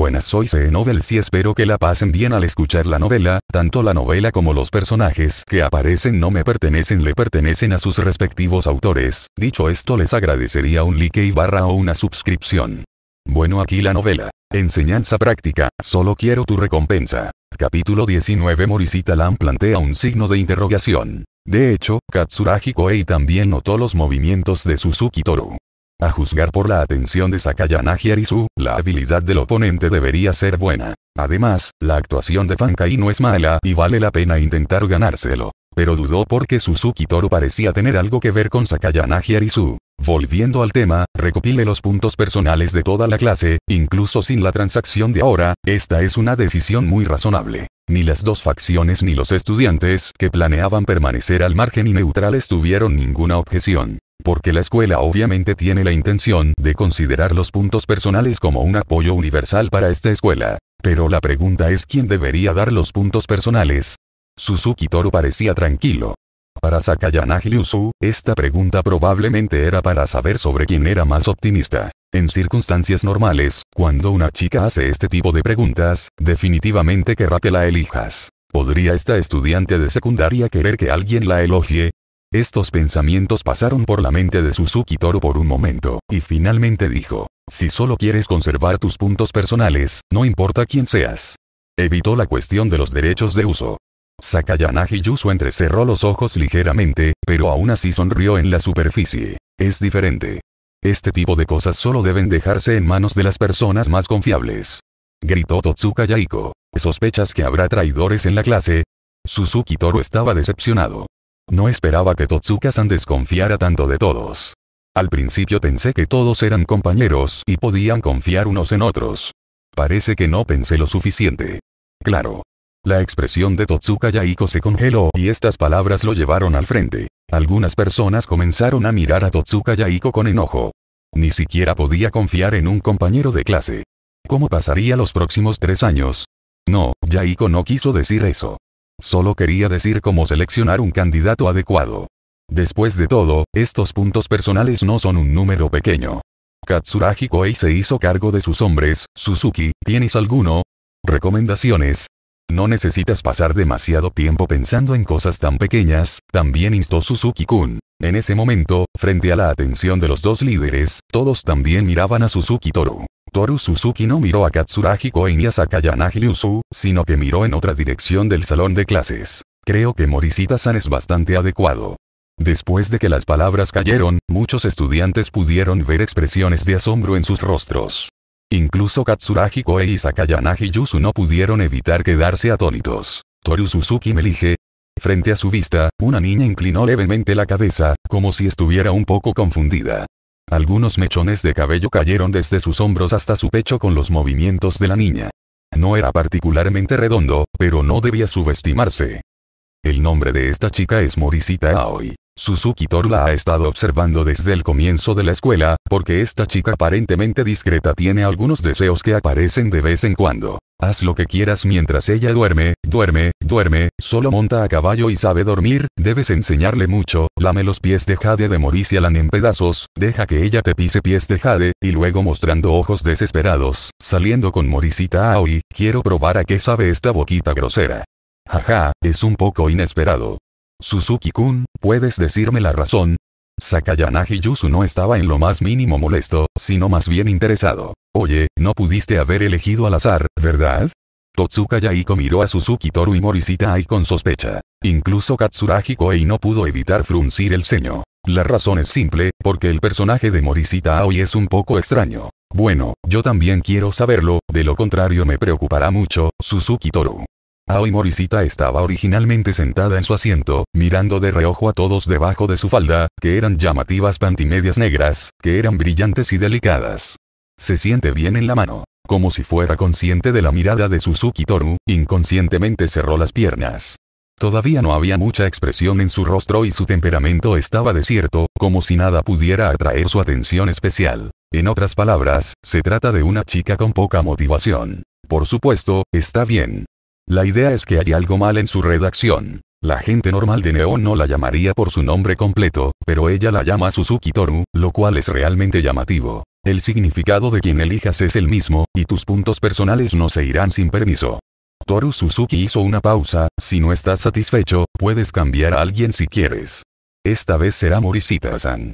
buenas soy C e Novels y espero que la pasen bien al escuchar la novela, tanto la novela como los personajes que aparecen no me pertenecen le pertenecen a sus respectivos autores, dicho esto les agradecería un like y barra o una suscripción. Bueno aquí la novela. Enseñanza práctica, solo quiero tu recompensa. Capítulo 19 Morisita Lam plantea un signo de interrogación. De hecho, Katsuragi Koei también notó los movimientos de Suzuki Toru. A juzgar por la atención de Sakayanagi Arisu, la habilidad del oponente debería ser buena. Además, la actuación de Fankai no es mala y vale la pena intentar ganárselo. Pero dudó porque Suzuki Toro parecía tener algo que ver con Sakayanagi Arisu. Volviendo al tema, recopile los puntos personales de toda la clase, incluso sin la transacción de ahora, esta es una decisión muy razonable. Ni las dos facciones ni los estudiantes que planeaban permanecer al margen y neutrales tuvieron ninguna objeción porque la escuela obviamente tiene la intención de considerar los puntos personales como un apoyo universal para esta escuela. Pero la pregunta es quién debería dar los puntos personales. Suzuki Toro parecía tranquilo. Para Sakayanagi Yusu, esta pregunta probablemente era para saber sobre quién era más optimista. En circunstancias normales, cuando una chica hace este tipo de preguntas, definitivamente querrá que la elijas. ¿Podría esta estudiante de secundaria querer que alguien la elogie? Estos pensamientos pasaron por la mente de Suzuki Toro por un momento, y finalmente dijo, si solo quieres conservar tus puntos personales, no importa quién seas. Evitó la cuestión de los derechos de uso. Sakayanagi Yusu entrecerró los ojos ligeramente, pero aún así sonrió en la superficie. Es diferente. Este tipo de cosas solo deben dejarse en manos de las personas más confiables. Gritó Totsuka Yaiko. ¿Sospechas que habrá traidores en la clase? Suzuki Toro estaba decepcionado. No esperaba que Totsuka-san desconfiara tanto de todos. Al principio pensé que todos eran compañeros y podían confiar unos en otros. Parece que no pensé lo suficiente. Claro. La expresión de Totsuka Yaiko se congeló y estas palabras lo llevaron al frente. Algunas personas comenzaron a mirar a Totsuka Yaiko con enojo. Ni siquiera podía confiar en un compañero de clase. ¿Cómo pasaría los próximos tres años? No, Yaiko no quiso decir eso. Solo quería decir cómo seleccionar un candidato adecuado. Después de todo, estos puntos personales no son un número pequeño. Katsuragi Koei se hizo cargo de sus hombres, Suzuki, ¿tienes alguno? Recomendaciones. No necesitas pasar demasiado tiempo pensando en cosas tan pequeñas, también instó Suzuki-kun. En ese momento, frente a la atención de los dos líderes, todos también miraban a Suzuki Toru. Toru Suzuki no miró a Katsuragi Koen y a Sakayanagi Yusu, sino que miró en otra dirección del salón de clases. Creo que Morisita-san es bastante adecuado. Después de que las palabras cayeron, muchos estudiantes pudieron ver expresiones de asombro en sus rostros. Incluso Katsuragi Koe y Sakayanagi Yusu no pudieron evitar quedarse atónitos. Toru Suzuki me elige. Frente a su vista, una niña inclinó levemente la cabeza, como si estuviera un poco confundida. Algunos mechones de cabello cayeron desde sus hombros hasta su pecho con los movimientos de la niña. No era particularmente redondo, pero no debía subestimarse. El nombre de esta chica es Morisita Aoi. Suzuki Tor la ha estado observando desde el comienzo de la escuela, porque esta chica aparentemente discreta tiene algunos deseos que aparecen de vez en cuando. Haz lo que quieras mientras ella duerme, duerme, duerme, solo monta a caballo y sabe dormir, debes enseñarle mucho, lame los pies de Jade de Lan en pedazos, deja que ella te pise pies de Jade, y luego mostrando ojos desesperados, saliendo con Morisita Aoi, quiero probar a qué sabe esta boquita grosera. Jaja, es un poco inesperado. Suzuki-kun, ¿puedes decirme la razón? Sakayanagi Yusu no estaba en lo más mínimo molesto, sino más bien interesado. Oye, no pudiste haber elegido al azar, ¿verdad? Totsuka Yaiko miró a Suzuki Toru y Morisita Ai con sospecha. Incluso Katsuragi Koei no pudo evitar fruncir el ceño. La razón es simple, porque el personaje de Morisita Aoi es un poco extraño. Bueno, yo también quiero saberlo, de lo contrario me preocupará mucho, Suzuki Toru. Aoi Morisita estaba originalmente sentada en su asiento, mirando de reojo a todos debajo de su falda, que eran llamativas pantimedias negras, que eran brillantes y delicadas. Se siente bien en la mano. Como si fuera consciente de la mirada de Suzuki Toru, inconscientemente cerró las piernas. Todavía no había mucha expresión en su rostro y su temperamento estaba desierto, como si nada pudiera atraer su atención especial. En otras palabras, se trata de una chica con poca motivación. Por supuesto, está bien. La idea es que hay algo mal en su redacción. La gente normal de Neon no la llamaría por su nombre completo, pero ella la llama Suzuki Toru, lo cual es realmente llamativo. El significado de quien elijas es el mismo, y tus puntos personales no se irán sin permiso. Toru Suzuki hizo una pausa, si no estás satisfecho, puedes cambiar a alguien si quieres. Esta vez será Morisita-san.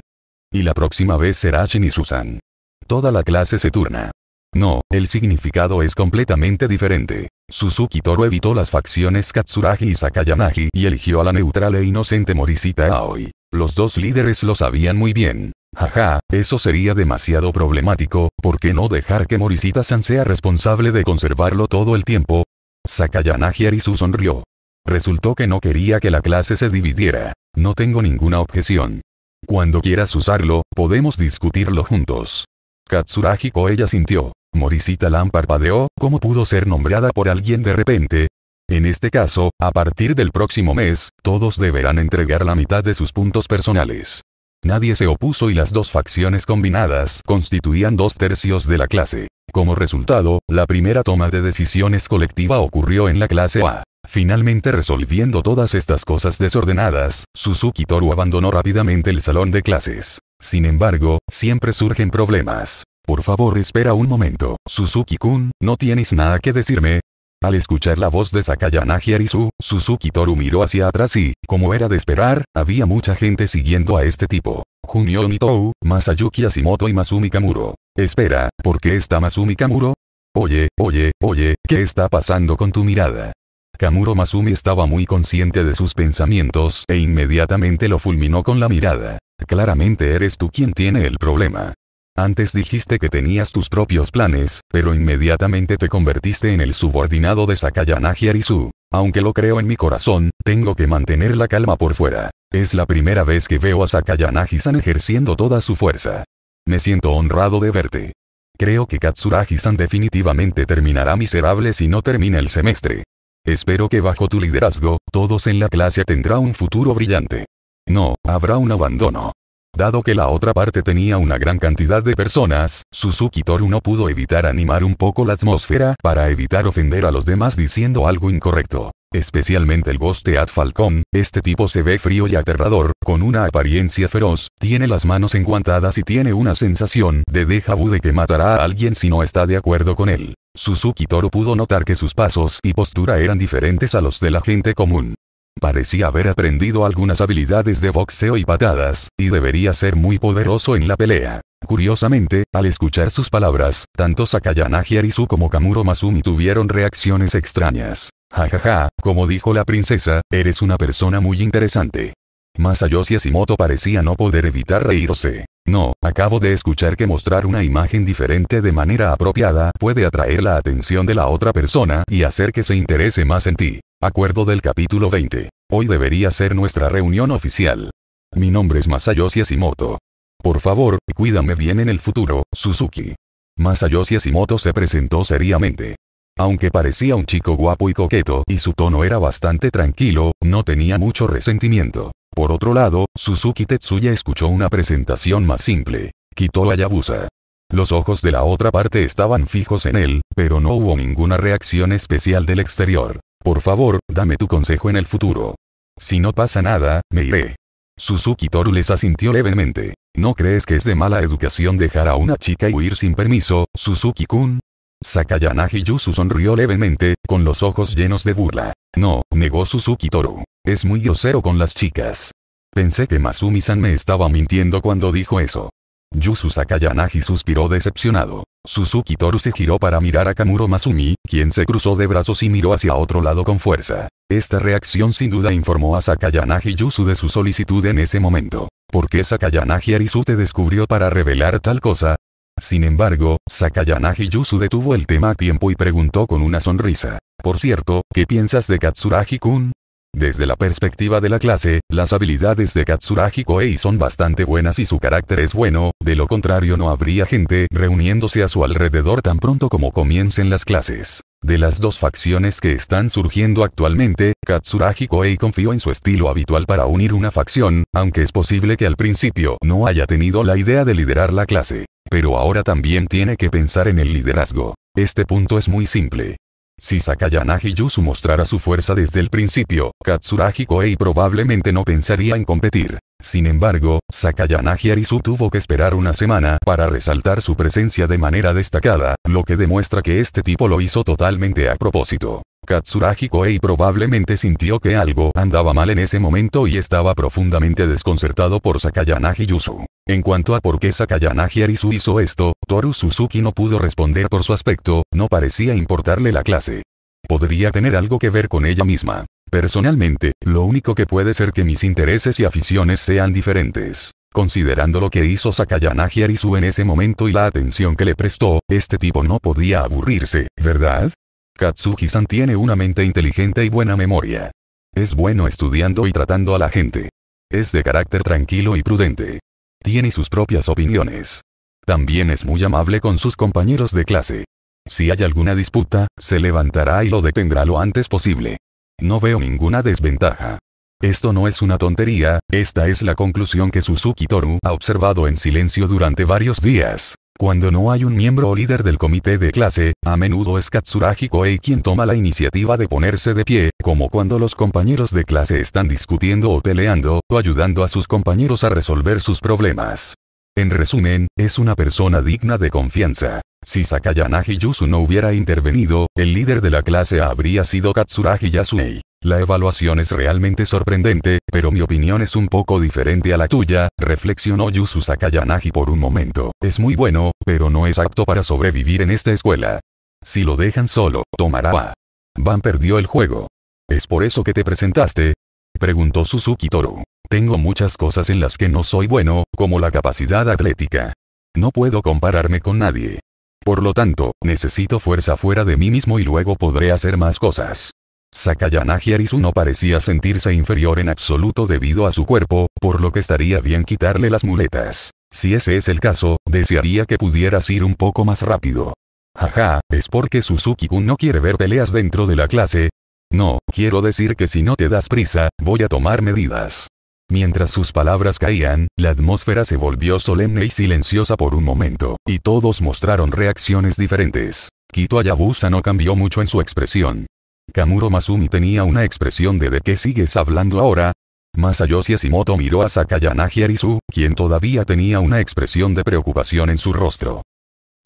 Y la próxima vez será Shinizu-san. Toda la clase se turna. No, el significado es completamente diferente. Suzuki Toro evitó las facciones Katsuragi y Sakayanagi y eligió a la neutral e inocente Morisita Aoi. Los dos líderes lo sabían muy bien. Jaja, eso sería demasiado problemático, ¿por qué no dejar que Morisita-san sea responsable de conservarlo todo el tiempo? Sakayanagi Arisu sonrió. Resultó que no quería que la clase se dividiera. No tengo ninguna objeción. Cuando quieras usarlo, podemos discutirlo juntos. Katsuragi ella sintió. Morisita Lam parpadeó, ¿cómo pudo ser nombrada por alguien de repente? En este caso, a partir del próximo mes, todos deberán entregar la mitad de sus puntos personales. Nadie se opuso y las dos facciones combinadas constituían dos tercios de la clase. Como resultado, la primera toma de decisiones colectiva ocurrió en la clase A. Finalmente resolviendo todas estas cosas desordenadas, Suzuki Toru abandonó rápidamente el salón de clases. Sin embargo, siempre surgen problemas. Por favor espera un momento, Suzuki-kun, ¿no tienes nada que decirme? Al escuchar la voz de Sakayanagi Arisu, Suzuki Toru miró hacia atrás y, como era de esperar, había mucha gente siguiendo a este tipo. Junio Mitou, Masayuki Asimoto y Masumi Kamuro. Espera, ¿por qué está Masumi Kamuro? Oye, oye, oye, ¿qué está pasando con tu mirada? Kamuro Masumi estaba muy consciente de sus pensamientos e inmediatamente lo fulminó con la mirada. Claramente eres tú quien tiene el problema. Antes dijiste que tenías tus propios planes, pero inmediatamente te convertiste en el subordinado de Sakayanagi Arisu. Aunque lo creo en mi corazón, tengo que mantener la calma por fuera. Es la primera vez que veo a sakayanagi san ejerciendo toda su fuerza. Me siento honrado de verte. Creo que Katsuragi-san definitivamente terminará miserable si no termina el semestre. Espero que bajo tu liderazgo, todos en la clase tendrá un futuro brillante. No, habrá un abandono. Dado que la otra parte tenía una gran cantidad de personas, Suzuki Toru no pudo evitar animar un poco la atmósfera para evitar ofender a los demás diciendo algo incorrecto. Especialmente el boss Ad Falcón, este tipo se ve frío y aterrador, con una apariencia feroz, tiene las manos enguantadas y tiene una sensación de deja vu de que matará a alguien si no está de acuerdo con él. Suzuki Toru pudo notar que sus pasos y postura eran diferentes a los de la gente común. Parecía haber aprendido algunas habilidades de boxeo y patadas, y debería ser muy poderoso en la pelea. Curiosamente, al escuchar sus palabras, tanto Sakayanagi Arisu como Kamuro Masumi tuvieron reacciones extrañas. Jajaja, ja, ja, como dijo la princesa, eres una persona muy interesante. Masayoshi yasimoto parecía no poder evitar reírse. No, acabo de escuchar que mostrar una imagen diferente de manera apropiada puede atraer la atención de la otra persona y hacer que se interese más en ti. Acuerdo del capítulo 20. Hoy debería ser nuestra reunión oficial. Mi nombre es Masayoshi yasimoto Por favor, cuídame bien en el futuro, Suzuki. Masayoshi Shimoto se presentó seriamente. Aunque parecía un chico guapo y coqueto y su tono era bastante tranquilo, no tenía mucho resentimiento. Por otro lado, Suzuki Tetsuya escuchó una presentación más simple. Quitó la Yabusa. Los ojos de la otra parte estaban fijos en él, pero no hubo ninguna reacción especial del exterior. Por favor, dame tu consejo en el futuro. Si no pasa nada, me iré. Suzuki Toru les asintió levemente. ¿No crees que es de mala educación dejar a una chica y huir sin permiso, Suzuki-kun? Sakayanagi Yusu sonrió levemente, con los ojos llenos de burla. No, negó Suzuki Toru. Es muy grosero con las chicas. Pensé que Masumi-san me estaba mintiendo cuando dijo eso. Yusu Sakayanagi suspiró decepcionado. Suzuki Toru se giró para mirar a Kamuro Masumi, quien se cruzó de brazos y miró hacia otro lado con fuerza. Esta reacción sin duda informó a Sakayanagi Yusu de su solicitud en ese momento. ¿Por qué Sakayanagi te descubrió para revelar tal cosa? Sin embargo, Sakayanagi Yusu detuvo el tema a tiempo y preguntó con una sonrisa. Por cierto, ¿qué piensas de Katsuragi-kun? Desde la perspectiva de la clase, las habilidades de Katsuragi Koei son bastante buenas y su carácter es bueno, de lo contrario no habría gente reuniéndose a su alrededor tan pronto como comiencen las clases. De las dos facciones que están surgiendo actualmente, Katsuragi Koei confió en su estilo habitual para unir una facción, aunque es posible que al principio no haya tenido la idea de liderar la clase. Pero ahora también tiene que pensar en el liderazgo. Este punto es muy simple. Si Sakayanagi Yusu mostrara su fuerza desde el principio, Katsuragi Koei probablemente no pensaría en competir. Sin embargo, Sakayanagi Arisu tuvo que esperar una semana para resaltar su presencia de manera destacada, lo que demuestra que este tipo lo hizo totalmente a propósito. Katsuragi Koei probablemente sintió que algo andaba mal en ese momento y estaba profundamente desconcertado por Sakayanagi Yusu. En cuanto a por qué Sakayanagi Arisu hizo esto, Toru Suzuki no pudo responder por su aspecto, no parecía importarle la clase. Podría tener algo que ver con ella misma. Personalmente, lo único que puede ser que mis intereses y aficiones sean diferentes. Considerando lo que hizo Sakayanagi Arisu en ese momento y la atención que le prestó, este tipo no podía aburrirse, ¿verdad? Katsuki san tiene una mente inteligente y buena memoria. Es bueno estudiando y tratando a la gente. Es de carácter tranquilo y prudente. Tiene sus propias opiniones. También es muy amable con sus compañeros de clase. Si hay alguna disputa, se levantará y lo detendrá lo antes posible. No veo ninguna desventaja. Esto no es una tontería, esta es la conclusión que Suzuki Toru ha observado en silencio durante varios días. Cuando no hay un miembro o líder del comité de clase, a menudo es Katsuragi Koei quien toma la iniciativa de ponerse de pie, como cuando los compañeros de clase están discutiendo o peleando, o ayudando a sus compañeros a resolver sus problemas. En resumen, es una persona digna de confianza. Si Sakayanagi Yusu no hubiera intervenido, el líder de la clase habría sido Katsuragi Yasui. La evaluación es realmente sorprendente, pero mi opinión es un poco diferente a la tuya, reflexionó Yusu Sakayanagi por un momento. Es muy bueno, pero no es apto para sobrevivir en esta escuela. Si lo dejan solo, tomará va. Van perdió el juego. ¿Es por eso que te presentaste? Preguntó Suzuki Toru. Tengo muchas cosas en las que no soy bueno, como la capacidad atlética. No puedo compararme con nadie. Por lo tanto, necesito fuerza fuera de mí mismo y luego podré hacer más cosas. Sakayanagi no parecía sentirse inferior en absoluto debido a su cuerpo, por lo que estaría bien quitarle las muletas. Si ese es el caso, desearía que pudieras ir un poco más rápido. Jaja, ¿es porque Suzuki-kun no quiere ver peleas dentro de la clase? No, quiero decir que si no te das prisa, voy a tomar medidas. Mientras sus palabras caían, la atmósfera se volvió solemne y silenciosa por un momento, y todos mostraron reacciones diferentes. Kito Ayabusa no cambió mucho en su expresión. Kamuro Masumi tenía una expresión de ¿de qué sigues hablando ahora? Masayoshi Shimoto miró a Sakayanagi Arisu, quien todavía tenía una expresión de preocupación en su rostro.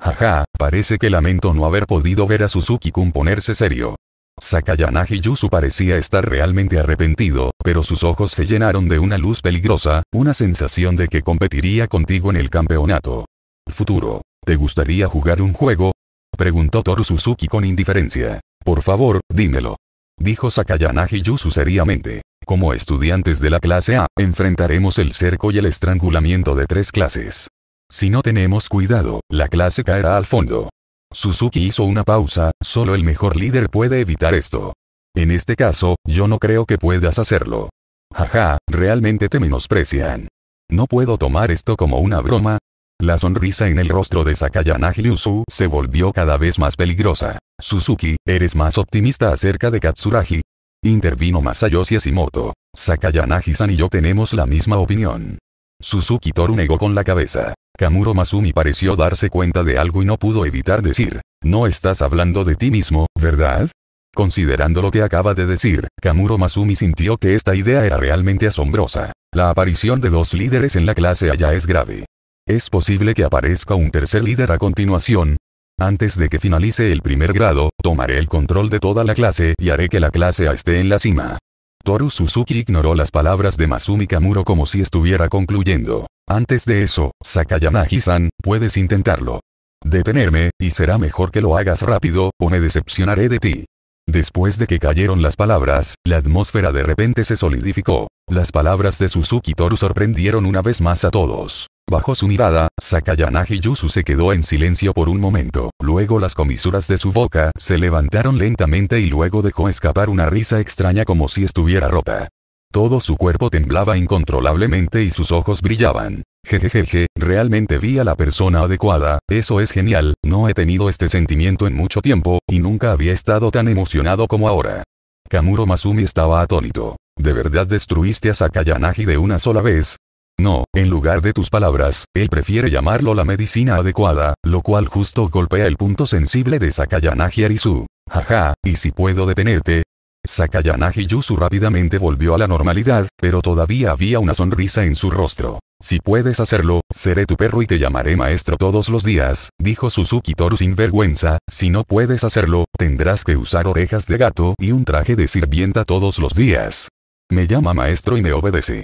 Jaja, parece que lamento no haber podido ver a Suzuki-kun ponerse serio. Sakayanagi Yusu parecía estar realmente arrepentido, pero sus ojos se llenaron de una luz peligrosa, una sensación de que competiría contigo en el campeonato. Futuro. ¿Te gustaría jugar un juego? Preguntó Toru Suzuki con indiferencia. Por favor, dímelo. Dijo Sakayanagi Yusu seriamente. Como estudiantes de la clase A, enfrentaremos el cerco y el estrangulamiento de tres clases. Si no tenemos cuidado, la clase caerá al fondo. Suzuki hizo una pausa, solo el mejor líder puede evitar esto. En este caso, yo no creo que puedas hacerlo. Jaja, realmente te menosprecian. No puedo tomar esto como una broma, la sonrisa en el rostro de Sakayanagi Yusu se volvió cada vez más peligrosa. Suzuki, ¿eres más optimista acerca de Katsuragi? Intervino Masayoshi Yasimoto. Sakayanagi-san y yo tenemos la misma opinión. Suzuki Toru negó con la cabeza. Kamuro Masumi pareció darse cuenta de algo y no pudo evitar decir, no estás hablando de ti mismo, ¿verdad? Considerando lo que acaba de decir, Kamuro Masumi sintió que esta idea era realmente asombrosa. La aparición de dos líderes en la clase allá es grave. Es posible que aparezca un tercer líder a continuación. Antes de que finalice el primer grado, tomaré el control de toda la clase y haré que la clase esté en la cima. Toru Suzuki ignoró las palabras de Masumi Kamuro como si estuviera concluyendo. Antes de eso, Sakayama san puedes intentarlo. Detenerme, y será mejor que lo hagas rápido, o me decepcionaré de ti. Después de que cayeron las palabras, la atmósfera de repente se solidificó. Las palabras de Suzuki Toru sorprendieron una vez más a todos. Bajo su mirada, Sakayanagi Yusu se quedó en silencio por un momento, luego las comisuras de su boca se levantaron lentamente y luego dejó escapar una risa extraña como si estuviera rota. Todo su cuerpo temblaba incontrolablemente y sus ojos brillaban. Jejejeje, realmente vi a la persona adecuada, eso es genial, no he tenido este sentimiento en mucho tiempo, y nunca había estado tan emocionado como ahora. Kamuro Masumi estaba atónito. ¿De verdad destruiste a Sakayanagi de una sola vez? No, en lugar de tus palabras, él prefiere llamarlo la medicina adecuada, lo cual justo golpea el punto sensible de Sakayanagi Arisu. Jaja, ¿y si puedo detenerte? Sakayanagi Yusu rápidamente volvió a la normalidad, pero todavía había una sonrisa en su rostro. Si puedes hacerlo, seré tu perro y te llamaré maestro todos los días, dijo Suzuki Toru sin vergüenza, si no puedes hacerlo, tendrás que usar orejas de gato y un traje de sirvienta todos los días. Me llama maestro y me obedece.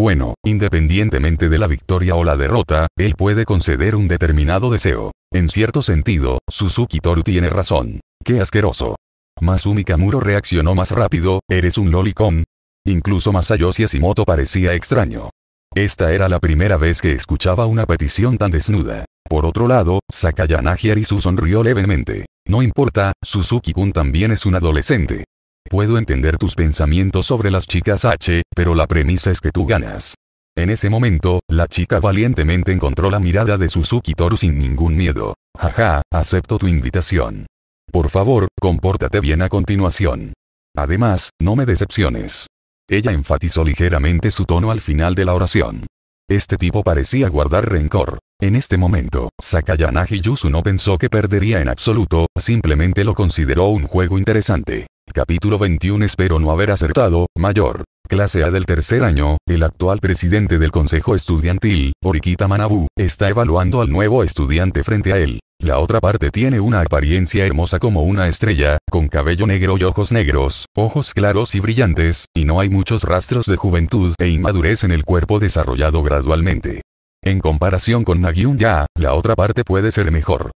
Bueno, independientemente de la victoria o la derrota, él puede conceder un determinado deseo. En cierto sentido, Suzuki Toru tiene razón. ¡Qué asqueroso! Masumi Kamuro reaccionó más rápido, eres un lolicón. Incluso Masayoshi Asimoto parecía extraño. Esta era la primera vez que escuchaba una petición tan desnuda. Por otro lado, Sakayanagi Arisu sonrió levemente. No importa, Suzuki-kun también es un adolescente. Puedo entender tus pensamientos sobre las chicas H, pero la premisa es que tú ganas. En ese momento, la chica valientemente encontró la mirada de Suzuki Toru sin ningún miedo. Jaja, acepto tu invitación. Por favor, compórtate bien a continuación. Además, no me decepciones. Ella enfatizó ligeramente su tono al final de la oración. Este tipo parecía guardar rencor. En este momento, Sakayanagi Yusu no pensó que perdería en absoluto, simplemente lo consideró un juego interesante. Capítulo 21 Espero no haber acertado, mayor. Clase A del tercer año, el actual presidente del Consejo Estudiantil, Orikita Manabu, está evaluando al nuevo estudiante frente a él. La otra parte tiene una apariencia hermosa como una estrella, con cabello negro y ojos negros, ojos claros y brillantes, y no hay muchos rastros de juventud e inmadurez en el cuerpo desarrollado gradualmente. En comparación con Nagyun Ya, la otra parte puede ser mejor.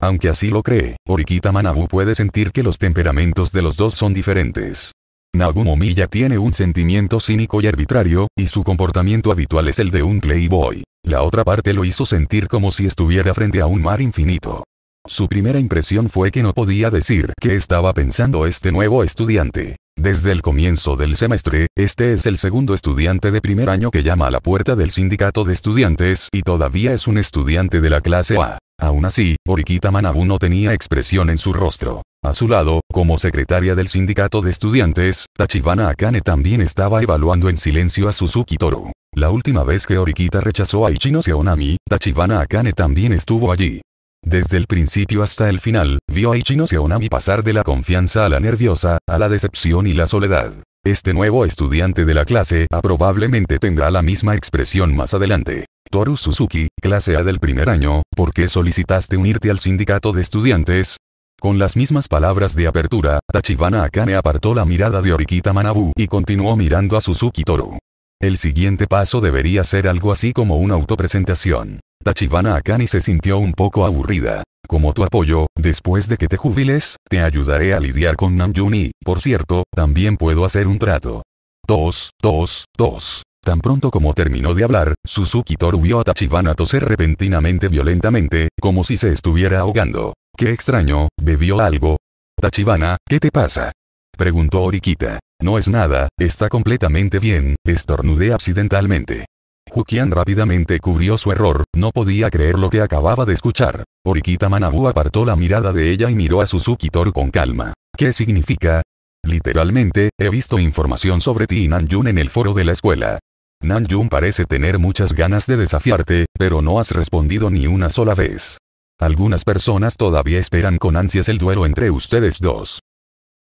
Aunque así lo cree, Orikita Manabu puede sentir que los temperamentos de los dos son diferentes. Nagumo Miya tiene un sentimiento cínico y arbitrario, y su comportamiento habitual es el de un playboy. La otra parte lo hizo sentir como si estuviera frente a un mar infinito. Su primera impresión fue que no podía decir qué estaba pensando este nuevo estudiante. Desde el comienzo del semestre, este es el segundo estudiante de primer año que llama a la puerta del sindicato de estudiantes y todavía es un estudiante de la clase A. Aún así, Orikita Manabu no tenía expresión en su rostro. A su lado, como secretaria del sindicato de estudiantes, Tachibana Akane también estaba evaluando en silencio a Suzuki Toru. La última vez que Orikita rechazó a Ichino Seonami, Tachibana Akane también estuvo allí. Desde el principio hasta el final, vio a Ichino Seonami pasar de la confianza a la nerviosa, a la decepción y la soledad. Este nuevo estudiante de la clase ah, probablemente tendrá la misma expresión más adelante. Toru Suzuki, clase A del primer año, ¿por qué solicitaste unirte al sindicato de estudiantes? Con las mismas palabras de apertura, Tachibana Akane apartó la mirada de Orikita Manabu y continuó mirando a Suzuki Toru. El siguiente paso debería ser algo así como una autopresentación. Tachibana Akane se sintió un poco aburrida. Como tu apoyo, después de que te jubiles, te ayudaré a lidiar con Namjoon por cierto, también puedo hacer un trato. Tos, tos, tos. Tan pronto como terminó de hablar, Suzuki Toru vio a Tachibana toser repentinamente violentamente, como si se estuviera ahogando. ¡Qué extraño! ¿Bebió algo? Tachibana, ¿qué te pasa? Preguntó Orikita. No es nada, está completamente bien, estornudé accidentalmente. Hukian rápidamente cubrió su error, no podía creer lo que acababa de escuchar. Orikita Manabu apartó la mirada de ella y miró a Suzuki Toru con calma. ¿Qué significa? Literalmente, he visto información sobre Ti Nan Yun en el foro de la escuela. Nan parece tener muchas ganas de desafiarte, pero no has respondido ni una sola vez. Algunas personas todavía esperan con ansias el duelo entre ustedes dos.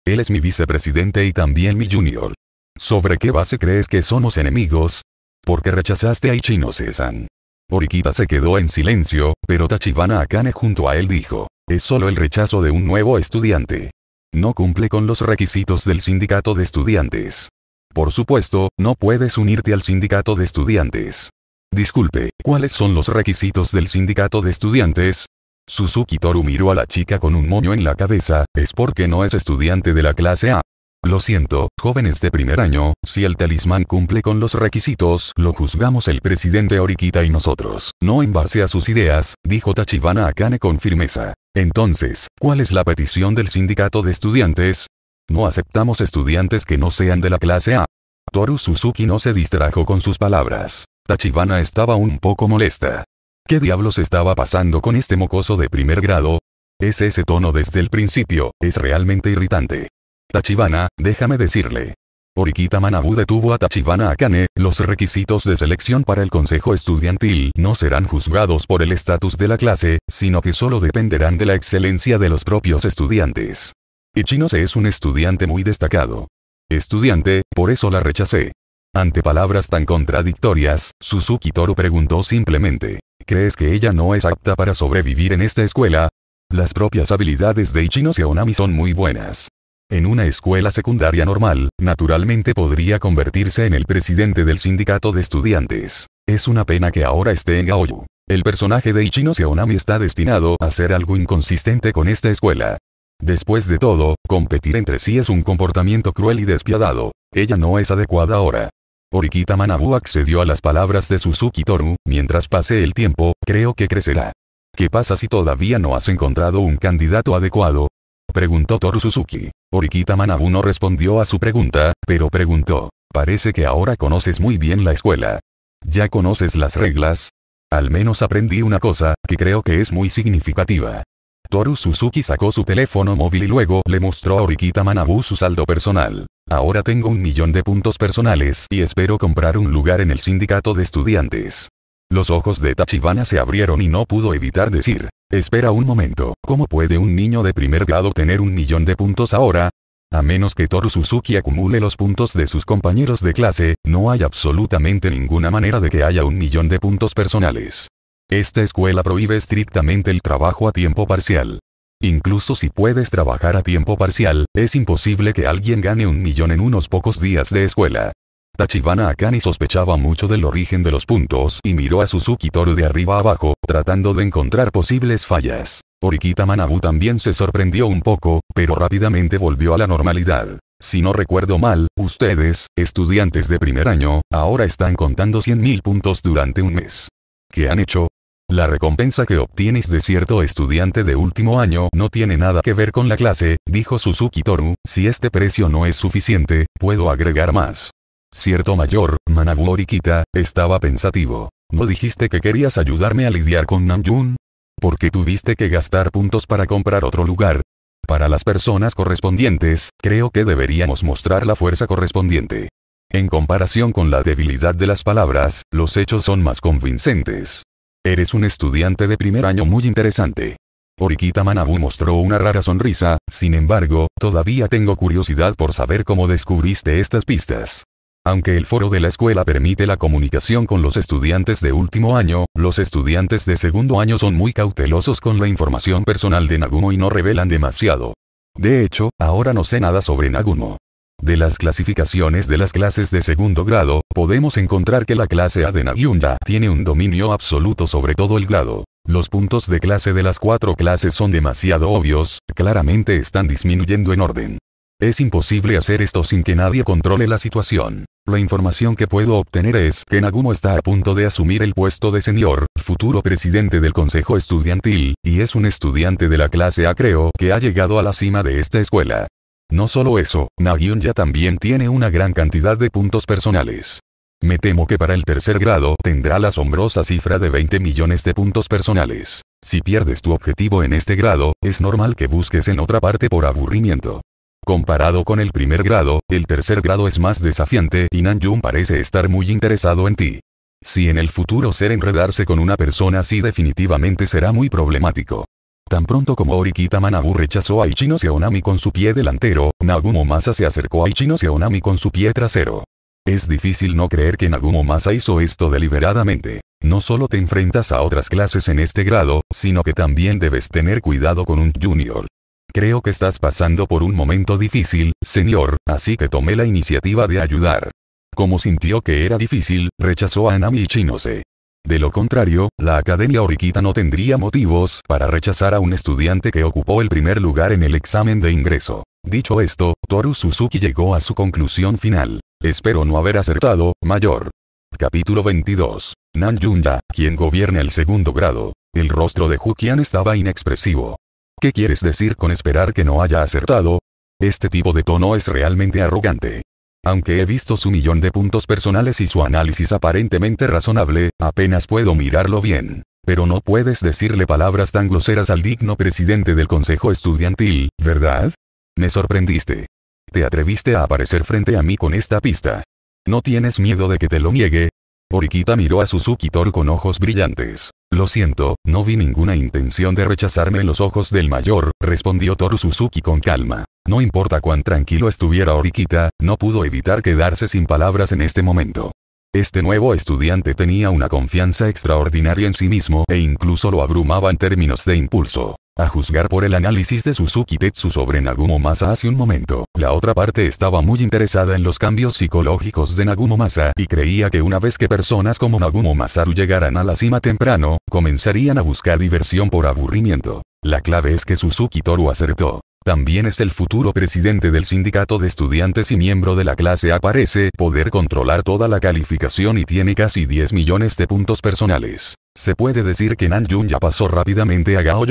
Él es mi vicepresidente y también mi junior. ¿Sobre qué base crees que somos enemigos? Porque rechazaste a Ichino Sesan. Orikita se quedó en silencio, pero Tachibana Akane junto a él dijo, es solo el rechazo de un nuevo estudiante. No cumple con los requisitos del sindicato de estudiantes. Por supuesto, no puedes unirte al sindicato de estudiantes. Disculpe, ¿cuáles son los requisitos del sindicato de estudiantes? Suzuki Toru miró a la chica con un moño en la cabeza, es porque no es estudiante de la clase A. Lo siento, jóvenes de primer año, si el talismán cumple con los requisitos, lo juzgamos el presidente Orikita y nosotros, no en base a sus ideas, dijo Tachibana Akane con firmeza. Entonces, ¿cuál es la petición del sindicato de estudiantes? No aceptamos estudiantes que no sean de la clase A. Toru Suzuki no se distrajo con sus palabras. Tachibana estaba un poco molesta. ¿Qué diablos estaba pasando con este mocoso de primer grado? Es ese tono desde el principio, es realmente irritante. Tachibana, déjame decirle. Orikita Manabu detuvo a Tachibana Akane, los requisitos de selección para el consejo estudiantil no serán juzgados por el estatus de la clase, sino que solo dependerán de la excelencia de los propios estudiantes. Ichinose es un estudiante muy destacado. Estudiante, por eso la rechacé. Ante palabras tan contradictorias, Suzuki Toru preguntó simplemente, ¿crees que ella no es apta para sobrevivir en esta escuela? Las propias habilidades de Ichinose Onami son muy buenas. En una escuela secundaria normal, naturalmente podría convertirse en el presidente del sindicato de estudiantes. Es una pena que ahora esté en Gaoyu. El personaje de Ichino Onami está destinado a hacer algo inconsistente con esta escuela. Después de todo, competir entre sí es un comportamiento cruel y despiadado. Ella no es adecuada ahora. Orikita Manabu accedió a las palabras de Suzuki Toru, mientras pase el tiempo, creo que crecerá. ¿Qué pasa si todavía no has encontrado un candidato adecuado? Preguntó Toru Suzuki. Orikita Manabu no respondió a su pregunta, pero preguntó. Parece que ahora conoces muy bien la escuela. ¿Ya conoces las reglas? Al menos aprendí una cosa, que creo que es muy significativa. Toru Suzuki sacó su teléfono móvil y luego le mostró a Orikita Manabu su saldo personal. Ahora tengo un millón de puntos personales y espero comprar un lugar en el sindicato de estudiantes. Los ojos de Tachibana se abrieron y no pudo evitar decir, espera un momento, ¿cómo puede un niño de primer grado tener un millón de puntos ahora? A menos que Toru Suzuki acumule los puntos de sus compañeros de clase, no hay absolutamente ninguna manera de que haya un millón de puntos personales. Esta escuela prohíbe estrictamente el trabajo a tiempo parcial. Incluso si puedes trabajar a tiempo parcial, es imposible que alguien gane un millón en unos pocos días de escuela. Tachibana Akani sospechaba mucho del origen de los puntos y miró a Suzuki Toru de arriba abajo, tratando de encontrar posibles fallas. Orikita Manabu también se sorprendió un poco, pero rápidamente volvió a la normalidad. Si no recuerdo mal, ustedes, estudiantes de primer año, ahora están contando 100.000 puntos durante un mes. ¿Qué han hecho? La recompensa que obtienes de cierto estudiante de último año no tiene nada que ver con la clase, dijo Suzuki Toru, si este precio no es suficiente, puedo agregar más. Cierto mayor, Manabu Orikita, estaba pensativo. ¿No dijiste que querías ayudarme a lidiar con Namjoon? Porque tuviste que gastar puntos para comprar otro lugar. Para las personas correspondientes, creo que deberíamos mostrar la fuerza correspondiente. En comparación con la debilidad de las palabras, los hechos son más convincentes. Eres un estudiante de primer año muy interesante. Orikita Manabu mostró una rara sonrisa, sin embargo, todavía tengo curiosidad por saber cómo descubriste estas pistas. Aunque el foro de la escuela permite la comunicación con los estudiantes de último año, los estudiantes de segundo año son muy cautelosos con la información personal de Nagumo y no revelan demasiado. De hecho, ahora no sé nada sobre Nagumo. De las clasificaciones de las clases de segundo grado, podemos encontrar que la clase A de tiene un dominio absoluto sobre todo el grado. Los puntos de clase de las cuatro clases son demasiado obvios, claramente están disminuyendo en orden. Es imposible hacer esto sin que nadie controle la situación. La información que puedo obtener es que Nagumo está a punto de asumir el puesto de señor, futuro presidente del consejo estudiantil, y es un estudiante de la clase A creo que ha llegado a la cima de esta escuela. No solo eso, Nagyun ya también tiene una gran cantidad de puntos personales. Me temo que para el tercer grado tendrá la asombrosa cifra de 20 millones de puntos personales. Si pierdes tu objetivo en este grado, es normal que busques en otra parte por aburrimiento. Comparado con el primer grado, el tercer grado es más desafiante y Nanjun parece estar muy interesado en ti. Si en el futuro ser enredarse con una persona así definitivamente será muy problemático. Tan pronto como Orikita Manabu rechazó a Ichino Seonami con su pie delantero, Nagumo Masa se acercó a Ichino Seonami con su pie trasero. Es difícil no creer que Nagumo Masa hizo esto deliberadamente. No solo te enfrentas a otras clases en este grado, sino que también debes tener cuidado con un junior. Creo que estás pasando por un momento difícil, señor, así que tomé la iniciativa de ayudar. Como sintió que era difícil, rechazó a Anami Ichinose. De lo contrario, la Academia Oriquita no tendría motivos para rechazar a un estudiante que ocupó el primer lugar en el examen de ingreso. Dicho esto, Toru Suzuki llegó a su conclusión final. Espero no haber acertado, mayor. Capítulo 22. Nan Yunya, quien gobierna el segundo grado. El rostro de Hukian estaba inexpresivo. ¿Qué quieres decir con esperar que no haya acertado? Este tipo de tono es realmente arrogante. Aunque he visto su millón de puntos personales y su análisis aparentemente razonable, apenas puedo mirarlo bien. Pero no puedes decirle palabras tan groseras al digno presidente del Consejo Estudiantil, ¿verdad? Me sorprendiste. Te atreviste a aparecer frente a mí con esta pista. ¿No tienes miedo de que te lo niegue? Orikita miró a Suzuki Tor con ojos brillantes. Lo siento, no vi ninguna intención de rechazarme en los ojos del mayor, respondió Toru Suzuki con calma. No importa cuán tranquilo estuviera Orikita, no pudo evitar quedarse sin palabras en este momento. Este nuevo estudiante tenía una confianza extraordinaria en sí mismo e incluso lo abrumaba en términos de impulso. A juzgar por el análisis de Suzuki Tetsu sobre Nagumo Masa hace un momento, la otra parte estaba muy interesada en los cambios psicológicos de Nagumo Masa y creía que una vez que personas como Nagumo Masaru llegaran a la cima temprano, comenzarían a buscar diversión por aburrimiento. La clave es que Suzuki Toru acertó. También es el futuro presidente del sindicato de estudiantes y miembro de la clase aparece poder controlar toda la calificación y tiene casi 10 millones de puntos personales. Se puede decir que Nanjun ya pasó rápidamente a Gao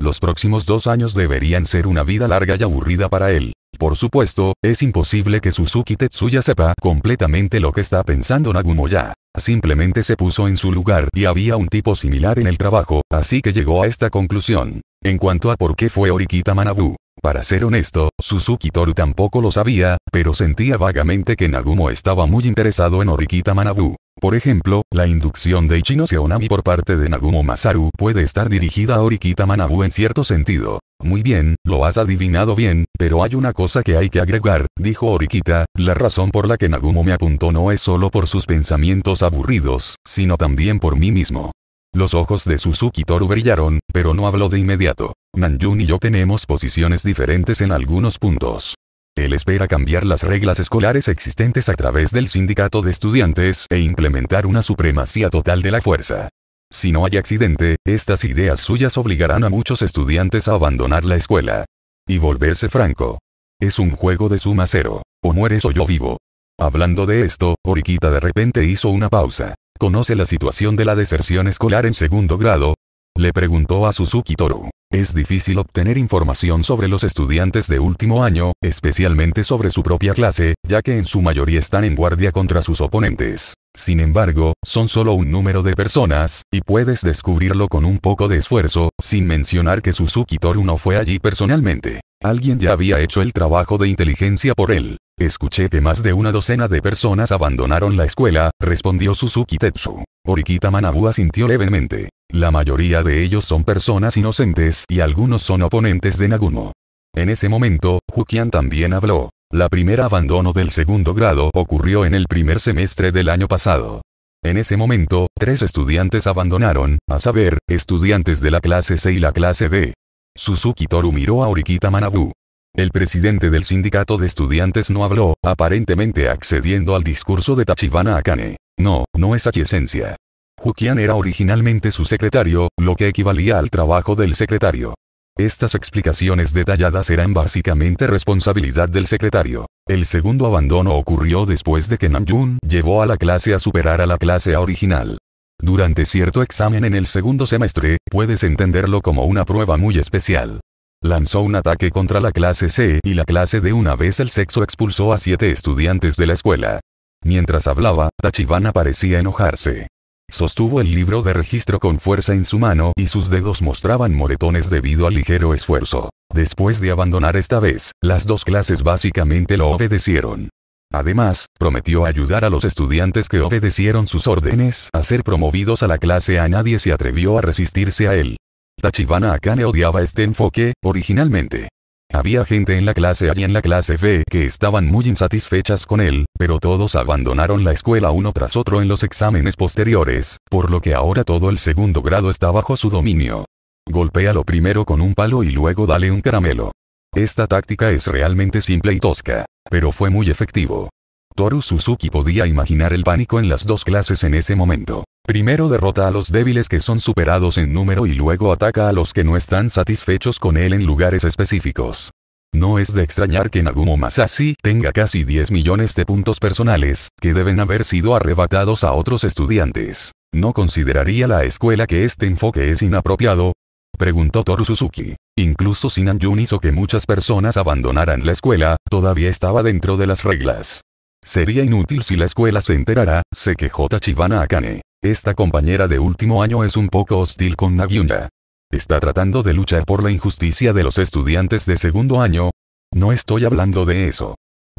Los próximos dos años deberían ser una vida larga y aburrida para él. Por supuesto, es imposible que Suzuki Tetsuya sepa completamente lo que está pensando Nagumo ya. Simplemente se puso en su lugar y había un tipo similar en el trabajo, así que llegó a esta conclusión. En cuanto a por qué fue Orikita Manabu, para ser honesto, Suzuki Toru tampoco lo sabía, pero sentía vagamente que Nagumo estaba muy interesado en Orikita Manabu. Por ejemplo, la inducción de Ichino Seonami por parte de Nagumo Masaru puede estar dirigida a Orikita Manabu en cierto sentido. Muy bien, lo has adivinado bien, pero hay una cosa que hay que agregar, dijo Orikita, la razón por la que Nagumo me apuntó no es solo por sus pensamientos aburridos, sino también por mí mismo. Los ojos de Suzuki Toru brillaron, pero no habló de inmediato. Nanyun y yo tenemos posiciones diferentes en algunos puntos. Él espera cambiar las reglas escolares existentes a través del sindicato de estudiantes e implementar una supremacía total de la fuerza. Si no hay accidente, estas ideas suyas obligarán a muchos estudiantes a abandonar la escuela. Y volverse franco. Es un juego de suma cero. O mueres o yo vivo. Hablando de esto, Oriquita de repente hizo una pausa. ¿Conoce la situación de la deserción escolar en segundo grado? Le preguntó a Suzuki Toru. Es difícil obtener información sobre los estudiantes de último año, especialmente sobre su propia clase, ya que en su mayoría están en guardia contra sus oponentes. Sin embargo, son solo un número de personas, y puedes descubrirlo con un poco de esfuerzo, sin mencionar que Suzuki Toru no fue allí personalmente. Alguien ya había hecho el trabajo de inteligencia por él. Escuché que más de una docena de personas abandonaron la escuela, respondió Suzuki Tetsu. Orikita Manabu asintió levemente. La mayoría de ellos son personas inocentes y algunos son oponentes de Nagumo. En ese momento, Hukian también habló. La primera abandono del segundo grado ocurrió en el primer semestre del año pasado. En ese momento, tres estudiantes abandonaron, a saber, estudiantes de la clase C y la clase D. Suzuki Toru miró a Orikita Manabu. El presidente del sindicato de estudiantes no habló, aparentemente accediendo al discurso de Tachibana Akane. No, no es aquiescencia. Hukian era originalmente su secretario, lo que equivalía al trabajo del secretario. Estas explicaciones detalladas eran básicamente responsabilidad del secretario. El segundo abandono ocurrió después de que Namjoon llevó a la clase a superar a la clase original. Durante cierto examen en el segundo semestre, puedes entenderlo como una prueba muy especial lanzó un ataque contra la clase C y la clase D una vez el sexo expulsó a siete estudiantes de la escuela. Mientras hablaba, Tachibana parecía enojarse. Sostuvo el libro de registro con fuerza en su mano y sus dedos mostraban moretones debido al ligero esfuerzo. Después de abandonar esta vez, las dos clases básicamente lo obedecieron. Además, prometió ayudar a los estudiantes que obedecieron sus órdenes a ser promovidos a la clase A. Nadie se atrevió a resistirse a él. Tachibana Akane odiaba este enfoque, originalmente. Había gente en la clase A y en la clase B que estaban muy insatisfechas con él, pero todos abandonaron la escuela uno tras otro en los exámenes posteriores, por lo que ahora todo el segundo grado está bajo su dominio. Golpéalo primero con un palo y luego dale un caramelo. Esta táctica es realmente simple y tosca, pero fue muy efectivo. Toru Suzuki podía imaginar el pánico en las dos clases en ese momento. Primero derrota a los débiles que son superados en número y luego ataca a los que no están satisfechos con él en lugares específicos. No es de extrañar que Nagumo Masashi tenga casi 10 millones de puntos personales, que deben haber sido arrebatados a otros estudiantes. ¿No consideraría la escuela que este enfoque es inapropiado? Preguntó Toru Suzuki. Incluso si Nanjun hizo que muchas personas abandonaran la escuela, todavía estaba dentro de las reglas. Sería inútil si la escuela se enterara, se quejó Tachibana Akane. Esta compañera de último año es un poco hostil con Nagyunya. ¿Está tratando de luchar por la injusticia de los estudiantes de segundo año? No estoy hablando de eso.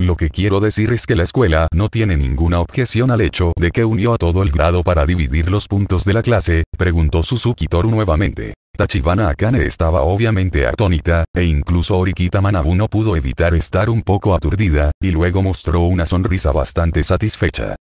Lo que quiero decir es que la escuela no tiene ninguna objeción al hecho de que unió a todo el grado para dividir los puntos de la clase, preguntó Suzuki Toru nuevamente. Tachibana Akane estaba obviamente atónita, e incluso Orikita Manabu no pudo evitar estar un poco aturdida, y luego mostró una sonrisa bastante satisfecha.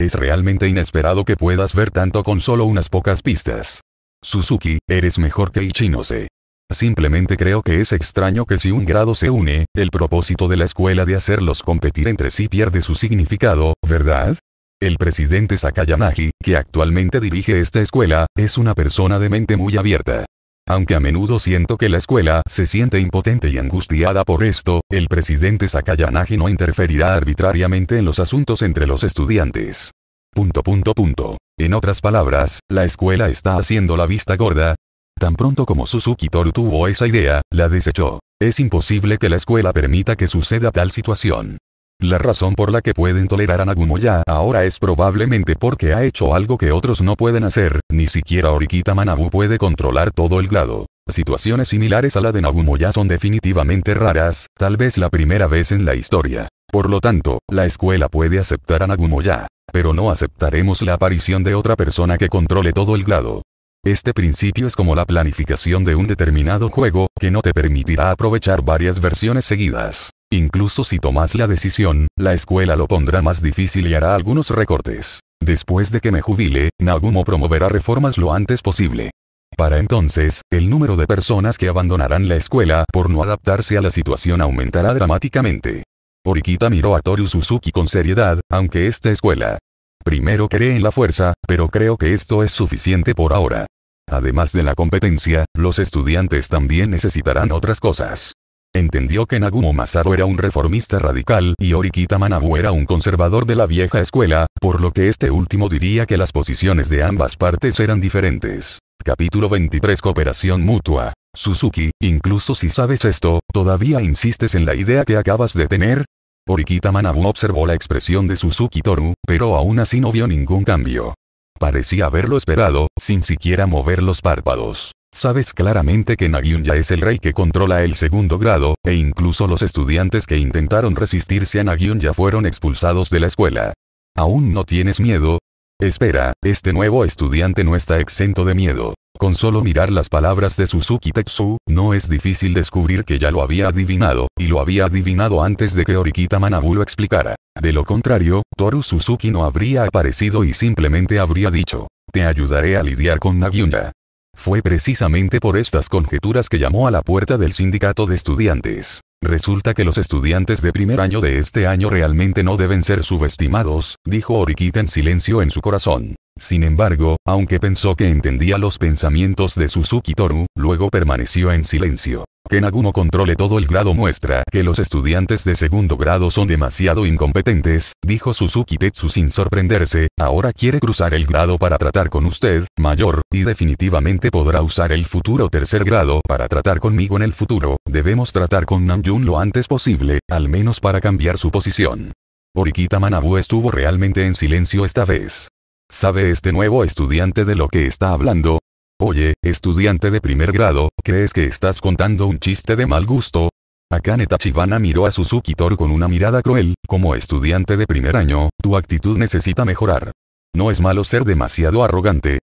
Es realmente inesperado que puedas ver tanto con solo unas pocas pistas. Suzuki, eres mejor que Ichinose. Simplemente creo que es extraño que si un grado se une, el propósito de la escuela de hacerlos competir entre sí pierde su significado, ¿verdad? El presidente Sakayanagi, que actualmente dirige esta escuela, es una persona de mente muy abierta. Aunque a menudo siento que la escuela se siente impotente y angustiada por esto, el presidente Sakayanagi no interferirá arbitrariamente en los asuntos entre los estudiantes. Punto punto punto. En otras palabras, la escuela está haciendo la vista gorda, Tan pronto como Suzuki Toru tuvo esa idea, la desechó. Es imposible que la escuela permita que suceda tal situación. La razón por la que pueden tolerar a Nagumoya ahora es probablemente porque ha hecho algo que otros no pueden hacer, ni siquiera Orikita Manabu puede controlar todo el grado. Situaciones similares a la de Nagumoya son definitivamente raras, tal vez la primera vez en la historia. Por lo tanto, la escuela puede aceptar a Nagumoya, pero no aceptaremos la aparición de otra persona que controle todo el grado. Este principio es como la planificación de un determinado juego, que no te permitirá aprovechar varias versiones seguidas. Incluso si tomas la decisión, la escuela lo pondrá más difícil y hará algunos recortes. Después de que me jubile, Nagumo promoverá reformas lo antes posible. Para entonces, el número de personas que abandonarán la escuela por no adaptarse a la situación aumentará dramáticamente. Orikita miró a Toru Suzuki con seriedad, aunque esta escuela. Primero cree en la fuerza, pero creo que esto es suficiente por ahora. Además de la competencia, los estudiantes también necesitarán otras cosas. Entendió que Nagumo Masaru era un reformista radical y Orikita Manabu era un conservador de la vieja escuela, por lo que este último diría que las posiciones de ambas partes eran diferentes. Capítulo 23 Cooperación mutua. Suzuki, incluso si sabes esto, ¿todavía insistes en la idea que acabas de tener? Orikita Manabu observó la expresión de Suzuki Toru, pero aún así no vio ningún cambio. Parecía haberlo esperado, sin siquiera mover los párpados. Sabes claramente que Nagyun ya es el rey que controla el segundo grado, e incluso los estudiantes que intentaron resistirse a Nagyun ya fueron expulsados de la escuela. ¿Aún no tienes miedo? Espera, este nuevo estudiante no está exento de miedo. Con solo mirar las palabras de Suzuki Tetsu, no es difícil descubrir que ya lo había adivinado, y lo había adivinado antes de que Orikita Manabu lo explicara. De lo contrario, Toru Suzuki no habría aparecido y simplemente habría dicho, te ayudaré a lidiar con Nagyunya. Fue precisamente por estas conjeturas que llamó a la puerta del sindicato de estudiantes. Resulta que los estudiantes de primer año de este año realmente no deben ser subestimados, dijo Orikita en silencio en su corazón. Sin embargo, aunque pensó que entendía los pensamientos de Suzuki Toru, luego permaneció en silencio. Que Nagumo controle todo el grado muestra que los estudiantes de segundo grado son demasiado incompetentes, dijo Suzuki Tetsu sin sorprenderse, ahora quiere cruzar el grado para tratar con usted, mayor, y definitivamente podrá usar el futuro tercer grado para tratar conmigo en el futuro, debemos tratar con Namjoon lo antes posible, al menos para cambiar su posición. Orikita Manabu estuvo realmente en silencio esta vez. ¿Sabe este nuevo estudiante de lo que está hablando? Oye, estudiante de primer grado, ¿crees que estás contando un chiste de mal gusto? Akane Tachibana miró a Suzuki Tor con una mirada cruel, como estudiante de primer año, tu actitud necesita mejorar. No es malo ser demasiado arrogante.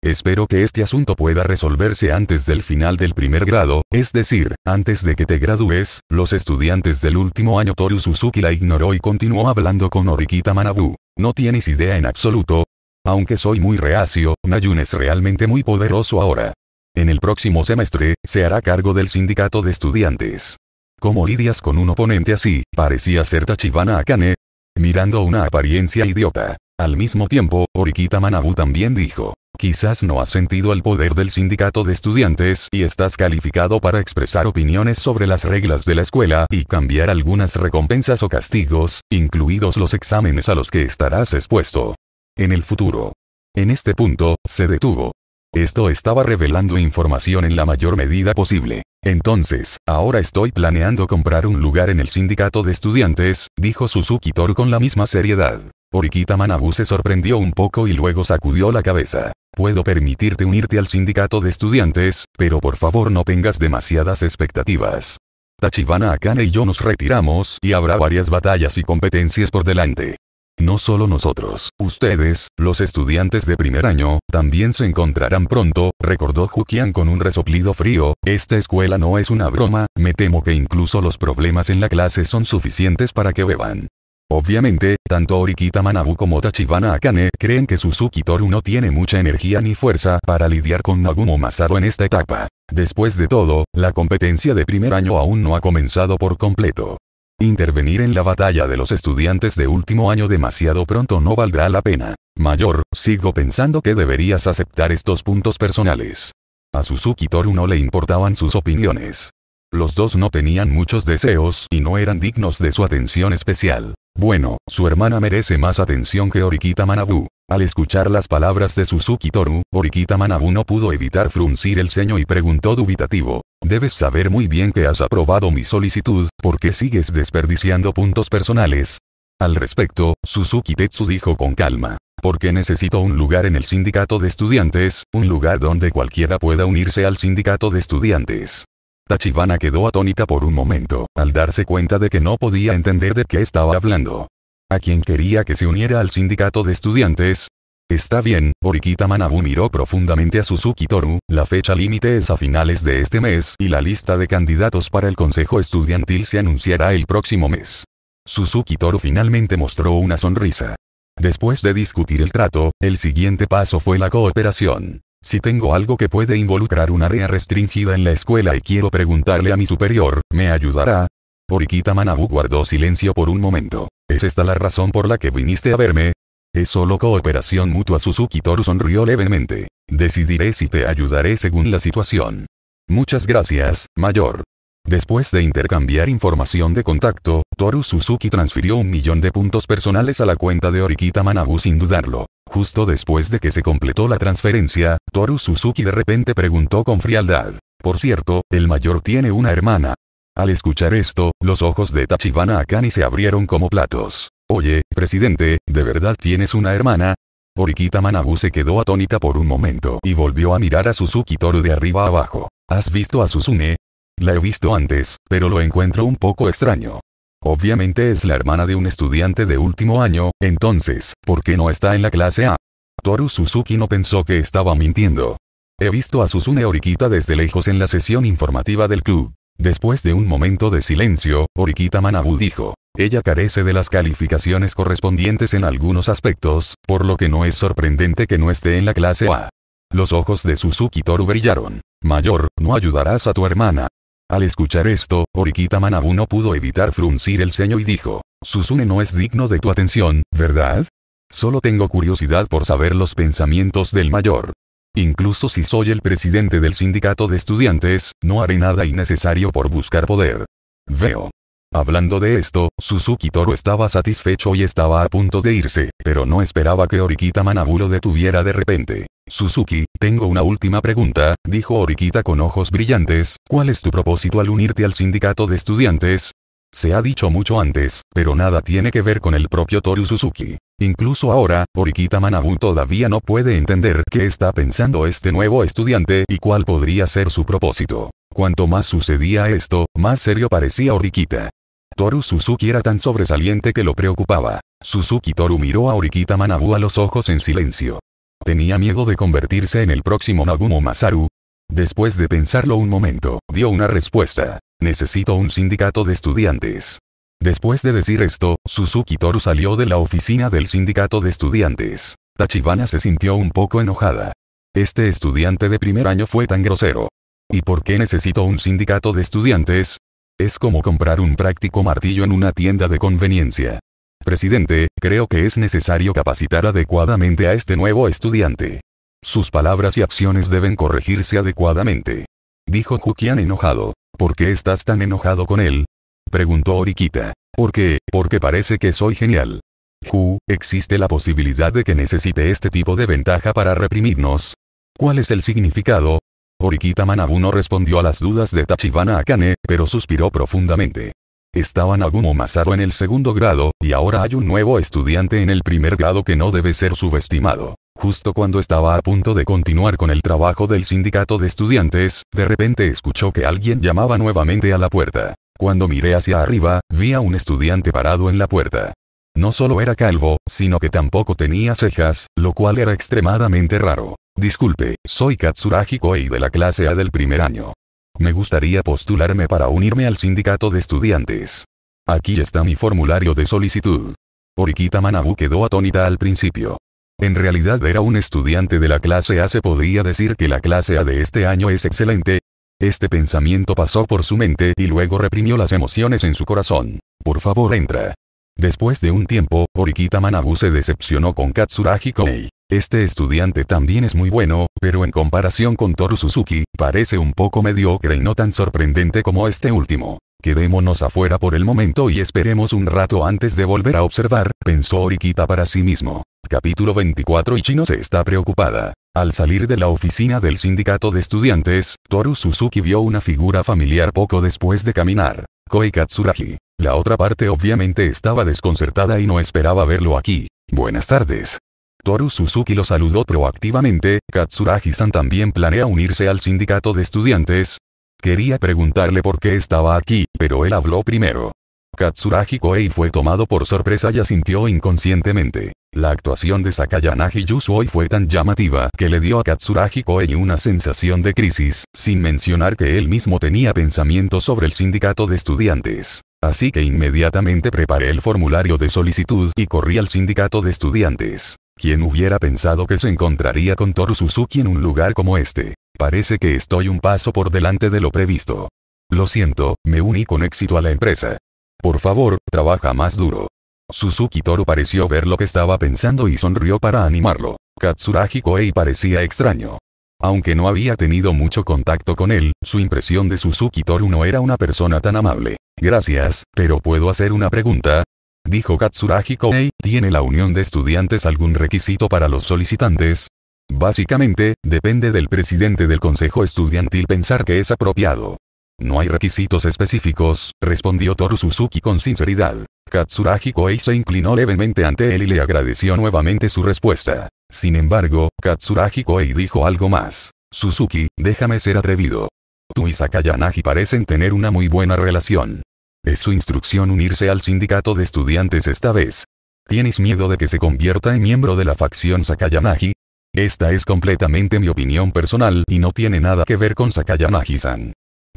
Espero que este asunto pueda resolverse antes del final del primer grado, es decir, antes de que te gradúes, los estudiantes del último año Toru Suzuki la ignoró y continuó hablando con Orikita Manabu. No tienes idea en absoluto, aunque soy muy reacio, Nayun es realmente muy poderoso ahora. En el próximo semestre, se hará cargo del sindicato de estudiantes. ¿Cómo lidias con un oponente así? Parecía ser Tachibana Akane. Mirando una apariencia idiota. Al mismo tiempo, Orikita Manabu también dijo. Quizás no has sentido el poder del sindicato de estudiantes y estás calificado para expresar opiniones sobre las reglas de la escuela y cambiar algunas recompensas o castigos, incluidos los exámenes a los que estarás expuesto en el futuro. En este punto, se detuvo. Esto estaba revelando información en la mayor medida posible. Entonces, ahora estoy planeando comprar un lugar en el sindicato de estudiantes, dijo Suzuki Tor con la misma seriedad. Orikita Manabu se sorprendió un poco y luego sacudió la cabeza. Puedo permitirte unirte al sindicato de estudiantes, pero por favor no tengas demasiadas expectativas. Tachibana Akane y yo nos retiramos y habrá varias batallas y competencias por delante. No solo nosotros, ustedes, los estudiantes de primer año, también se encontrarán pronto, recordó jukián con un resoplido frío, esta escuela no es una broma, me temo que incluso los problemas en la clase son suficientes para que beban. Obviamente, tanto Orikita Manabu como Tachibana Akane creen que Suzuki Toru no tiene mucha energía ni fuerza para lidiar con Nagumo Masaru en esta etapa. Después de todo, la competencia de primer año aún no ha comenzado por completo. Intervenir en la batalla de los estudiantes de último año demasiado pronto no valdrá la pena. Mayor, sigo pensando que deberías aceptar estos puntos personales. A Suzuki Toru no le importaban sus opiniones. Los dos no tenían muchos deseos y no eran dignos de su atención especial. Bueno, su hermana merece más atención que Orikita Manabu. Al escuchar las palabras de Suzuki Toru, Orikita Manabu no pudo evitar fruncir el ceño y preguntó dubitativo. Debes saber muy bien que has aprobado mi solicitud, porque sigues desperdiciando puntos personales? Al respecto, Suzuki Tetsu dijo con calma. Porque necesito un lugar en el sindicato de estudiantes, un lugar donde cualquiera pueda unirse al sindicato de estudiantes. Tachibana quedó atónita por un momento, al darse cuenta de que no podía entender de qué estaba hablando. A quien quería que se uniera al sindicato de estudiantes, Está bien, Orikita Manabu miró profundamente a Suzuki Toru, la fecha límite es a finales de este mes y la lista de candidatos para el consejo estudiantil se anunciará el próximo mes. Suzuki Toru finalmente mostró una sonrisa. Después de discutir el trato, el siguiente paso fue la cooperación. Si tengo algo que puede involucrar un área restringida en la escuela y quiero preguntarle a mi superior, ¿me ayudará? Orikita Manabu guardó silencio por un momento. ¿Es esta la razón por la que viniste a verme? Es solo cooperación mutua. Suzuki Toru sonrió levemente. Decidiré si te ayudaré según la situación. Muchas gracias, mayor. Después de intercambiar información de contacto, Toru Suzuki transfirió un millón de puntos personales a la cuenta de Orikita Manabu sin dudarlo. Justo después de que se completó la transferencia, Toru Suzuki de repente preguntó con frialdad. Por cierto, el mayor tiene una hermana. Al escuchar esto, los ojos de Tachibana Akani se abrieron como platos. Oye, presidente, ¿de verdad tienes una hermana? Orikita Manabu se quedó atónita por un momento y volvió a mirar a Suzuki Toru de arriba abajo. ¿Has visto a Susune? La he visto antes, pero lo encuentro un poco extraño. Obviamente es la hermana de un estudiante de último año, entonces, ¿por qué no está en la clase A? Toru Suzuki no pensó que estaba mintiendo. He visto a Susune Orikita desde lejos en la sesión informativa del club. Después de un momento de silencio, Orikita Manabu dijo, ella carece de las calificaciones correspondientes en algunos aspectos, por lo que no es sorprendente que no esté en la clase A. Los ojos de Suzuki Toru brillaron. Mayor, no ayudarás a tu hermana. Al escuchar esto, Orikita Manabu no pudo evitar fruncir el ceño y dijo, Susune no es digno de tu atención, ¿verdad? Solo tengo curiosidad por saber los pensamientos del mayor. Incluso si soy el presidente del sindicato de estudiantes, no haré nada innecesario por buscar poder. Veo. Hablando de esto, Suzuki Toro estaba satisfecho y estaba a punto de irse, pero no esperaba que Orikita Manabu lo detuviera de repente. Suzuki, tengo una última pregunta, dijo Orikita con ojos brillantes, ¿cuál es tu propósito al unirte al sindicato de estudiantes? Se ha dicho mucho antes, pero nada tiene que ver con el propio Toru Suzuki. Incluso ahora, Orikita Manabu todavía no puede entender qué está pensando este nuevo estudiante y cuál podría ser su propósito. Cuanto más sucedía esto, más serio parecía Orikita. Toru Suzuki era tan sobresaliente que lo preocupaba. Suzuki Toru miró a Orikita Manabu a los ojos en silencio. Tenía miedo de convertirse en el próximo Nagumo Masaru. Después de pensarlo un momento, dio una respuesta. Necesito un sindicato de estudiantes. Después de decir esto, Suzuki Toru salió de la oficina del sindicato de estudiantes. Tachibana se sintió un poco enojada. Este estudiante de primer año fue tan grosero. ¿Y por qué necesito un sindicato de estudiantes? Es como comprar un práctico martillo en una tienda de conveniencia. Presidente, creo que es necesario capacitar adecuadamente a este nuevo estudiante. Sus palabras y acciones deben corregirse adecuadamente. Dijo Jukian enojado. ¿Por qué estás tan enojado con él? Preguntó Oriquita. ¿Por qué? Porque parece que soy genial. Ju, ¿existe la posibilidad de que necesite este tipo de ventaja para reprimirnos? ¿Cuál es el significado? Orikita Manabu no respondió a las dudas de Tachibana Akane, pero suspiró profundamente. Estaban Nagumo Masaru en el segundo grado, y ahora hay un nuevo estudiante en el primer grado que no debe ser subestimado. Justo cuando estaba a punto de continuar con el trabajo del sindicato de estudiantes, de repente escuchó que alguien llamaba nuevamente a la puerta. Cuando miré hacia arriba, vi a un estudiante parado en la puerta. No solo era calvo, sino que tampoco tenía cejas, lo cual era extremadamente raro. Disculpe, soy Katsuragi Koei de la clase A del primer año. Me gustaría postularme para unirme al sindicato de estudiantes. Aquí está mi formulario de solicitud. Orikita Manabu quedó atónita al principio. En realidad era un estudiante de la clase A. Se podría decir que la clase A de este año es excelente. Este pensamiento pasó por su mente y luego reprimió las emociones en su corazón. Por favor entra. Después de un tiempo, Orikita Manabu se decepcionó con Katsuragi Koei. Este estudiante también es muy bueno, pero en comparación con Toru Suzuki, parece un poco mediocre y no tan sorprendente como este último. Quedémonos afuera por el momento y esperemos un rato antes de volver a observar, pensó Orikita para sí mismo. Capítulo 24 Ichino se está preocupada. Al salir de la oficina del sindicato de estudiantes, Toru Suzuki vio una figura familiar poco después de caminar. Koi Katsuragi. La otra parte obviamente estaba desconcertada y no esperaba verlo aquí. Buenas tardes. Toru Suzuki lo saludó proactivamente, Katsuragi-san también planea unirse al sindicato de estudiantes. Quería preguntarle por qué estaba aquí, pero él habló primero. Katsuragi Koei fue tomado por sorpresa y asintió inconscientemente. La actuación de Sakayanagi Yusui fue tan llamativa que le dio a Katsuragi Koei una sensación de crisis, sin mencionar que él mismo tenía pensamientos sobre el sindicato de estudiantes. Así que inmediatamente preparé el formulario de solicitud y corrí al sindicato de estudiantes. ¿Quién hubiera pensado que se encontraría con Toru Suzuki en un lugar como este? Parece que estoy un paso por delante de lo previsto. Lo siento, me uní con éxito a la empresa. Por favor, trabaja más duro. Suzuki Toru pareció ver lo que estaba pensando y sonrió para animarlo. Katsuragi Koei parecía extraño. Aunque no había tenido mucho contacto con él, su impresión de Suzuki Toru no era una persona tan amable. Gracias, pero ¿puedo hacer una pregunta? Dijo Katsuragi Koei, ¿tiene la unión de estudiantes algún requisito para los solicitantes? Básicamente, depende del presidente del consejo estudiantil pensar que es apropiado. No hay requisitos específicos, respondió Toru Suzuki con sinceridad. Katsuragi Koei se inclinó levemente ante él y le agradeció nuevamente su respuesta. Sin embargo, Katsuragi Koei dijo algo más. Suzuki, déjame ser atrevido. Tú y Sakayanagi parecen tener una muy buena relación. Es su instrucción unirse al sindicato de estudiantes esta vez. ¿Tienes miedo de que se convierta en miembro de la facción Sakayanagi? Esta es completamente mi opinión personal y no tiene nada que ver con Sakayanagi-san.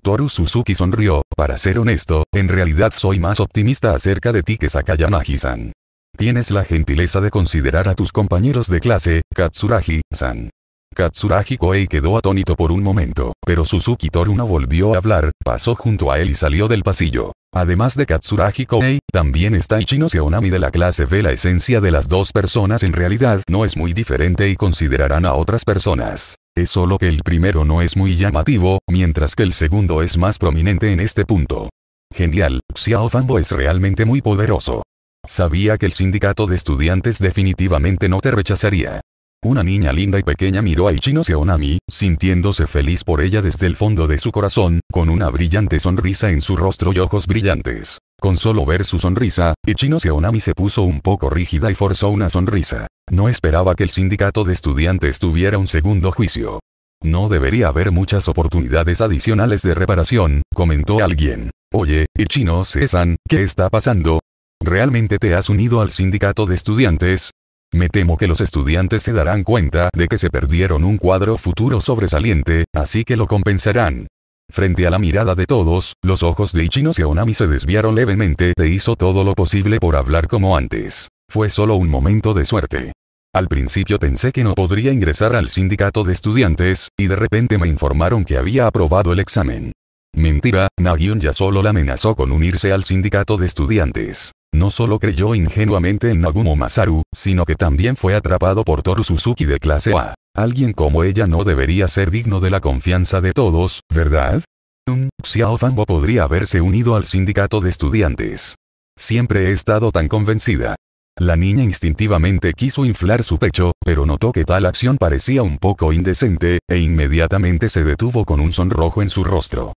Toru Suzuki sonrió, para ser honesto, en realidad soy más optimista acerca de ti que Sakayamagi-san. Tienes la gentileza de considerar a tus compañeros de clase, Katsuragi-san. Katsuragi Koei quedó atónito por un momento, pero Suzuki Toru no volvió a hablar, pasó junto a él y salió del pasillo. Además de Katsuragi Koei, también está Ichino Seonami de la clase B. La esencia de las dos personas en realidad no es muy diferente y considerarán a otras personas. Es solo que el primero no es muy llamativo, mientras que el segundo es más prominente en este punto. Genial, Xiao Fanbo es realmente muy poderoso. Sabía que el sindicato de estudiantes definitivamente no te rechazaría. Una niña linda y pequeña miró a Ichino Seonami, sintiéndose feliz por ella desde el fondo de su corazón, con una brillante sonrisa en su rostro y ojos brillantes. Con solo ver su sonrisa, Ichino Seonami se puso un poco rígida y forzó una sonrisa. No esperaba que el sindicato de estudiantes tuviera un segundo juicio. No debería haber muchas oportunidades adicionales de reparación, comentó alguien. Oye, Ichino Sesan, ¿qué está pasando? ¿Realmente te has unido al sindicato de estudiantes? Me temo que los estudiantes se darán cuenta de que se perdieron un cuadro futuro sobresaliente, así que lo compensarán. Frente a la mirada de todos, los ojos de Ichino Seonami se desviaron levemente e hizo todo lo posible por hablar como antes. Fue solo un momento de suerte. Al principio pensé que no podría ingresar al sindicato de estudiantes, y de repente me informaron que había aprobado el examen. Mentira, Nagyun ya solo la amenazó con unirse al sindicato de estudiantes. No solo creyó ingenuamente en Nagumo Masaru, sino que también fue atrapado por Toru Suzuki de clase A. Alguien como ella no debería ser digno de la confianza de todos, ¿verdad? Un Xiao podría haberse unido al sindicato de estudiantes. Siempre he estado tan convencida. La niña instintivamente quiso inflar su pecho, pero notó que tal acción parecía un poco indecente, e inmediatamente se detuvo con un sonrojo en su rostro.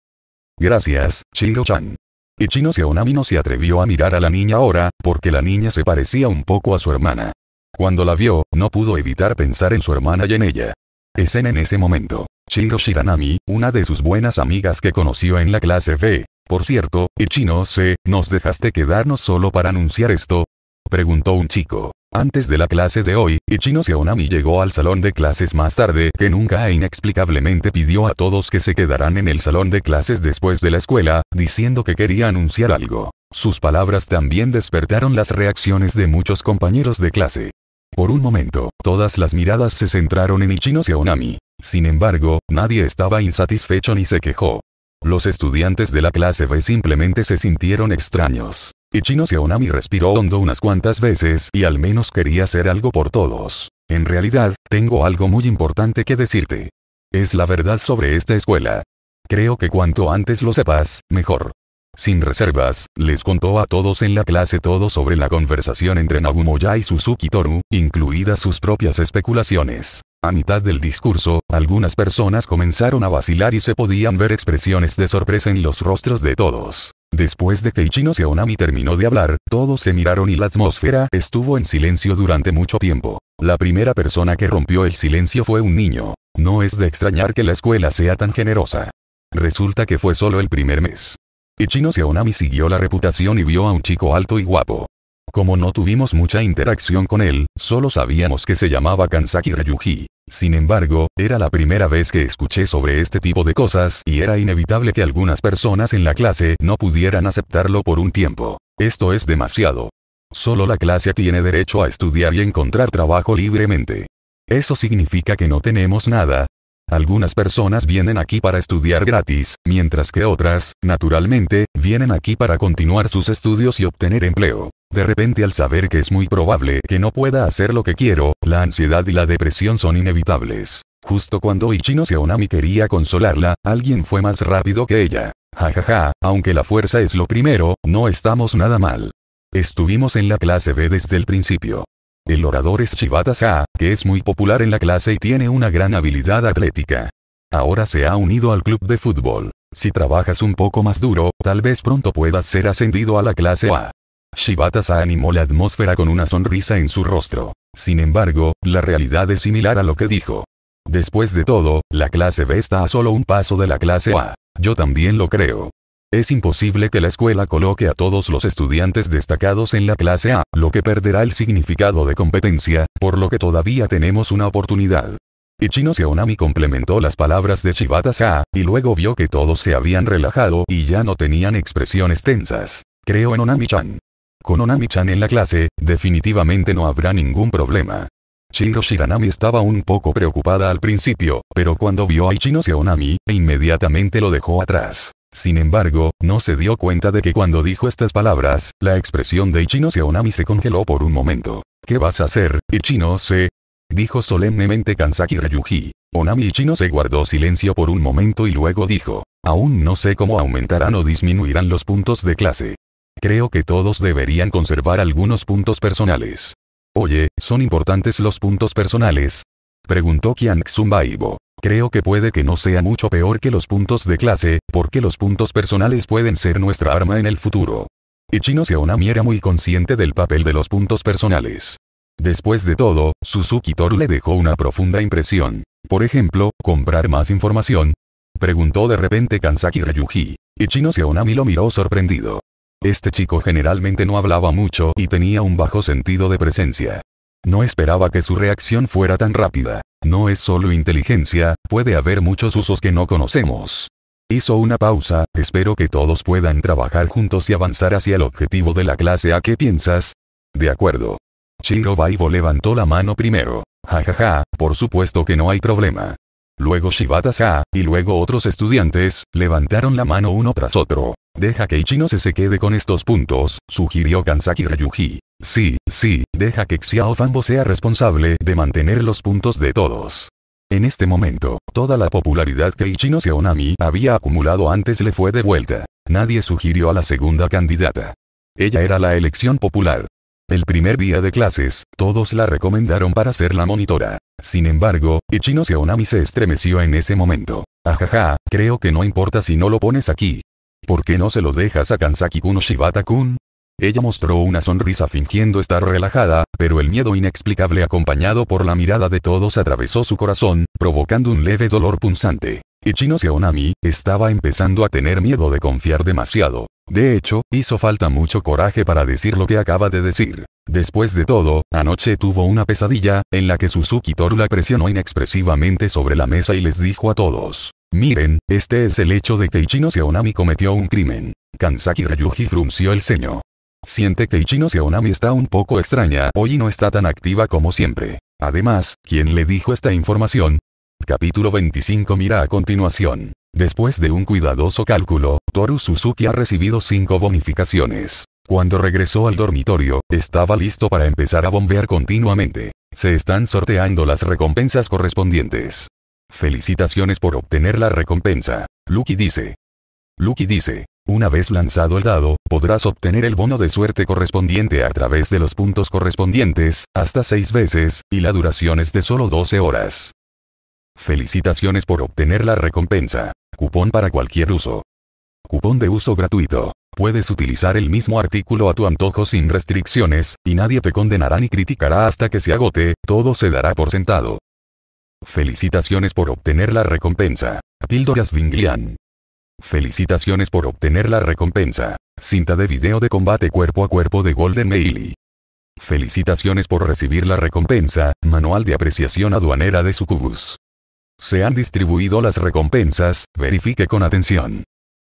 Gracias, chiro chan Ichino Seonami no se atrevió a mirar a la niña ahora, porque la niña se parecía un poco a su hermana. Cuando la vio, no pudo evitar pensar en su hermana y en ella. Escena en ese momento. Chiro Shiranami, una de sus buenas amigas que conoció en la clase B. Por cierto, Ichino-se, ¿nos dejaste quedarnos solo para anunciar esto? Preguntó un chico. Antes de la clase de hoy, Ichino Seonami llegó al salón de clases más tarde que nunca e inexplicablemente pidió a todos que se quedaran en el salón de clases después de la escuela, diciendo que quería anunciar algo. Sus palabras también despertaron las reacciones de muchos compañeros de clase. Por un momento, todas las miradas se centraron en Ichino Seonami. Sin embargo, nadie estaba insatisfecho ni se quejó. Los estudiantes de la clase B simplemente se sintieron extraños. Ichino Seonami respiró hondo unas cuantas veces y al menos quería hacer algo por todos. En realidad, tengo algo muy importante que decirte. Es la verdad sobre esta escuela. Creo que cuanto antes lo sepas, mejor sin reservas, les contó a todos en la clase todo sobre la conversación entre Nagumoya y Suzuki Toru, incluidas sus propias especulaciones. A mitad del discurso, algunas personas comenzaron a vacilar y se podían ver expresiones de sorpresa en los rostros de todos. Después de que Ichino Seonami terminó de hablar, todos se miraron y la atmósfera estuvo en silencio durante mucho tiempo. La primera persona que rompió el silencio fue un niño. No es de extrañar que la escuela sea tan generosa. Resulta que fue solo el primer mes. Ichino Seonami siguió la reputación y vio a un chico alto y guapo. Como no tuvimos mucha interacción con él, solo sabíamos que se llamaba Kansaki Ryuji. Sin embargo, era la primera vez que escuché sobre este tipo de cosas y era inevitable que algunas personas en la clase no pudieran aceptarlo por un tiempo. Esto es demasiado. Solo la clase tiene derecho a estudiar y encontrar trabajo libremente. Eso significa que no tenemos nada, algunas personas vienen aquí para estudiar gratis, mientras que otras, naturalmente, vienen aquí para continuar sus estudios y obtener empleo. De repente al saber que es muy probable que no pueda hacer lo que quiero, la ansiedad y la depresión son inevitables. Justo cuando Ichino Seonami quería consolarla, alguien fue más rápido que ella. Ja ja, ja, aunque la fuerza es lo primero, no estamos nada mal. Estuvimos en la clase B desde el principio. El orador es Shibata Sa, que es muy popular en la clase y tiene una gran habilidad atlética. Ahora se ha unido al club de fútbol. Si trabajas un poco más duro, tal vez pronto puedas ser ascendido a la clase A. Shibata-sa animó la atmósfera con una sonrisa en su rostro. Sin embargo, la realidad es similar a lo que dijo. Después de todo, la clase B está a solo un paso de la clase A. Yo también lo creo. Es imposible que la escuela coloque a todos los estudiantes destacados en la clase A, lo que perderá el significado de competencia, por lo que todavía tenemos una oportunidad. Ichino Seonami complementó las palabras de Shibata-sa, y luego vio que todos se habían relajado y ya no tenían expresiones tensas. Creo en Onami-chan. Con Onami-chan en la clase, definitivamente no habrá ningún problema. Shiro Shiranami estaba un poco preocupada al principio, pero cuando vio a Ichino Seonami, inmediatamente lo dejó atrás. Sin embargo, no se dio cuenta de que cuando dijo estas palabras, la expresión de Ichino Onami se congeló por un momento. ¿Qué vas a hacer, Ichino se? Dijo solemnemente Kansaki Ryuji. Onami Ichino se guardó silencio por un momento y luego dijo. Aún no sé cómo aumentarán o disminuirán los puntos de clase. Creo que todos deberían conservar algunos puntos personales. Oye, son importantes los puntos personales, Preguntó Kian Baibo. Creo que puede que no sea mucho peor que los puntos de clase, porque los puntos personales pueden ser nuestra arma en el futuro. Ichino Seonami era muy consciente del papel de los puntos personales. Después de todo, Suzuki Toru le dejó una profunda impresión. Por ejemplo, comprar más información. Preguntó de repente Kansaki Ryuji. Ichino Seonami lo miró sorprendido. Este chico generalmente no hablaba mucho y tenía un bajo sentido de presencia. No esperaba que su reacción fuera tan rápida. No es solo inteligencia, puede haber muchos usos que no conocemos. Hizo una pausa, espero que todos puedan trabajar juntos y avanzar hacia el objetivo de la clase A. ¿Qué piensas? De acuerdo. Chiro levantó la mano primero. Jajaja, ja, ja, por supuesto que no hay problema. Luego Shibata-sa, y luego otros estudiantes, levantaron la mano uno tras otro. Deja que Ichino se quede con estos puntos, sugirió Kansaki Ryuji. Sí, sí, deja que Xiao sea responsable de mantener los puntos de todos. En este momento, toda la popularidad que Ichino Seonami había acumulado antes le fue devuelta. Nadie sugirió a la segunda candidata. Ella era la elección popular. El primer día de clases, todos la recomendaron para ser la monitora. Sin embargo, Ichino Seonami se estremeció en ese momento. Ajaja, creo que no importa si no lo pones aquí. ¿Por qué no se lo dejas a Kansaki-kun Shibata-kun? Ella mostró una sonrisa fingiendo estar relajada, pero el miedo inexplicable acompañado por la mirada de todos atravesó su corazón, provocando un leve dolor punzante. Ichino Seonami, estaba empezando a tener miedo de confiar demasiado. De hecho, hizo falta mucho coraje para decir lo que acaba de decir. Después de todo, anoche tuvo una pesadilla, en la que Suzuki Toru la presionó inexpresivamente sobre la mesa y les dijo a todos. Miren, este es el hecho de que Ichino Seonami cometió un crimen. Kansaki Ryuji frunció el ceño. Siente que Ichino Seonami está un poco extraña hoy y no está tan activa como siempre. Además, quien le dijo esta información, Capítulo 25 Mira a continuación. Después de un cuidadoso cálculo, Toru Suzuki ha recibido 5 bonificaciones. Cuando regresó al dormitorio, estaba listo para empezar a bombear continuamente. Se están sorteando las recompensas correspondientes. Felicitaciones por obtener la recompensa. Lucky dice. Lucky dice. Una vez lanzado el dado, podrás obtener el bono de suerte correspondiente a través de los puntos correspondientes, hasta 6 veces, y la duración es de solo 12 horas. Felicitaciones por obtener la recompensa. Cupón para cualquier uso. Cupón de uso gratuito. Puedes utilizar el mismo artículo a tu antojo sin restricciones, y nadie te condenará ni criticará hasta que se agote, todo se dará por sentado. Felicitaciones por obtener la recompensa. Píldoras Vinglian. Felicitaciones por obtener la recompensa. Cinta de video de combate cuerpo a cuerpo de Golden Meili. Felicitaciones por recibir la recompensa, manual de apreciación aduanera de Sucubus. Se han distribuido las recompensas, verifique con atención.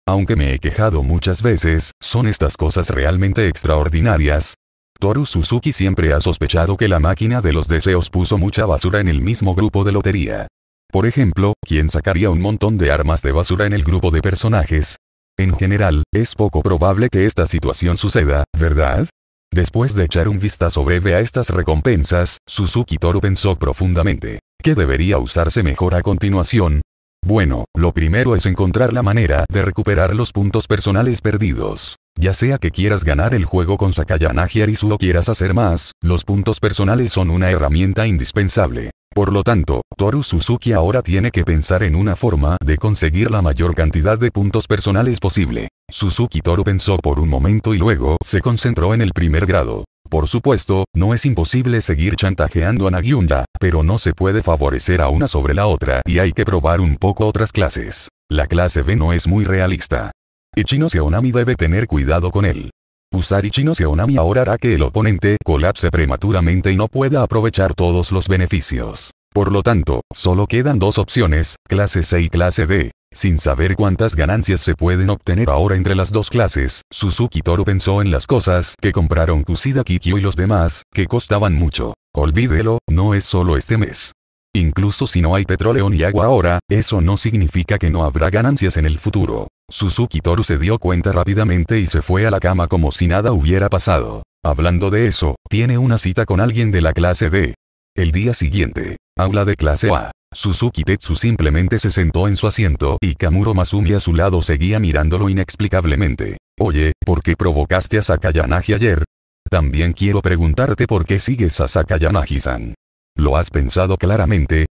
Aunque me he quejado muchas veces, ¿son estas cosas realmente extraordinarias? Toru Suzuki siempre ha sospechado que la máquina de los deseos puso mucha basura en el mismo grupo de lotería. Por ejemplo, ¿quién sacaría un montón de armas de basura en el grupo de personajes? En general, es poco probable que esta situación suceda, ¿verdad? Después de echar un vistazo breve a estas recompensas, Suzuki Toru pensó profundamente. ¿Qué debería usarse mejor a continuación? Bueno, lo primero es encontrar la manera de recuperar los puntos personales perdidos. Ya sea que quieras ganar el juego con Sakayanagi Arisu o quieras hacer más, los puntos personales son una herramienta indispensable. Por lo tanto, Toru Suzuki ahora tiene que pensar en una forma de conseguir la mayor cantidad de puntos personales posible. Suzuki Toru pensó por un momento y luego se concentró en el primer grado. Por supuesto, no es imposible seguir chantajeando a Nagyunda, pero no se puede favorecer a una sobre la otra y hay que probar un poco otras clases. La clase B no es muy realista. Ichino Seonami debe tener cuidado con él. Usar Ichino Seonami ahora hará que el oponente colapse prematuramente y no pueda aprovechar todos los beneficios. Por lo tanto, solo quedan dos opciones, clase C y clase D. Sin saber cuántas ganancias se pueden obtener ahora entre las dos clases, Suzuki Toru pensó en las cosas que compraron Kusida Kikyo y los demás, que costaban mucho. Olvídelo, no es solo este mes. Incluso si no hay petróleo ni agua ahora, eso no significa que no habrá ganancias en el futuro. Suzuki Toru se dio cuenta rápidamente y se fue a la cama como si nada hubiera pasado. Hablando de eso, tiene una cita con alguien de la clase D. El día siguiente, habla de clase A. Suzuki Tetsu simplemente se sentó en su asiento y Kamuro Masumi a su lado seguía mirándolo inexplicablemente. Oye, ¿por qué provocaste a Sakayanagi ayer? También quiero preguntarte por qué sigues a Sakayanagi-san. ¿Lo has pensado claramente?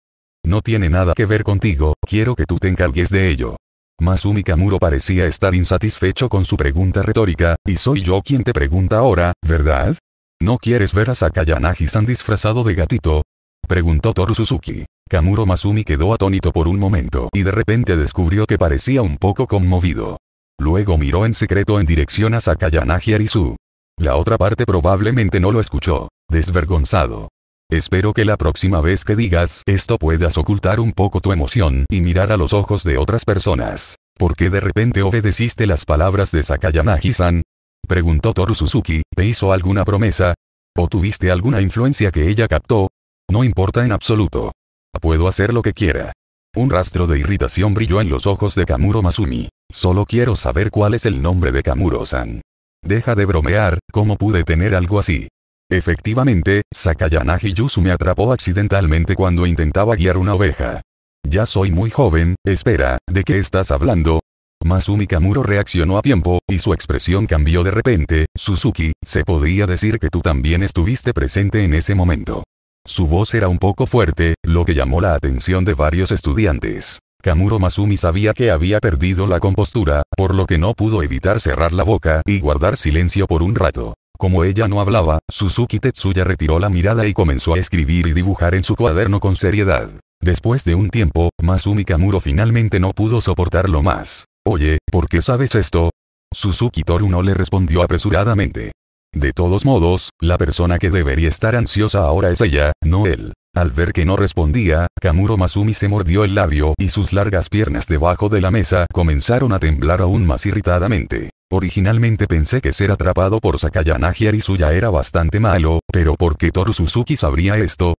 No tiene nada que ver contigo, quiero que tú te encargues de ello. Masumi Kamuro parecía estar insatisfecho con su pregunta retórica, y soy yo quien te pregunta ahora, ¿verdad? ¿No quieres ver a Sakayanagi-san disfrazado de gatito? Preguntó Toru Suzuki. Kamuro Masumi quedó atónito por un momento y de repente descubrió que parecía un poco conmovido. Luego miró en secreto en dirección a Sakayanagi Arisu. La otra parte probablemente no lo escuchó, desvergonzado. Espero que la próxima vez que digas esto puedas ocultar un poco tu emoción y mirar a los ojos de otras personas. ¿Por qué de repente obedeciste las palabras de Sakayanagi-san? Preguntó Toru Suzuki, ¿te hizo alguna promesa? ¿O tuviste alguna influencia que ella captó? No importa en absoluto. Puedo hacer lo que quiera. Un rastro de irritación brilló en los ojos de Kamuro Masumi. Solo quiero saber cuál es el nombre de Kamuro-san. Deja de bromear, ¿cómo pude tener algo así? Efectivamente, Sakayanagi Yusu me atrapó accidentalmente cuando intentaba guiar una oveja. Ya soy muy joven, espera, ¿de qué estás hablando? Masumi Kamuro reaccionó a tiempo, y su expresión cambió de repente, Suzuki, se podría decir que tú también estuviste presente en ese momento. Su voz era un poco fuerte, lo que llamó la atención de varios estudiantes. Kamuro Masumi sabía que había perdido la compostura, por lo que no pudo evitar cerrar la boca y guardar silencio por un rato. Como ella no hablaba, Suzuki Tetsuya retiró la mirada y comenzó a escribir y dibujar en su cuaderno con seriedad. Después de un tiempo, Masumi Kamuro finalmente no pudo soportarlo más. Oye, ¿por qué sabes esto? Suzuki Toru no le respondió apresuradamente. De todos modos, la persona que debería estar ansiosa ahora es ella, no él. Al ver que no respondía, Kamuro Masumi se mordió el labio y sus largas piernas debajo de la mesa comenzaron a temblar aún más irritadamente. Originalmente pensé que ser atrapado por Sakayanagi Arisuya era bastante malo, pero ¿por qué Toru Suzuki sabría esto?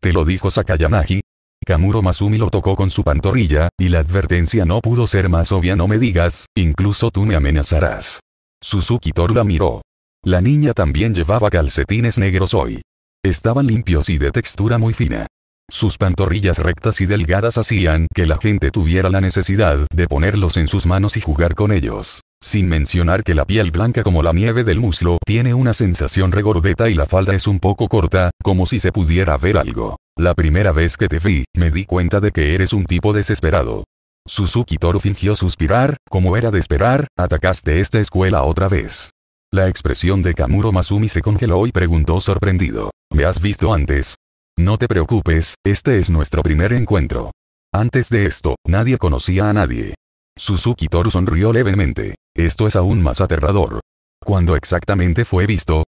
¿Te lo dijo Sakayanagi? Kamuro Masumi lo tocó con su pantorrilla, y la advertencia no pudo ser más obvia no me digas, incluso tú me amenazarás. Suzuki Toru la miró. La niña también llevaba calcetines negros hoy. Estaban limpios y de textura muy fina. Sus pantorrillas rectas y delgadas hacían que la gente tuviera la necesidad de ponerlos en sus manos y jugar con ellos. Sin mencionar que la piel blanca como la nieve del muslo tiene una sensación regordeta y la falda es un poco corta, como si se pudiera ver algo. La primera vez que te vi, me di cuenta de que eres un tipo desesperado. Suzuki Toro fingió suspirar, como era de esperar, atacaste esta escuela otra vez. La expresión de Kamuro Masumi se congeló y preguntó sorprendido. ¿Me has visto antes? No te preocupes, este es nuestro primer encuentro. Antes de esto, nadie conocía a nadie. Suzuki Toru sonrió levemente. Esto es aún más aterrador. ¿Cuándo exactamente fue visto?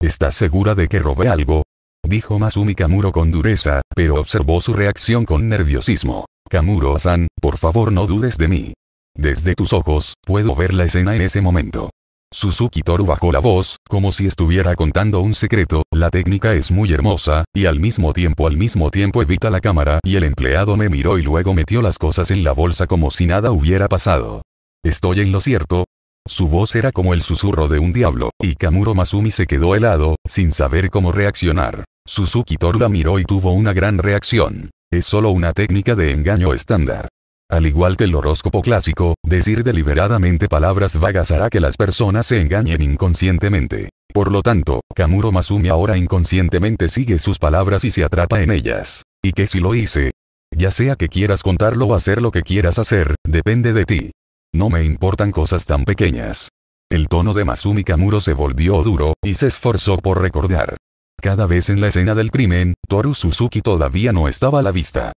¿Estás segura de que robé algo? Dijo Masumi Kamuro con dureza, pero observó su reacción con nerviosismo. Kamuro-san, por favor no dudes de mí. Desde tus ojos, puedo ver la escena en ese momento. Suzuki Toru bajó la voz, como si estuviera contando un secreto, la técnica es muy hermosa, y al mismo tiempo al mismo tiempo evita la cámara y el empleado me miró y luego metió las cosas en la bolsa como si nada hubiera pasado. ¿Estoy en lo cierto? Su voz era como el susurro de un diablo, y Kamuro Masumi se quedó helado, sin saber cómo reaccionar. Suzuki Toru la miró y tuvo una gran reacción. Es solo una técnica de engaño estándar. Al igual que el horóscopo clásico, decir deliberadamente palabras vagas hará que las personas se engañen inconscientemente. Por lo tanto, Kamuro Masumi ahora inconscientemente sigue sus palabras y se atrapa en ellas. ¿Y que si lo hice? Ya sea que quieras contarlo o hacer lo que quieras hacer, depende de ti. No me importan cosas tan pequeñas. El tono de Masumi Kamuro se volvió duro, y se esforzó por recordar. Cada vez en la escena del crimen, Toru Suzuki todavía no estaba a la vista.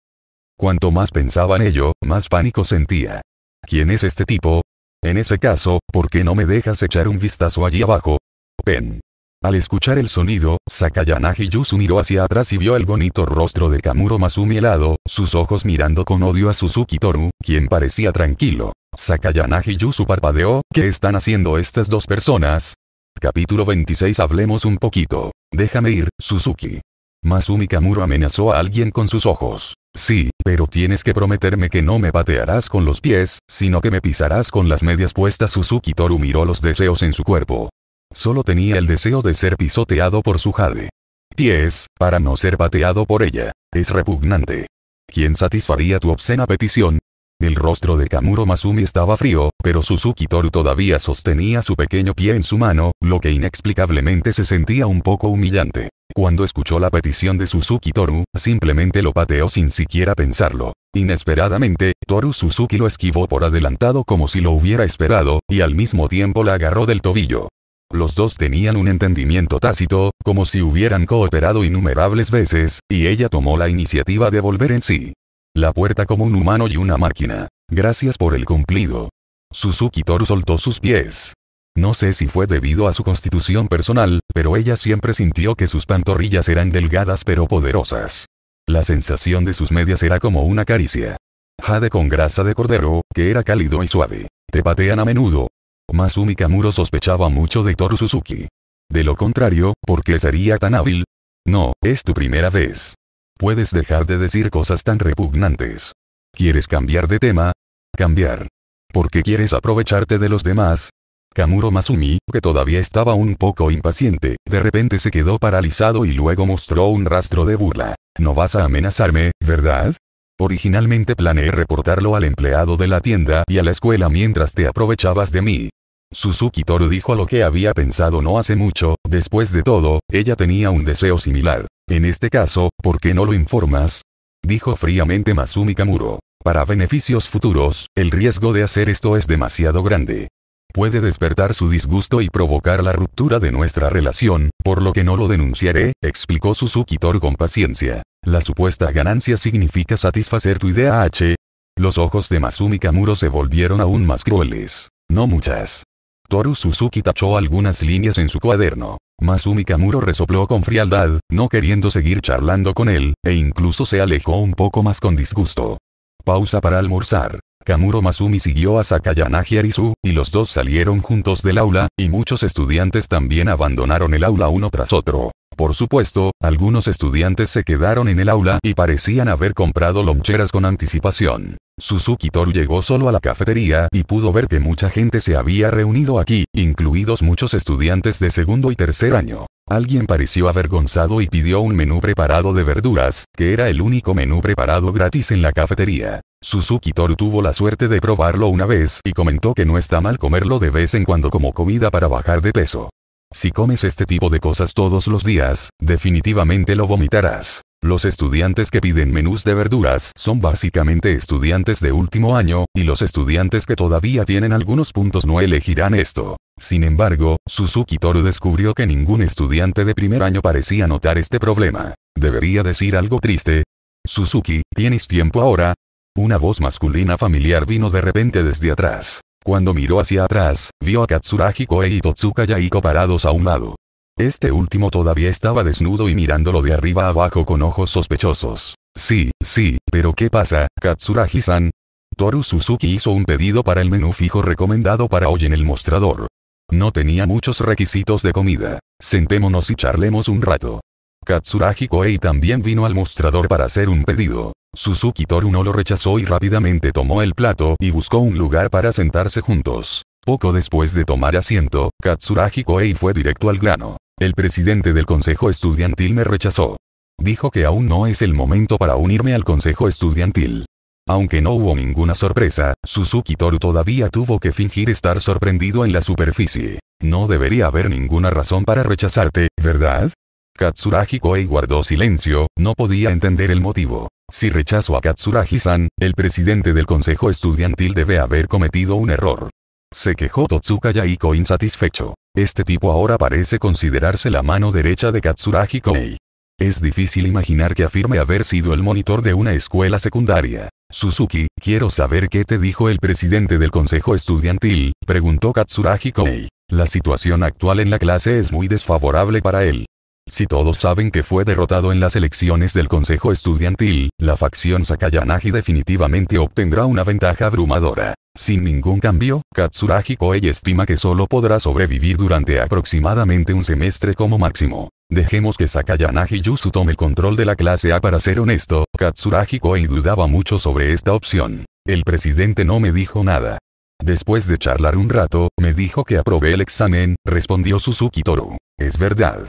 Cuanto más pensaba en ello, más pánico sentía. ¿Quién es este tipo? En ese caso, ¿por qué no me dejas echar un vistazo allí abajo? Pen. Al escuchar el sonido, Sakayanagi Yusu miró hacia atrás y vio el bonito rostro de Kamuro Masumi helado, sus ojos mirando con odio a Suzuki Toru, quien parecía tranquilo. Sakayanagi Yusu parpadeó, ¿qué están haciendo estas dos personas? Capítulo 26 Hablemos un poquito. Déjame ir, Suzuki. Masumi Kamuro amenazó a alguien con sus ojos. Sí, pero tienes que prometerme que no me patearás con los pies, sino que me pisarás con las medias puestas. Suzuki Toru miró los deseos en su cuerpo. Solo tenía el deseo de ser pisoteado por su jade. Pies, para no ser pateado por ella. Es repugnante. ¿Quién satisfaría tu obscena petición? El rostro de Kamuro Masumi estaba frío, pero Suzuki Toru todavía sostenía su pequeño pie en su mano, lo que inexplicablemente se sentía un poco humillante. Cuando escuchó la petición de Suzuki Toru, simplemente lo pateó sin siquiera pensarlo. Inesperadamente, Toru Suzuki lo esquivó por adelantado como si lo hubiera esperado, y al mismo tiempo la agarró del tobillo. Los dos tenían un entendimiento tácito, como si hubieran cooperado innumerables veces, y ella tomó la iniciativa de volver en sí. La puerta como un humano y una máquina. Gracias por el cumplido. Suzuki Toru soltó sus pies. No sé si fue debido a su constitución personal, pero ella siempre sintió que sus pantorrillas eran delgadas pero poderosas. La sensación de sus medias era como una caricia. Jade con grasa de cordero, que era cálido y suave. Te patean a menudo. Masumi Kamuro sospechaba mucho de Toru Suzuki. De lo contrario, ¿por qué sería tan hábil? No, es tu primera vez. Puedes dejar de decir cosas tan repugnantes. ¿Quieres cambiar de tema? Cambiar. ¿Por qué quieres aprovecharte de los demás? Kamuro Masumi, que todavía estaba un poco impaciente, de repente se quedó paralizado y luego mostró un rastro de burla. No vas a amenazarme, ¿verdad? Originalmente planeé reportarlo al empleado de la tienda y a la escuela mientras te aprovechabas de mí. Suzuki Toru dijo lo que había pensado no hace mucho, después de todo, ella tenía un deseo similar. En este caso, ¿por qué no lo informas? Dijo fríamente Masumi Kamuro. Para beneficios futuros, el riesgo de hacer esto es demasiado grande puede despertar su disgusto y provocar la ruptura de nuestra relación, por lo que no lo denunciaré, explicó Suzuki Tor con paciencia. La supuesta ganancia significa satisfacer tu idea H. Los ojos de Masumi Kamuro se volvieron aún más crueles. No muchas. Toru Suzuki tachó algunas líneas en su cuaderno. Masumi Kamuro resopló con frialdad, no queriendo seguir charlando con él, e incluso se alejó un poco más con disgusto. Pausa para almorzar. Kamuro Masumi siguió a Sakayanagi Arisu, y los dos salieron juntos del aula, y muchos estudiantes también abandonaron el aula uno tras otro. Por supuesto, algunos estudiantes se quedaron en el aula y parecían haber comprado loncheras con anticipación. Suzuki Toru llegó solo a la cafetería y pudo ver que mucha gente se había reunido aquí, incluidos muchos estudiantes de segundo y tercer año. Alguien pareció avergonzado y pidió un menú preparado de verduras, que era el único menú preparado gratis en la cafetería. Suzuki Toru tuvo la suerte de probarlo una vez y comentó que no está mal comerlo de vez en cuando como comida para bajar de peso. Si comes este tipo de cosas todos los días, definitivamente lo vomitarás. Los estudiantes que piden menús de verduras son básicamente estudiantes de último año, y los estudiantes que todavía tienen algunos puntos no elegirán esto. Sin embargo, Suzuki Toru descubrió que ningún estudiante de primer año parecía notar este problema. Debería decir algo triste. Suzuki, tienes tiempo ahora, una voz masculina familiar vino de repente desde atrás. Cuando miró hacia atrás, vio a Katsuragi Koei y Totsuka Yaiko parados a un lado. Este último todavía estaba desnudo y mirándolo de arriba abajo con ojos sospechosos. Sí, sí, pero ¿qué pasa, Katsuragi-san? Toru Suzuki hizo un pedido para el menú fijo recomendado para hoy en el mostrador. No tenía muchos requisitos de comida. Sentémonos y charlemos un rato. Katsuragi Koei también vino al mostrador para hacer un pedido. Suzuki Toru no lo rechazó y rápidamente tomó el plato y buscó un lugar para sentarse juntos. Poco después de tomar asiento, Katsuragi Koei fue directo al grano. El presidente del consejo estudiantil me rechazó. Dijo que aún no es el momento para unirme al consejo estudiantil. Aunque no hubo ninguna sorpresa, Suzuki Toru todavía tuvo que fingir estar sorprendido en la superficie. No debería haber ninguna razón para rechazarte, ¿verdad? Katsuragi Koei guardó silencio, no podía entender el motivo. Si rechazo a Katsuragi-san, el presidente del consejo estudiantil debe haber cometido un error. Se quejó Totsuka Yaiko insatisfecho. Este tipo ahora parece considerarse la mano derecha de Katsuragi Koei. Es difícil imaginar que afirme haber sido el monitor de una escuela secundaria. Suzuki, quiero saber qué te dijo el presidente del consejo estudiantil, preguntó Katsuragi Koei. La situación actual en la clase es muy desfavorable para él. Si todos saben que fue derrotado en las elecciones del Consejo Estudiantil, la facción Sakayanagi definitivamente obtendrá una ventaja abrumadora. Sin ningún cambio, Katsuragi Koei estima que solo podrá sobrevivir durante aproximadamente un semestre como máximo. Dejemos que Sakayanagi Yusu tome el control de la clase A para ser honesto, Katsuragi Koei dudaba mucho sobre esta opción. El presidente no me dijo nada. Después de charlar un rato, me dijo que aprobé el examen, respondió Suzuki Toru. Es verdad.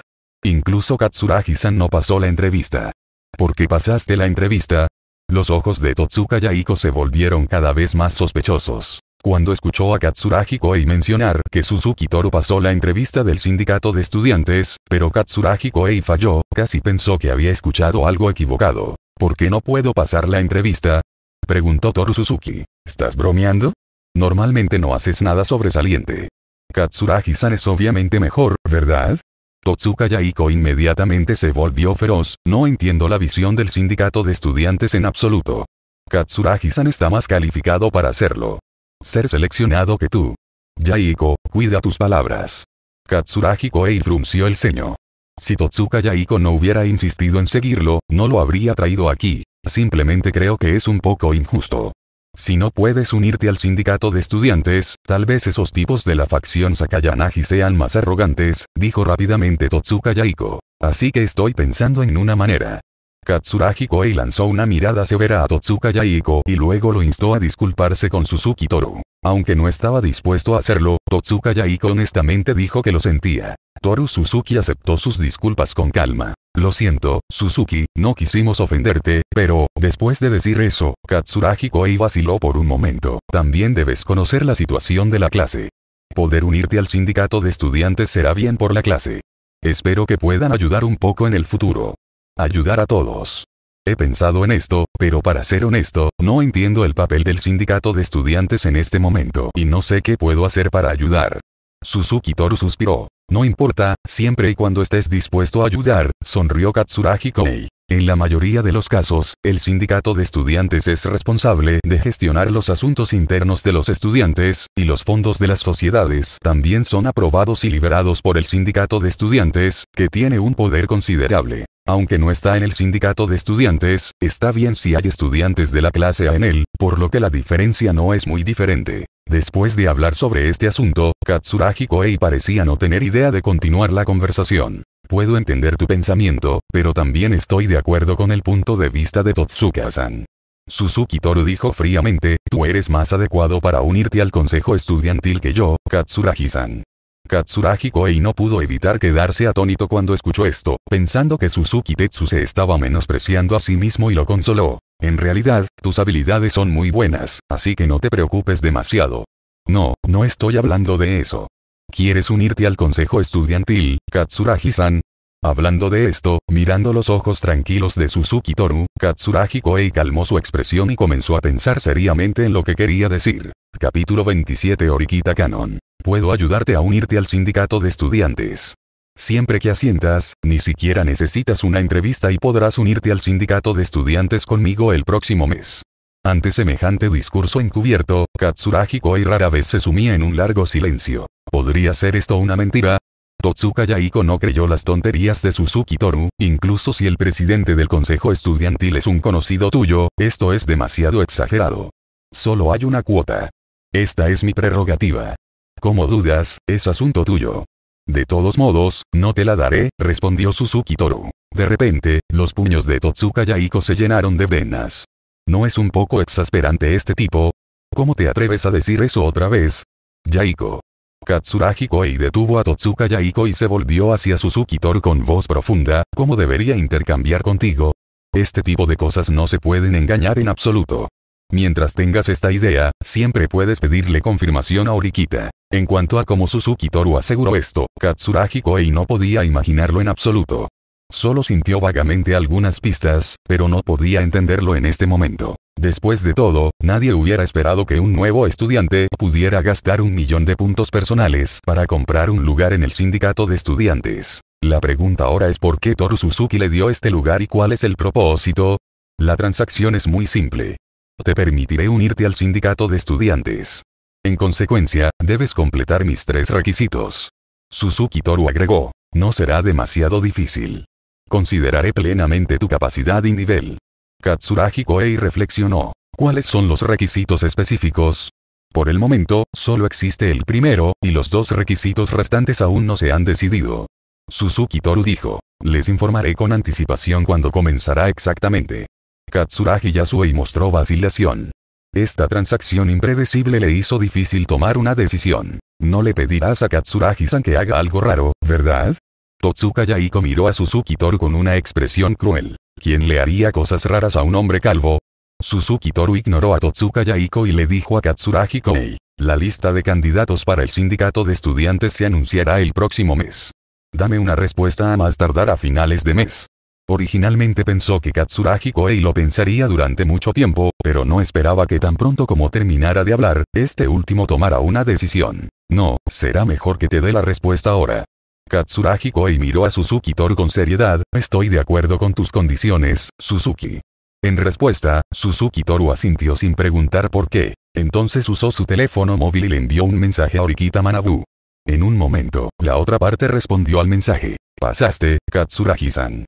Incluso Katsuragi-san no pasó la entrevista. ¿Por qué pasaste la entrevista? Los ojos de Totsuka Yaiko se volvieron cada vez más sospechosos. Cuando escuchó a Katsuragi Koei mencionar que Suzuki Toro pasó la entrevista del sindicato de estudiantes, pero Katsuragi Koei falló, casi pensó que había escuchado algo equivocado. ¿Por qué no puedo pasar la entrevista? Preguntó Toru Suzuki. ¿Estás bromeando? Normalmente no haces nada sobresaliente. Katsuragi-san es obviamente mejor, ¿verdad? Totsuka Yaiko inmediatamente se volvió feroz, no entiendo la visión del sindicato de estudiantes en absoluto. Katsuragi-san está más calificado para hacerlo. Ser seleccionado que tú. Yaiko, cuida tus palabras. Katsuragi Koei frunció el ceño. Si Totsuka Yaiko no hubiera insistido en seguirlo, no lo habría traído aquí. Simplemente creo que es un poco injusto. Si no puedes unirte al sindicato de estudiantes, tal vez esos tipos de la facción Sakayanagi sean más arrogantes, dijo rápidamente Totsuka Yaiko. Así que estoy pensando en una manera. Katsuragi Koei lanzó una mirada severa a Totsuka Yaiko y luego lo instó a disculparse con Suzuki Toru. Aunque no estaba dispuesto a hacerlo, Totsuka Yaiko honestamente dijo que lo sentía. Toru Suzuki aceptó sus disculpas con calma. Lo siento, Suzuki, no quisimos ofenderte, pero, después de decir eso, Katsuragi Koei vaciló por un momento. También debes conocer la situación de la clase. Poder unirte al sindicato de estudiantes será bien por la clase. Espero que puedan ayudar un poco en el futuro. Ayudar a todos. He pensado en esto, pero para ser honesto, no entiendo el papel del sindicato de estudiantes en este momento y no sé qué puedo hacer para ayudar. Suzuki Toru suspiró. No importa, siempre y cuando estés dispuesto a ayudar, sonrió Katsuragi Koei. En la mayoría de los casos, el sindicato de estudiantes es responsable de gestionar los asuntos internos de los estudiantes, y los fondos de las sociedades también son aprobados y liberados por el sindicato de estudiantes, que tiene un poder considerable. Aunque no está en el sindicato de estudiantes, está bien si hay estudiantes de la clase A en él, por lo que la diferencia no es muy diferente. Después de hablar sobre este asunto, Katsuragi Koei parecía no tener idea de continuar la conversación. Puedo entender tu pensamiento, pero también estoy de acuerdo con el punto de vista de Totsuka-san. Suzuki Toru dijo fríamente, tú eres más adecuado para unirte al consejo estudiantil que yo, Katsuragi-san. Katsuragi Koei no pudo evitar quedarse atónito cuando escuchó esto, pensando que Suzuki Tetsu se estaba menospreciando a sí mismo y lo consoló. En realidad, tus habilidades son muy buenas, así que no te preocupes demasiado. No, no estoy hablando de eso. ¿Quieres unirte al consejo estudiantil, Katsuragi-san? Hablando de esto, mirando los ojos tranquilos de Suzuki Toru, Katsuragi Koei calmó su expresión y comenzó a pensar seriamente en lo que quería decir. Capítulo 27 Oriquita Canon. Puedo ayudarte a unirte al sindicato de estudiantes. Siempre que asientas, ni siquiera necesitas una entrevista y podrás unirte al sindicato de estudiantes conmigo el próximo mes. Ante semejante discurso encubierto, Katsuragi y rara vez se sumía en un largo silencio. ¿Podría ser esto una mentira? Totsuka Yaiko no creyó las tonterías de Suzuki Toru, incluso si el presidente del consejo estudiantil es un conocido tuyo, esto es demasiado exagerado. Solo hay una cuota. Esta es mi prerrogativa. Como dudas, es asunto tuyo. De todos modos, no te la daré, respondió Suzuki Toru. De repente, los puños de Totsuka Yaiko se llenaron de venas. ¿No es un poco exasperante este tipo? ¿Cómo te atreves a decir eso otra vez? Yaiko. Katsuragi Koei detuvo a Totsuka Yaiko y se volvió hacia Suzuki con voz profunda, ¿cómo debería intercambiar contigo? Este tipo de cosas no se pueden engañar en absoluto. Mientras tengas esta idea, siempre puedes pedirle confirmación a Orikita. En cuanto a cómo Suzuki Toru aseguró esto, Katsuragi Koei no podía imaginarlo en absoluto. Solo sintió vagamente algunas pistas, pero no podía entenderlo en este momento. Después de todo, nadie hubiera esperado que un nuevo estudiante pudiera gastar un millón de puntos personales para comprar un lugar en el sindicato de estudiantes. La pregunta ahora es por qué Toru Suzuki le dio este lugar y cuál es el propósito. La transacción es muy simple. Te permitiré unirte al sindicato de estudiantes. En consecuencia, debes completar mis tres requisitos. Suzuki Toru agregó, no será demasiado difícil. Consideraré plenamente tu capacidad y nivel. Katsuragi Koei reflexionó, ¿cuáles son los requisitos específicos? Por el momento, solo existe el primero, y los dos requisitos restantes aún no se han decidido. Suzuki Toru dijo, les informaré con anticipación cuando comenzará exactamente. Katsuragi Yasuo mostró vacilación. Esta transacción impredecible le hizo difícil tomar una decisión. No le pedirás a Katsuragi-san que haga algo raro, ¿verdad? Totsuka Yaiko miró a Suzuki Toru con una expresión cruel. ¿Quién le haría cosas raras a un hombre calvo? Suzuki Toru ignoró a Totsuka Yaiko y le dijo a Katsuragi Koei. La lista de candidatos para el sindicato de estudiantes se anunciará el próximo mes. Dame una respuesta a más tardar a finales de mes. Originalmente pensó que Katsuragi Koei lo pensaría durante mucho tiempo, pero no esperaba que tan pronto como terminara de hablar, este último tomara una decisión. No, será mejor que te dé la respuesta ahora. Katsuragi Koei miró a Suzuki toru con seriedad, estoy de acuerdo con tus condiciones, Suzuki. En respuesta, Suzuki Toru asintió sin preguntar por qué. Entonces usó su teléfono móvil y le envió un mensaje a Orikita Manabu. En un momento, la otra parte respondió al mensaje. Pasaste, Katsuragi-san.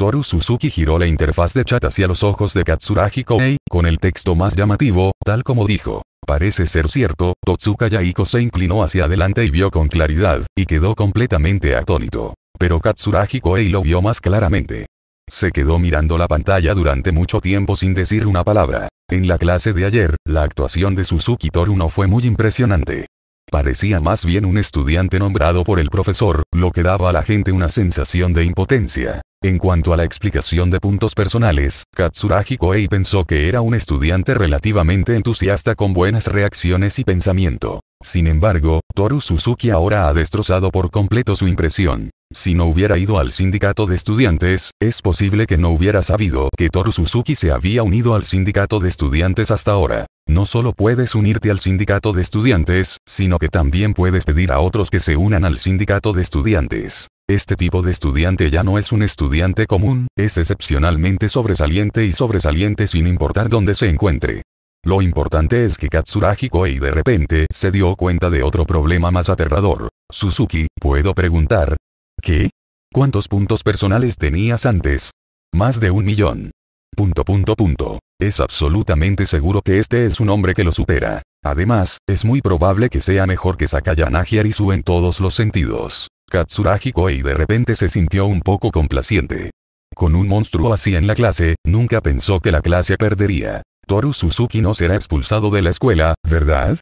Toru Suzuki giró la interfaz de chat hacia los ojos de Katsuragi Kohei, con el texto más llamativo, tal como dijo. Parece ser cierto, Totsuka Yaiko se inclinó hacia adelante y vio con claridad, y quedó completamente atónito. Pero Katsuragi Koei lo vio más claramente. Se quedó mirando la pantalla durante mucho tiempo sin decir una palabra. En la clase de ayer, la actuación de Suzuki Toru no fue muy impresionante. Parecía más bien un estudiante nombrado por el profesor, lo que daba a la gente una sensación de impotencia. En cuanto a la explicación de puntos personales, Katsuragi Koei pensó que era un estudiante relativamente entusiasta con buenas reacciones y pensamiento. Sin embargo, Toru Suzuki ahora ha destrozado por completo su impresión. Si no hubiera ido al sindicato de estudiantes, es posible que no hubiera sabido que Toru Suzuki se había unido al sindicato de estudiantes hasta ahora. No solo puedes unirte al sindicato de estudiantes, sino que también puedes pedir a otros que se unan al sindicato de estudiantes. Este tipo de estudiante ya no es un estudiante común, es excepcionalmente sobresaliente y sobresaliente sin importar dónde se encuentre. Lo importante es que Katsuragi Koei de repente se dio cuenta de otro problema más aterrador. Suzuki, puedo preguntar, ¿Qué? ¿Cuántos puntos personales tenías antes? Más de un millón. Punto punto punto. Es absolutamente seguro que este es un hombre que lo supera. Además, es muy probable que sea mejor que Sakayanagi Arisu en todos los sentidos. Katsuragi Koei de repente se sintió un poco complaciente. Con un monstruo así en la clase, nunca pensó que la clase perdería. Toru Suzuki no será expulsado de la escuela, ¿verdad?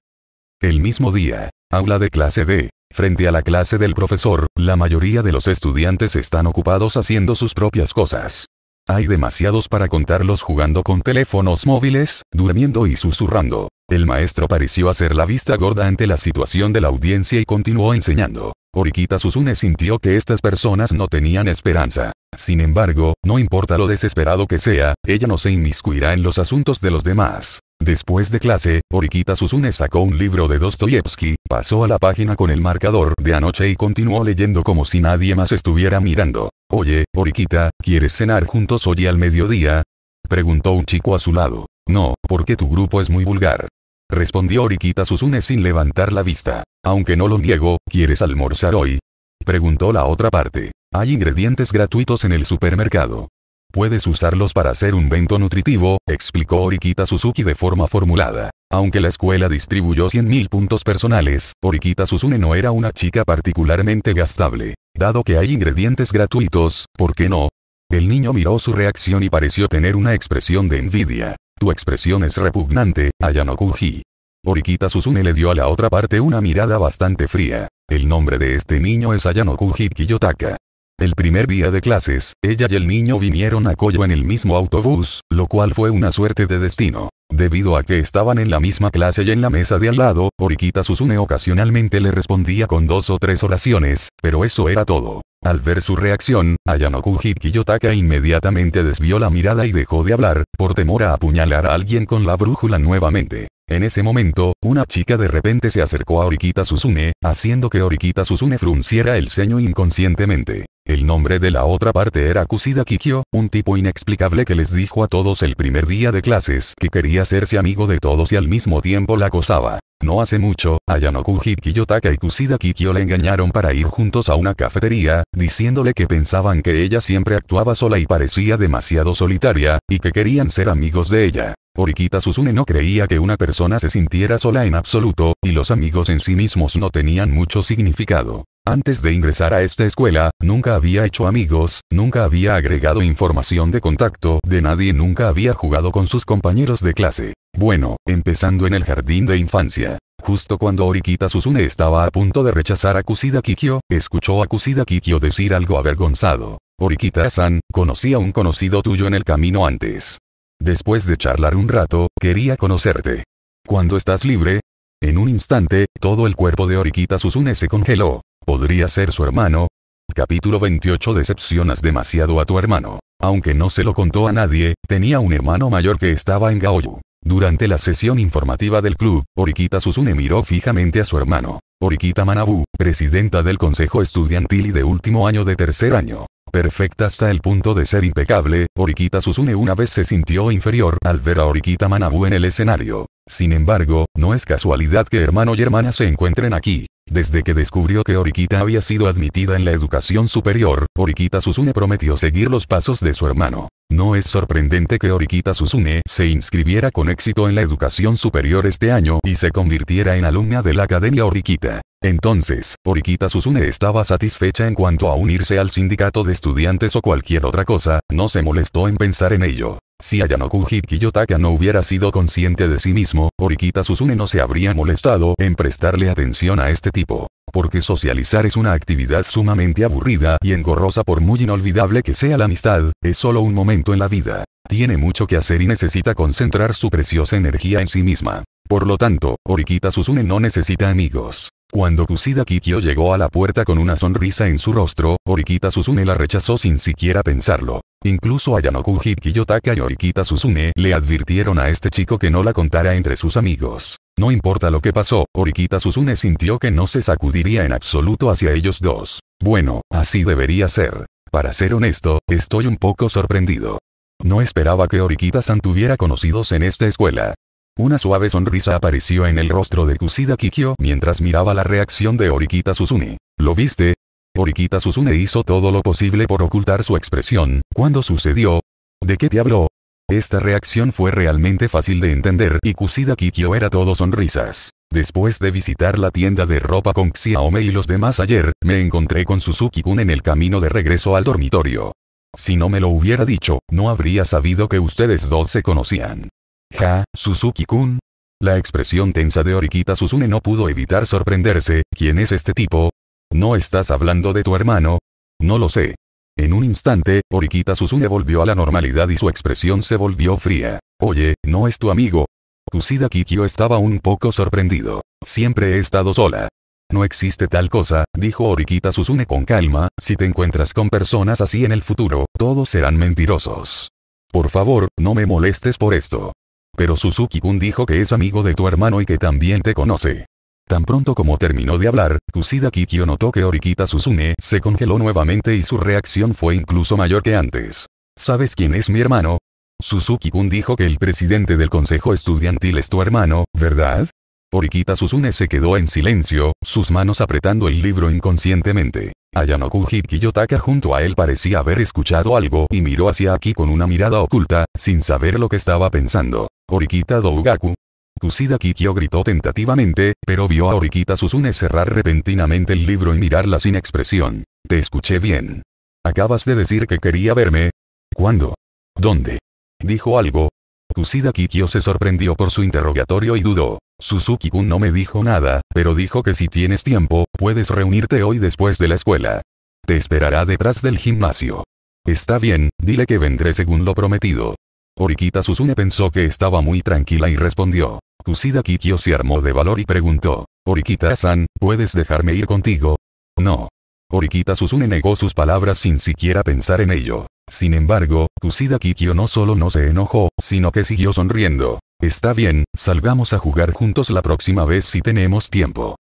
El mismo día, aula de clase D. Frente a la clase del profesor, la mayoría de los estudiantes están ocupados haciendo sus propias cosas. Hay demasiados para contarlos jugando con teléfonos móviles, durmiendo y susurrando. El maestro pareció hacer la vista gorda ante la situación de la audiencia y continuó enseñando. Oriquita Susune sintió que estas personas no tenían esperanza. Sin embargo, no importa lo desesperado que sea, ella no se inmiscuirá en los asuntos de los demás. Después de clase, Oriquita Susune sacó un libro de Dostoyevsky, pasó a la página con el marcador de anoche y continuó leyendo como si nadie más estuviera mirando. Oye, Oriquita, ¿quieres cenar juntos hoy al mediodía? Preguntó un chico a su lado. No, porque tu grupo es muy vulgar. Respondió Oriquita Susune sin levantar la vista. Aunque no lo niego, ¿quieres almorzar hoy? Preguntó la otra parte. Hay ingredientes gratuitos en el supermercado. Puedes usarlos para hacer un bento nutritivo, explicó Orikita Suzuki de forma formulada. Aunque la escuela distribuyó 100.000 puntos personales, Orikita Suzune no era una chica particularmente gastable. Dado que hay ingredientes gratuitos, ¿por qué no? El niño miró su reacción y pareció tener una expresión de envidia. Tu expresión es repugnante, Ayano Kuji. Orikita Suzune le dio a la otra parte una mirada bastante fría. El nombre de este niño es Ayano Kuji Kiyotaka. El primer día de clases, ella y el niño vinieron a Coyo en el mismo autobús, lo cual fue una suerte de destino. Debido a que estaban en la misma clase y en la mesa de al lado, Orikita Susune ocasionalmente le respondía con dos o tres oraciones, pero eso era todo. Al ver su reacción, Ayanoku Kiyotaka inmediatamente desvió la mirada y dejó de hablar, por temor a apuñalar a alguien con la brújula nuevamente. En ese momento, una chica de repente se acercó a Orikita Susune, haciendo que Orikita Susune frunciera el ceño inconscientemente. El nombre de la otra parte era Kusida Kikyo, un tipo inexplicable que les dijo a todos el primer día de clases que quería hacerse amigo de todos y al mismo tiempo la acosaba. No hace mucho, Ayanoku Hikiyotaka y Kusida Kikyo le engañaron para ir juntos a una cafetería, diciéndole que pensaban que ella siempre actuaba sola y parecía demasiado solitaria, y que querían ser amigos de ella. Orikita Susune no creía que una persona se sintiera sola en absoluto, y los amigos en sí mismos no tenían mucho significado. Antes de ingresar a esta escuela, nunca había hecho amigos, nunca había agregado información de contacto de nadie, nunca había jugado con sus compañeros de clase. Bueno, empezando en el jardín de infancia. Justo cuando Orikita Susune estaba a punto de rechazar a Kusida Kikyo, escuchó a Kusida Kikyo decir algo avergonzado. Orikita-san, conocí a un conocido tuyo en el camino antes. Después de charlar un rato, quería conocerte. Cuando estás libre, en un instante, todo el cuerpo de Oriquita Susune se congeló. ¿Podría ser su hermano? Capítulo 28 Decepcionas demasiado a tu hermano. Aunque no se lo contó a nadie, tenía un hermano mayor que estaba en Gaoyu. Durante la sesión informativa del club, Orikita Susune miró fijamente a su hermano. Oriquita Manabu, presidenta del consejo estudiantil y de último año de tercer año. Perfecta hasta el punto de ser impecable, Oriquita Susune una vez se sintió inferior al ver a Orikita Manabu en el escenario. Sin embargo, no es casualidad que hermano y hermana se encuentren aquí. Desde que descubrió que Oriquita había sido admitida en la educación superior, Oriquita Susune prometió seguir los pasos de su hermano. No es sorprendente que Oriquita Susune se inscribiera con éxito en la educación superior este año y se convirtiera en alumna de la Academia Oriquita. Entonces, Oriquita Susune estaba satisfecha en cuanto a unirse al sindicato de estudiantes o cualquier otra cosa, no se molestó en pensar en ello. Si Ayanoku Hikiyotaka no hubiera sido consciente de sí mismo, Orikita Susune no se habría molestado en prestarle atención a este tipo. Porque socializar es una actividad sumamente aburrida y engorrosa por muy inolvidable que sea la amistad, es solo un momento en la vida. Tiene mucho que hacer y necesita concentrar su preciosa energía en sí misma. Por lo tanto, Orikita Susune no necesita amigos. Cuando Kusida Kikyo llegó a la puerta con una sonrisa en su rostro, Orikita Susune la rechazó sin siquiera pensarlo. Incluso a Yanoku Kiyotaka y Orikita Susune le advirtieron a este chico que no la contara entre sus amigos. No importa lo que pasó, Orikita Susune sintió que no se sacudiría en absoluto hacia ellos dos. Bueno, así debería ser. Para ser honesto, estoy un poco sorprendido. No esperaba que Orikita-san tuviera conocidos en esta escuela. Una suave sonrisa apareció en el rostro de Kusida Kikyo mientras miraba la reacción de Orikita Susune. ¿Lo viste? Orikita Susune hizo todo lo posible por ocultar su expresión. ¿Cuándo sucedió? ¿De qué te habló? Esta reacción fue realmente fácil de entender y Kusida Kikyo era todo sonrisas. Después de visitar la tienda de ropa con Xiaome y los demás ayer, me encontré con Suzuki-kun en el camino de regreso al dormitorio. Si no me lo hubiera dicho, no habría sabido que ustedes dos se conocían. Ja, Suzuki-kun. La expresión tensa de Orikita Susune no pudo evitar sorprenderse, ¿quién es este tipo? ¿No estás hablando de tu hermano? No lo sé. En un instante, Orikita Susune volvió a la normalidad y su expresión se volvió fría. Oye, ¿no es tu amigo? Kusida Kikyo estaba un poco sorprendido. Siempre he estado sola. No existe tal cosa, dijo Orikita Susune con calma, si te encuentras con personas así en el futuro, todos serán mentirosos. Por favor, no me molestes por esto pero Suzuki-kun dijo que es amigo de tu hermano y que también te conoce. Tan pronto como terminó de hablar, Kusida Kikyo notó que Orikita Susune se congeló nuevamente y su reacción fue incluso mayor que antes. ¿Sabes quién es mi hermano? Suzuki-kun dijo que el presidente del consejo estudiantil es tu hermano, ¿verdad? Orikita Susune se quedó en silencio, sus manos apretando el libro inconscientemente. Ayanoku Hikiyotaka junto a él parecía haber escuchado algo y miró hacia aquí con una mirada oculta, sin saber lo que estaba pensando. Orikita Dougaku. Kusida Kikyo gritó tentativamente, pero vio a Orikita Susune cerrar repentinamente el libro y mirarla sin expresión. Te escuché bien. Acabas de decir que quería verme. ¿Cuándo? ¿Dónde? Dijo algo, Kusida Kikyo se sorprendió por su interrogatorio y dudó. Suzuki-kun no me dijo nada, pero dijo que si tienes tiempo, puedes reunirte hoy después de la escuela. Te esperará detrás del gimnasio. Está bien, dile que vendré según lo prometido. Orikita Susune pensó que estaba muy tranquila y respondió. Kusida Kikyo se armó de valor y preguntó. Orikita-san, ¿puedes dejarme ir contigo? No. Orikita Susune negó sus palabras sin siquiera pensar en ello. Sin embargo, Kusida Kikyo no solo no se enojó, sino que siguió sonriendo. Está bien, salgamos a jugar juntos la próxima vez si tenemos tiempo.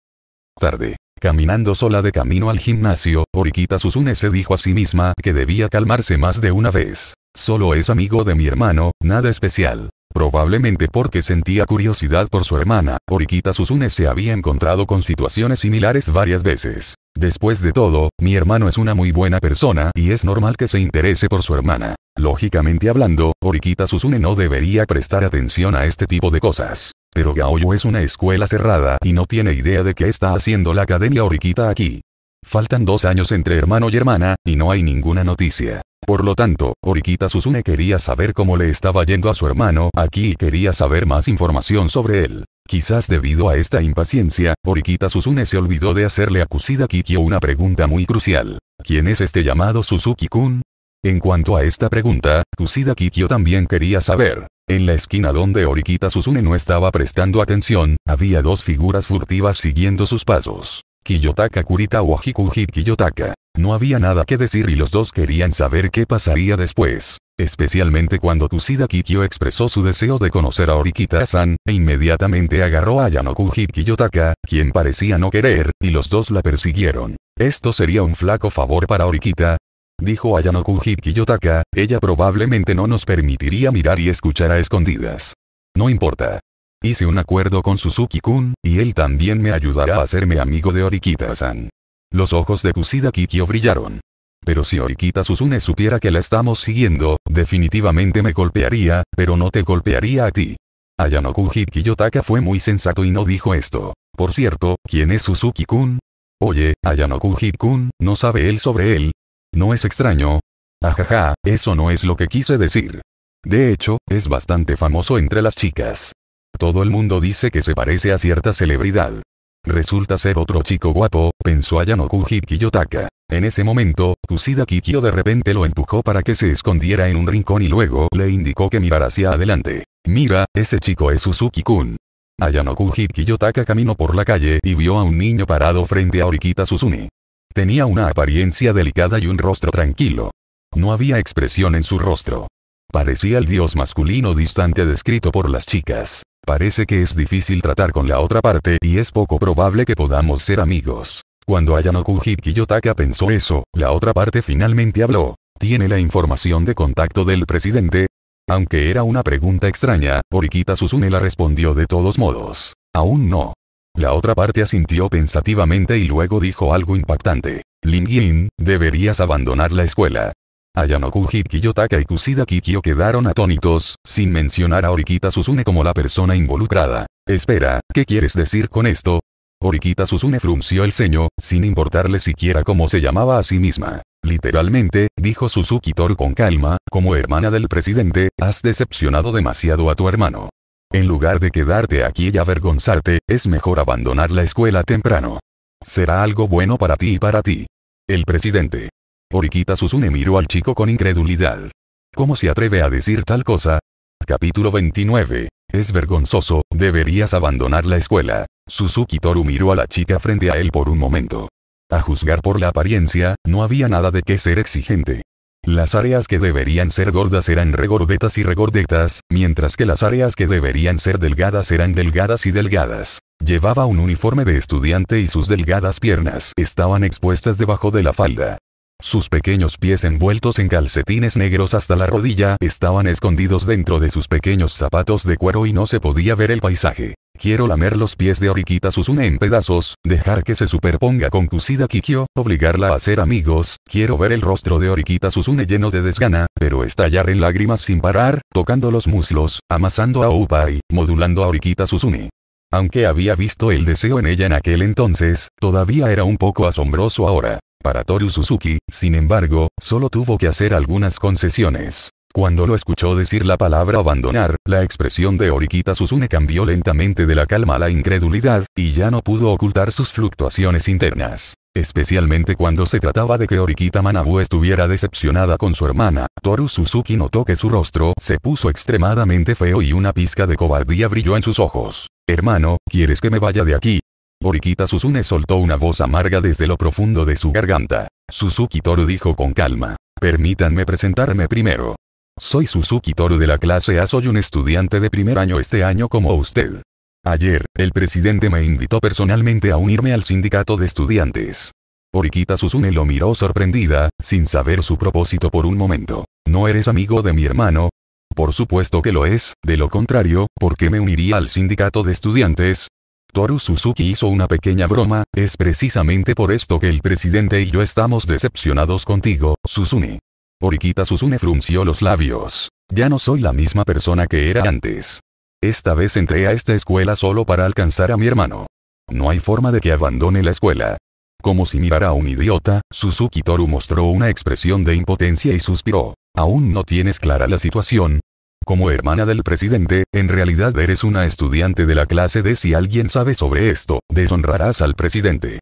Tarde. Caminando sola de camino al gimnasio, Orikita Susune se dijo a sí misma que debía calmarse más de una vez. Solo es amigo de mi hermano, nada especial probablemente porque sentía curiosidad por su hermana, Orikita Susune se había encontrado con situaciones similares varias veces. Después de todo, mi hermano es una muy buena persona y es normal que se interese por su hermana. Lógicamente hablando, Orikita Susune no debería prestar atención a este tipo de cosas. Pero Gaoyo es una escuela cerrada y no tiene idea de qué está haciendo la Academia Oriquita aquí. Faltan dos años entre hermano y hermana, y no hay ninguna noticia. Por lo tanto, Orikita Susune quería saber cómo le estaba yendo a su hermano aquí y quería saber más información sobre él. Quizás debido a esta impaciencia, Orikita Susune se olvidó de hacerle a Kusida Kikyo una pregunta muy crucial. ¿Quién es este llamado Suzuki-kun? En cuanto a esta pregunta, Kusida Kikyo también quería saber. En la esquina donde Orikita Susune no estaba prestando atención, había dos figuras furtivas siguiendo sus pasos. Kiyotaka Kurita o Hikuhit Kiyotaka. No había nada que decir y los dos querían saber qué pasaría después. Especialmente cuando Kusida Kikyo expresó su deseo de conocer a Orikita-san, e inmediatamente agarró a Yanoku Kiyotaka, quien parecía no querer, y los dos la persiguieron. Esto sería un flaco favor para Orikita, dijo Yanokuji Kiyotaka, ella probablemente no nos permitiría mirar y escuchar a escondidas. No importa. Hice un acuerdo con Suzuki-kun, y él también me ayudará a hacerme amigo de Orikita-san. Los ojos de Kusida Kikyo brillaron. Pero si Oikita Susune supiera que la estamos siguiendo, definitivamente me golpearía, pero no te golpearía a ti. Ayanoku Hikiyotaka fue muy sensato y no dijo esto. Por cierto, ¿quién es Suzuki-kun? Oye, Ayanoku hit ¿no sabe él sobre él? ¿No es extraño? Ajaja, eso no es lo que quise decir. De hecho, es bastante famoso entre las chicas. Todo el mundo dice que se parece a cierta celebridad. Resulta ser otro chico guapo, pensó Ayanoku Kiyotaka. En ese momento, Kusida Kikyo de repente lo empujó para que se escondiera en un rincón y luego le indicó que mirara hacia adelante. Mira, ese chico es Suzuki-kun. Ayanoku Kiyotaka caminó por la calle y vio a un niño parado frente a Orikita Susumi. Tenía una apariencia delicada y un rostro tranquilo. No había expresión en su rostro. Parecía el dios masculino distante descrito por las chicas. Parece que es difícil tratar con la otra parte y es poco probable que podamos ser amigos. Cuando Ayanoku Hikiyotaka pensó eso, la otra parte finalmente habló. ¿Tiene la información de contacto del presidente? Aunque era una pregunta extraña, Orikita Susune la respondió de todos modos. Aún no. La otra parte asintió pensativamente y luego dijo algo impactante. Lin Yin, deberías abandonar la escuela. Ayanoku Kiyotaka y Kusida Kikyo quedaron atónitos, sin mencionar a Orikita Susune como la persona involucrada. Espera, ¿qué quieres decir con esto? Orikita Susune frunció el ceño, sin importarle siquiera cómo se llamaba a sí misma. Literalmente, dijo Suzuki con calma, como hermana del presidente, has decepcionado demasiado a tu hermano. En lugar de quedarte aquí y avergonzarte, es mejor abandonar la escuela temprano. Será algo bueno para ti y para ti. El presidente. Orikita Susune miró al chico con incredulidad. ¿Cómo se atreve a decir tal cosa? Capítulo 29. Es vergonzoso, deberías abandonar la escuela. Suzuki Toru miró a la chica frente a él por un momento. A juzgar por la apariencia, no había nada de qué ser exigente. Las áreas que deberían ser gordas eran regordetas y regordetas, mientras que las áreas que deberían ser delgadas eran delgadas y delgadas. Llevaba un uniforme de estudiante y sus delgadas piernas estaban expuestas debajo de la falda. Sus pequeños pies envueltos en calcetines negros hasta la rodilla estaban escondidos dentro de sus pequeños zapatos de cuero y no se podía ver el paisaje. Quiero lamer los pies de Oriquita Susune en pedazos, dejar que se superponga con Kusida Kikyo, obligarla a ser amigos, quiero ver el rostro de Oriquita Susune lleno de desgana, pero estallar en lágrimas sin parar, tocando los muslos, amasando a Upai, modulando a Oriquita Susune. Aunque había visto el deseo en ella en aquel entonces, todavía era un poco asombroso ahora. Para Toru Suzuki, sin embargo, solo tuvo que hacer algunas concesiones. Cuando lo escuchó decir la palabra abandonar, la expresión de Orikita Suzune cambió lentamente de la calma a la incredulidad, y ya no pudo ocultar sus fluctuaciones internas. Especialmente cuando se trataba de que Orikita Manabu estuviera decepcionada con su hermana, Toru Suzuki notó que su rostro se puso extremadamente feo y una pizca de cobardía brilló en sus ojos. Hermano, ¿quieres que me vaya de aquí? Orikita Susune soltó una voz amarga desde lo profundo de su garganta. Suzuki Toru dijo con calma. Permítanme presentarme primero. Soy Suzuki Toru de la clase A. Soy un estudiante de primer año este año como usted. Ayer, el presidente me invitó personalmente a unirme al sindicato de estudiantes. Orikita Susune lo miró sorprendida, sin saber su propósito por un momento. ¿No eres amigo de mi hermano? Por supuesto que lo es, de lo contrario, ¿por qué me uniría al sindicato de estudiantes? Toru Suzuki hizo una pequeña broma, es precisamente por esto que el presidente y yo estamos decepcionados contigo, Suzuni Orikita Suzune frunció los labios. Ya no soy la misma persona que era antes. Esta vez entré a esta escuela solo para alcanzar a mi hermano. No hay forma de que abandone la escuela. Como si mirara a un idiota, Suzuki Toru mostró una expresión de impotencia y suspiró. Aún no tienes clara la situación. Como hermana del presidente, en realidad eres una estudiante de la clase D. Si alguien sabe sobre esto, deshonrarás al presidente.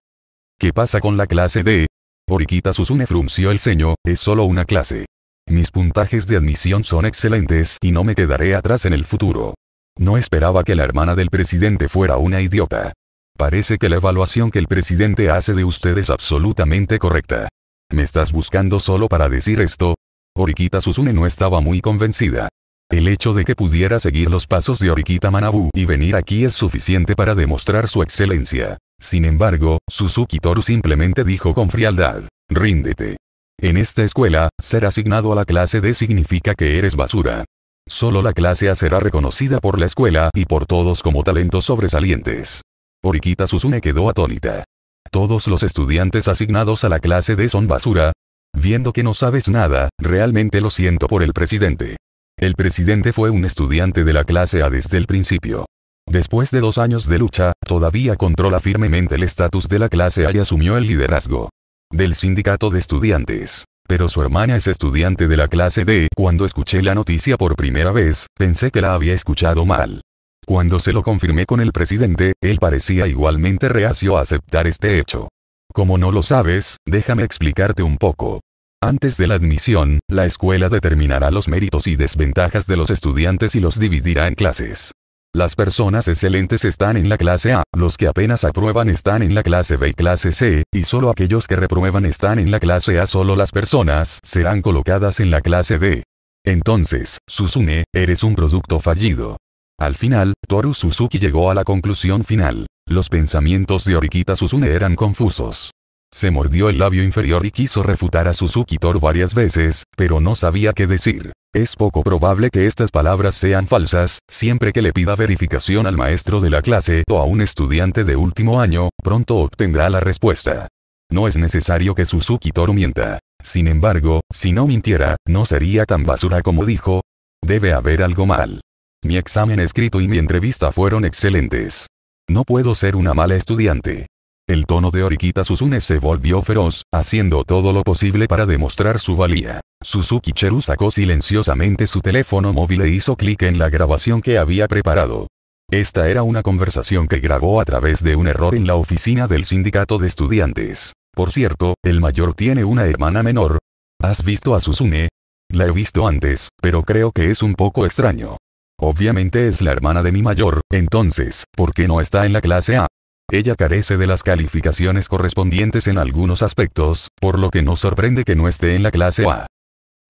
¿Qué pasa con la clase D? Oriquita Susune frunció el ceño, es solo una clase. Mis puntajes de admisión son excelentes y no me quedaré atrás en el futuro. No esperaba que la hermana del presidente fuera una idiota. Parece que la evaluación que el presidente hace de usted es absolutamente correcta. ¿Me estás buscando solo para decir esto? Orikita Susune no estaba muy convencida. El hecho de que pudiera seguir los pasos de Orikita Manabu y venir aquí es suficiente para demostrar su excelencia. Sin embargo, Suzuki Toru simplemente dijo con frialdad, ríndete. En esta escuela, ser asignado a la clase D significa que eres basura. Solo la clase A será reconocida por la escuela y por todos como talentos sobresalientes. Orikita Susune quedó atónita. Todos los estudiantes asignados a la clase D son basura, Viendo que no sabes nada, realmente lo siento por el presidente. El presidente fue un estudiante de la clase A desde el principio. Después de dos años de lucha, todavía controla firmemente el estatus de la clase A y asumió el liderazgo del sindicato de estudiantes. Pero su hermana es estudiante de la clase D. Cuando escuché la noticia por primera vez, pensé que la había escuchado mal. Cuando se lo confirmé con el presidente, él parecía igualmente reacio a aceptar este hecho. Como no lo sabes, déjame explicarte un poco. Antes de la admisión, la escuela determinará los méritos y desventajas de los estudiantes y los dividirá en clases. Las personas excelentes están en la clase A, los que apenas aprueban están en la clase B y clase C, y solo aquellos que reprueban están en la clase A. Solo las personas serán colocadas en la clase D. Entonces, Susune, eres un producto fallido. Al final, Toru Suzuki llegó a la conclusión final. Los pensamientos de Orikita Susune eran confusos. Se mordió el labio inferior y quiso refutar a Suzuki Tor varias veces, pero no sabía qué decir. Es poco probable que estas palabras sean falsas, siempre que le pida verificación al maestro de la clase o a un estudiante de último año, pronto obtendrá la respuesta. No es necesario que Suzuki Tor mienta. Sin embargo, si no mintiera, no sería tan basura como dijo. Debe haber algo mal. Mi examen escrito y mi entrevista fueron excelentes. No puedo ser una mala estudiante. El tono de Oriquita Susune se volvió feroz, haciendo todo lo posible para demostrar su valía. Suzuki Cheru sacó silenciosamente su teléfono móvil e hizo clic en la grabación que había preparado. Esta era una conversación que grabó a través de un error en la oficina del sindicato de estudiantes. Por cierto, el mayor tiene una hermana menor. ¿Has visto a Susune? La he visto antes, pero creo que es un poco extraño. Obviamente es la hermana de mi mayor, entonces, ¿por qué no está en la clase A? Ella carece de las calificaciones correspondientes en algunos aspectos, por lo que no sorprende que no esté en la clase A.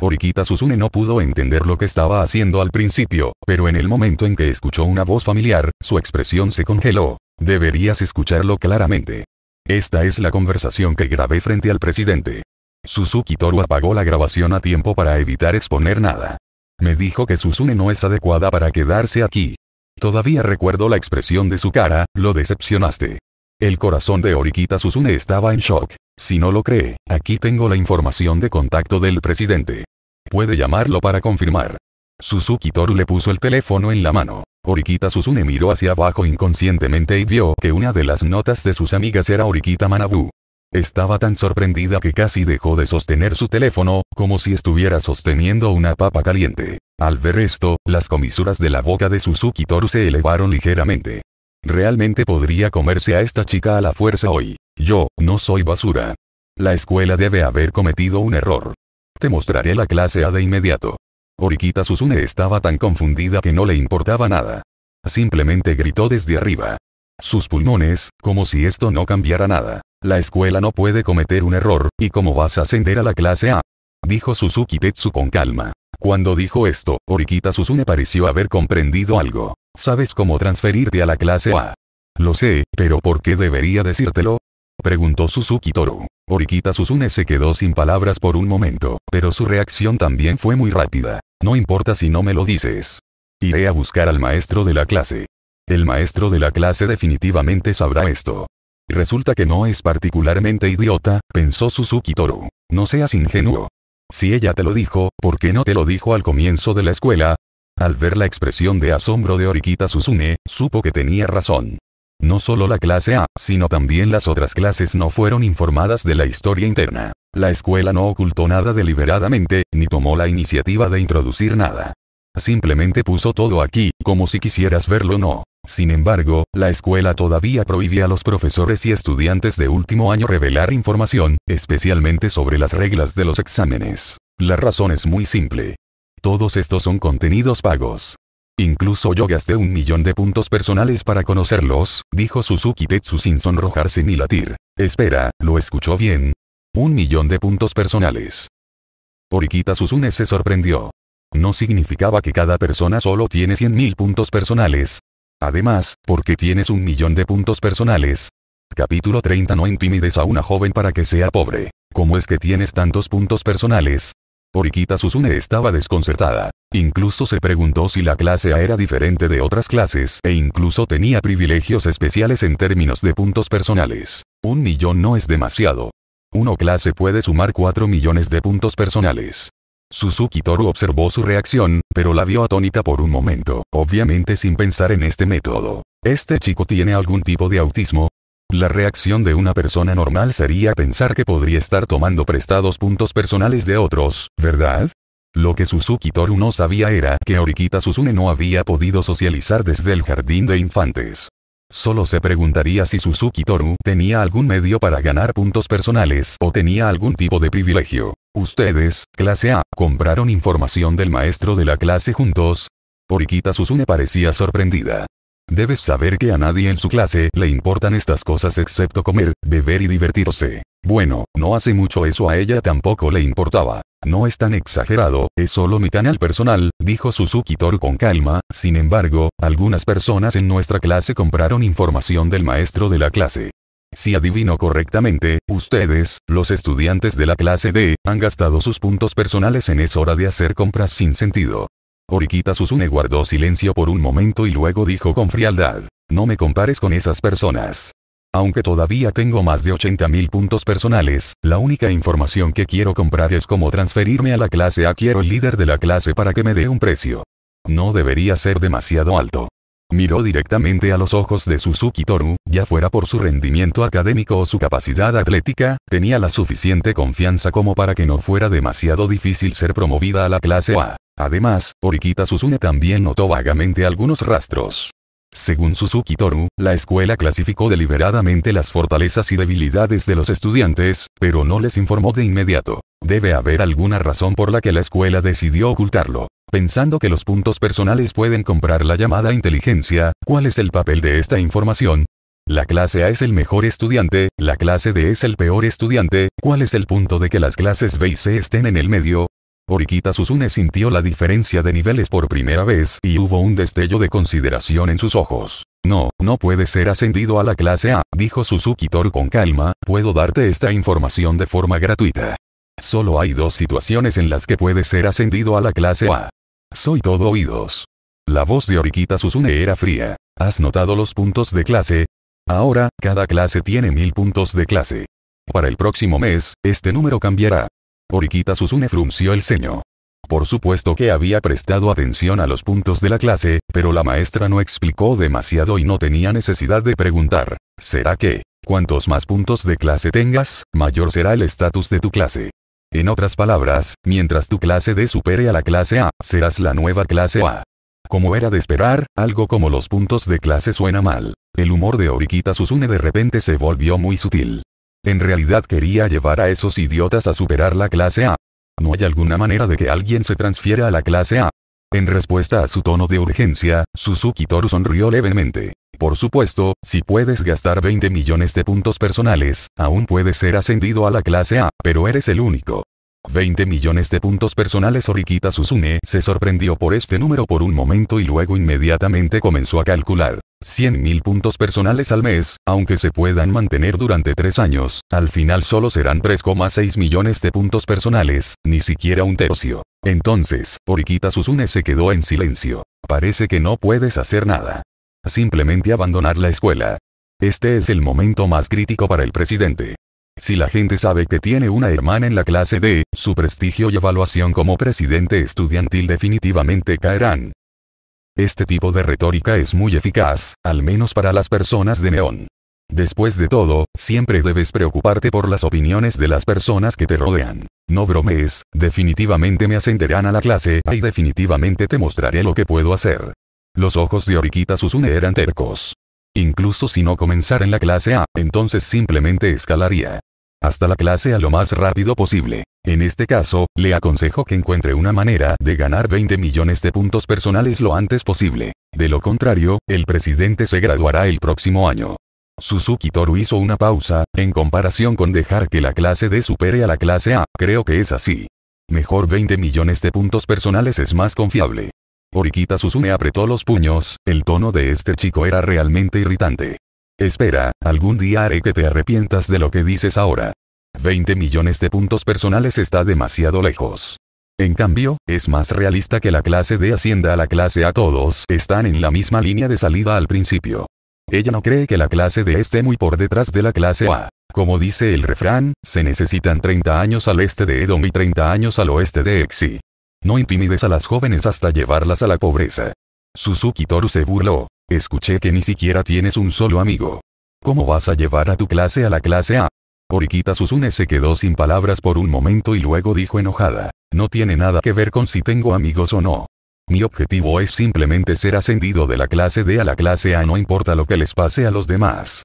Orikita Susune no pudo entender lo que estaba haciendo al principio, pero en el momento en que escuchó una voz familiar, su expresión se congeló. Deberías escucharlo claramente. Esta es la conversación que grabé frente al presidente. Suzuki Toru apagó la grabación a tiempo para evitar exponer nada. Me dijo que Susune no es adecuada para quedarse aquí. Todavía recuerdo la expresión de su cara, lo decepcionaste. El corazón de Oriquita Susune estaba en shock. Si no lo cree, aquí tengo la información de contacto del presidente. Puede llamarlo para confirmar. Suzuki Toru le puso el teléfono en la mano. Orikita Susune miró hacia abajo inconscientemente y vio que una de las notas de sus amigas era Oriquita Manabu. Estaba tan sorprendida que casi dejó de sostener su teléfono, como si estuviera sosteniendo una papa caliente. Al ver esto, las comisuras de la boca de Suzuki Toru se elevaron ligeramente. Realmente podría comerse a esta chica a la fuerza hoy. Yo, no soy basura. La escuela debe haber cometido un error. Te mostraré la clase A de inmediato. Orikita Susune estaba tan confundida que no le importaba nada. Simplemente gritó desde arriba sus pulmones, como si esto no cambiara nada. La escuela no puede cometer un error, ¿y cómo vas a ascender a la clase A? Dijo Suzuki Tetsu con calma. Cuando dijo esto, Orikita Susune pareció haber comprendido algo. ¿Sabes cómo transferirte a la clase A? Lo sé, pero ¿por qué debería decírtelo? Preguntó Suzuki Toru. Orikita Susune se quedó sin palabras por un momento, pero su reacción también fue muy rápida. No importa si no me lo dices. Iré a buscar al maestro de la clase. El maestro de la clase definitivamente sabrá esto. Resulta que no es particularmente idiota, pensó Suzuki Toru. No seas ingenuo. Si ella te lo dijo, ¿por qué no te lo dijo al comienzo de la escuela? Al ver la expresión de asombro de Orikita Susune, supo que tenía razón. No solo la clase A, sino también las otras clases no fueron informadas de la historia interna. La escuela no ocultó nada deliberadamente, ni tomó la iniciativa de introducir nada. Simplemente puso todo aquí, como si quisieras verlo no. Sin embargo, la escuela todavía prohíbe a los profesores y estudiantes de último año revelar información, especialmente sobre las reglas de los exámenes. La razón es muy simple. Todos estos son contenidos pagos. Incluso yo gasté un millón de puntos personales para conocerlos, dijo Suzuki Tetsu sin sonrojarse ni latir. Espera, lo escuchó bien. Un millón de puntos personales. Orikita Susune se sorprendió. No significaba que cada persona solo tiene 100.000 puntos personales. Además, ¿por qué tienes un millón de puntos personales. Capítulo 30 No intimides a una joven para que sea pobre. ¿Cómo es que tienes tantos puntos personales? Porikita Susune estaba desconcertada. Incluso se preguntó si la clase A era diferente de otras clases e incluso tenía privilegios especiales en términos de puntos personales. Un millón no es demasiado. Una clase puede sumar 4 millones de puntos personales. Suzuki Toru observó su reacción, pero la vio atónita por un momento, obviamente sin pensar en este método. ¿Este chico tiene algún tipo de autismo? La reacción de una persona normal sería pensar que podría estar tomando prestados puntos personales de otros, ¿verdad? Lo que Suzuki Toru no sabía era que Orikita Susune no había podido socializar desde el jardín de infantes. Solo se preguntaría si Suzuki Toru tenía algún medio para ganar puntos personales o tenía algún tipo de privilegio. Ustedes, clase A, compraron información del maestro de la clase juntos. Porikita Susune parecía sorprendida. Debes saber que a nadie en su clase le importan estas cosas excepto comer, beber y divertirse. Bueno, no hace mucho eso a ella tampoco le importaba. No es tan exagerado, es solo mi canal personal, dijo Suzuki Toru con calma, sin embargo, algunas personas en nuestra clase compraron información del maestro de la clase. Si adivino correctamente, ustedes, los estudiantes de la clase D, han gastado sus puntos personales en esa hora de hacer compras sin sentido. Orikita Susune guardó silencio por un momento y luego dijo con frialdad, no me compares con esas personas. Aunque todavía tengo más de 80.000 puntos personales, la única información que quiero comprar es cómo transferirme a la clase A. Quiero el líder de la clase para que me dé un precio. No debería ser demasiado alto. Miró directamente a los ojos de Suzuki Toru, ya fuera por su rendimiento académico o su capacidad atlética, tenía la suficiente confianza como para que no fuera demasiado difícil ser promovida a la clase A. Además, Orikita Suzune también notó vagamente algunos rastros. Según Suzuki Toru, la escuela clasificó deliberadamente las fortalezas y debilidades de los estudiantes, pero no les informó de inmediato. Debe haber alguna razón por la que la escuela decidió ocultarlo pensando que los puntos personales pueden comprar la llamada inteligencia, ¿cuál es el papel de esta información? La clase A es el mejor estudiante, la clase D es el peor estudiante, ¿cuál es el punto de que las clases B y C estén en el medio? Oriquita Susune sintió la diferencia de niveles por primera vez y hubo un destello de consideración en sus ojos. No, no puede ser ascendido a la clase A, dijo Suzuki Tor con calma, puedo darte esta información de forma gratuita. Solo hay dos situaciones en las que puede ser ascendido a la clase A. Soy todo oídos. La voz de Oriquita Susune era fría. ¿Has notado los puntos de clase? Ahora, cada clase tiene mil puntos de clase. Para el próximo mes, este número cambiará. Oriquita Susune frunció el ceño. Por supuesto que había prestado atención a los puntos de la clase, pero la maestra no explicó demasiado y no tenía necesidad de preguntar. ¿Será que, cuantos más puntos de clase tengas, mayor será el estatus de tu clase? En otras palabras, mientras tu clase D supere a la clase A, serás la nueva clase A. Como era de esperar, algo como los puntos de clase suena mal. El humor de Oriquita Susune de repente se volvió muy sutil. En realidad quería llevar a esos idiotas a superar la clase A. ¿No hay alguna manera de que alguien se transfiera a la clase A? En respuesta a su tono de urgencia, Suzuki Toru sonrió levemente. Por supuesto, si puedes gastar 20 millones de puntos personales, aún puedes ser ascendido a la clase A, pero eres el único. 20 millones de puntos personales Orikita Susune se sorprendió por este número por un momento y luego inmediatamente comenzó a calcular. 100 mil puntos personales al mes, aunque se puedan mantener durante 3 años, al final solo serán 3,6 millones de puntos personales, ni siquiera un tercio. Entonces, Oriquita Susune se quedó en silencio. Parece que no puedes hacer nada simplemente abandonar la escuela. Este es el momento más crítico para el presidente. Si la gente sabe que tiene una hermana en la clase D, su prestigio y evaluación como presidente estudiantil definitivamente caerán. Este tipo de retórica es muy eficaz, al menos para las personas de neón. Después de todo, siempre debes preocuparte por las opiniones de las personas que te rodean. No bromees, definitivamente me ascenderán a la clase y definitivamente te mostraré lo que puedo hacer. Los ojos de Oriquita Susune eran tercos. Incluso si no comenzara en la clase A, entonces simplemente escalaría. Hasta la clase A lo más rápido posible. En este caso, le aconsejo que encuentre una manera de ganar 20 millones de puntos personales lo antes posible. De lo contrario, el presidente se graduará el próximo año. Suzuki Toru hizo una pausa, en comparación con dejar que la clase D supere a la clase A, creo que es así. Mejor 20 millones de puntos personales es más confiable. Oriquita Susume apretó los puños, el tono de este chico era realmente irritante. Espera, algún día haré que te arrepientas de lo que dices ahora. 20 millones de puntos personales está demasiado lejos. En cambio, es más realista que la clase de Hacienda a la clase A todos están en la misma línea de salida al principio. Ella no cree que la clase D esté muy por detrás de la clase A. Como dice el refrán, se necesitan 30 años al este de Edom y 30 años al oeste de Exi. No intimides a las jóvenes hasta llevarlas a la pobreza. Suzuki Toru se burló. Escuché que ni siquiera tienes un solo amigo. ¿Cómo vas a llevar a tu clase a la clase A? Orikita Susune se quedó sin palabras por un momento y luego dijo enojada. No tiene nada que ver con si tengo amigos o no. Mi objetivo es simplemente ser ascendido de la clase D a la clase A no importa lo que les pase a los demás.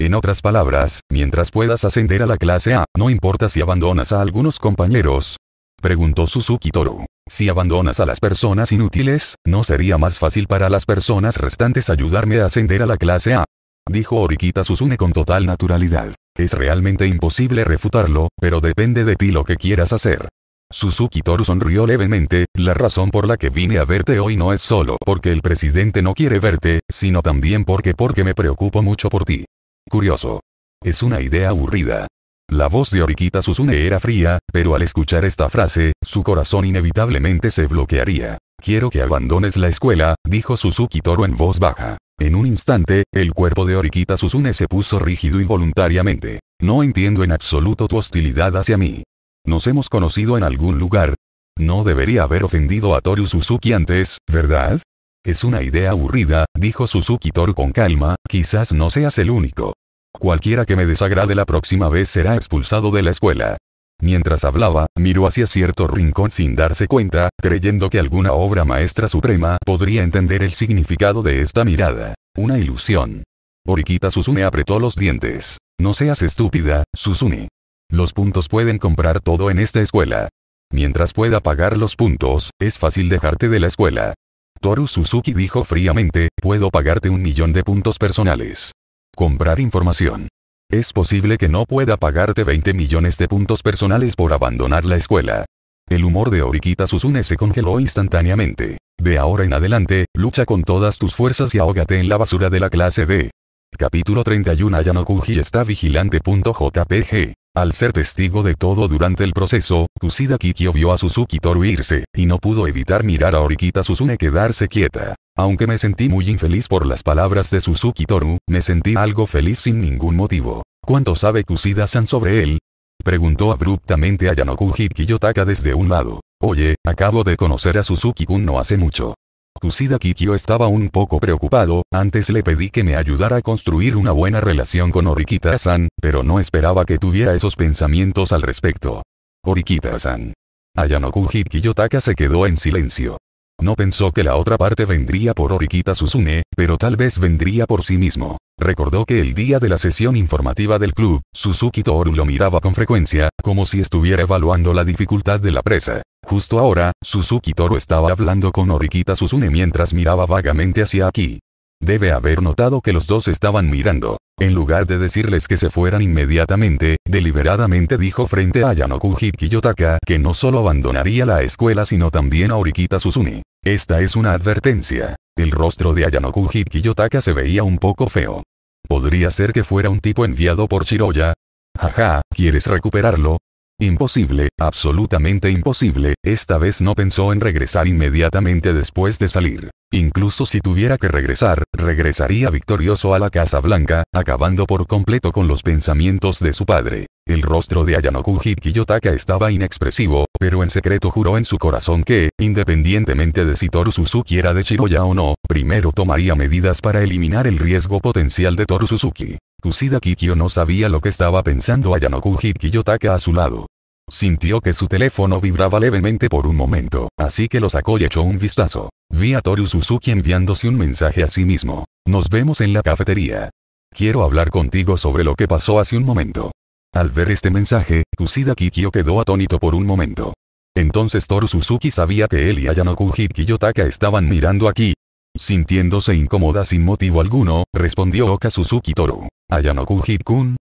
En otras palabras, mientras puedas ascender a la clase A, no importa si abandonas a algunos compañeros, Preguntó Suzuki Toru. Si abandonas a las personas inútiles, ¿no sería más fácil para las personas restantes ayudarme a ascender a la clase A? Dijo Oriquita Susune con total naturalidad. Es realmente imposible refutarlo, pero depende de ti lo que quieras hacer. Suzuki Toru sonrió levemente, la razón por la que vine a verte hoy no es solo porque el presidente no quiere verte, sino también porque porque me preocupo mucho por ti. Curioso. Es una idea aburrida, la voz de Oriquita Susune era fría, pero al escuchar esta frase, su corazón inevitablemente se bloquearía. Quiero que abandones la escuela, dijo Suzuki Toro en voz baja. En un instante, el cuerpo de Oriquita Susune se puso rígido involuntariamente. No entiendo en absoluto tu hostilidad hacia mí. Nos hemos conocido en algún lugar. No debería haber ofendido a Toru Suzuki antes, ¿verdad? Es una idea aburrida, dijo Suzuki Toru con calma, quizás no seas el único. Cualquiera que me desagrade la próxima vez será expulsado de la escuela. Mientras hablaba, miró hacia cierto rincón sin darse cuenta, creyendo que alguna obra maestra suprema podría entender el significado de esta mirada. Una ilusión. Oriquita Susumi apretó los dientes. No seas estúpida, Suzune. Los puntos pueden comprar todo en esta escuela. Mientras pueda pagar los puntos, es fácil dejarte de la escuela. Toru Suzuki dijo fríamente, puedo pagarte un millón de puntos personales. Comprar información. Es posible que no pueda pagarte 20 millones de puntos personales por abandonar la escuela. El humor de Orikita Susune se congeló instantáneamente. De ahora en adelante, lucha con todas tus fuerzas y ahógate en la basura de la clase D. Capítulo 31 Yanokuji está vigilante.jpg al ser testigo de todo durante el proceso, Kusida Kikyo vio a Suzuki Toru irse, y no pudo evitar mirar a Orikita Susune quedarse quieta. Aunque me sentí muy infeliz por las palabras de Suzuki Toru, me sentí algo feliz sin ningún motivo. ¿Cuánto sabe Kusida-san sobre él? Preguntó abruptamente a Yanoku Hitkiyotaka desde un lado. Oye, acabo de conocer a Suzuki-kun no hace mucho. Kusida Kikyo estaba un poco preocupado, antes le pedí que me ayudara a construir una buena relación con Orikita-san, pero no esperaba que tuviera esos pensamientos al respecto. Orikita-san. Ayanoku Hikiyotaka se quedó en silencio. No pensó que la otra parte vendría por Orikita Susune, pero tal vez vendría por sí mismo. Recordó que el día de la sesión informativa del club, Suzuki Toru lo miraba con frecuencia, como si estuviera evaluando la dificultad de la presa. Justo ahora, Suzuki Toru estaba hablando con Orikita Susune mientras miraba vagamente hacia aquí. Debe haber notado que los dos estaban mirando. En lugar de decirles que se fueran inmediatamente, deliberadamente dijo frente a Yanoku Kiyotaka que no solo abandonaría la escuela sino también a Orikita Suzuni. Esta es una advertencia. El rostro de Ayanoku Kiyotaka se veía un poco feo. Podría ser que fuera un tipo enviado por Shiroya. Jaja, ¿quieres recuperarlo? Imposible, absolutamente imposible, esta vez no pensó en regresar inmediatamente después de salir. Incluso si tuviera que regresar, regresaría victorioso a la Casa Blanca, acabando por completo con los pensamientos de su padre. El rostro de Ayanoku Yotaka estaba inexpresivo, pero en secreto juró en su corazón que, independientemente de si Toru Suzuki era de Shiroya o no, primero tomaría medidas para eliminar el riesgo potencial de Toru Suzuki. Kusida Kikyo no sabía lo que estaba pensando Ayanoku Hikiyotaka a su lado. Sintió que su teléfono vibraba levemente por un momento, así que lo sacó y echó un vistazo. Vi a Toru Suzuki enviándose un mensaje a sí mismo. Nos vemos en la cafetería. Quiero hablar contigo sobre lo que pasó hace un momento. Al ver este mensaje, Kusida Kikyo quedó atónito por un momento. Entonces Toru Suzuki sabía que él y Ayano Kiyotaka Yotaka estaban mirando aquí, Sintiéndose incómoda sin motivo alguno, respondió Oka Toru. Ayanoku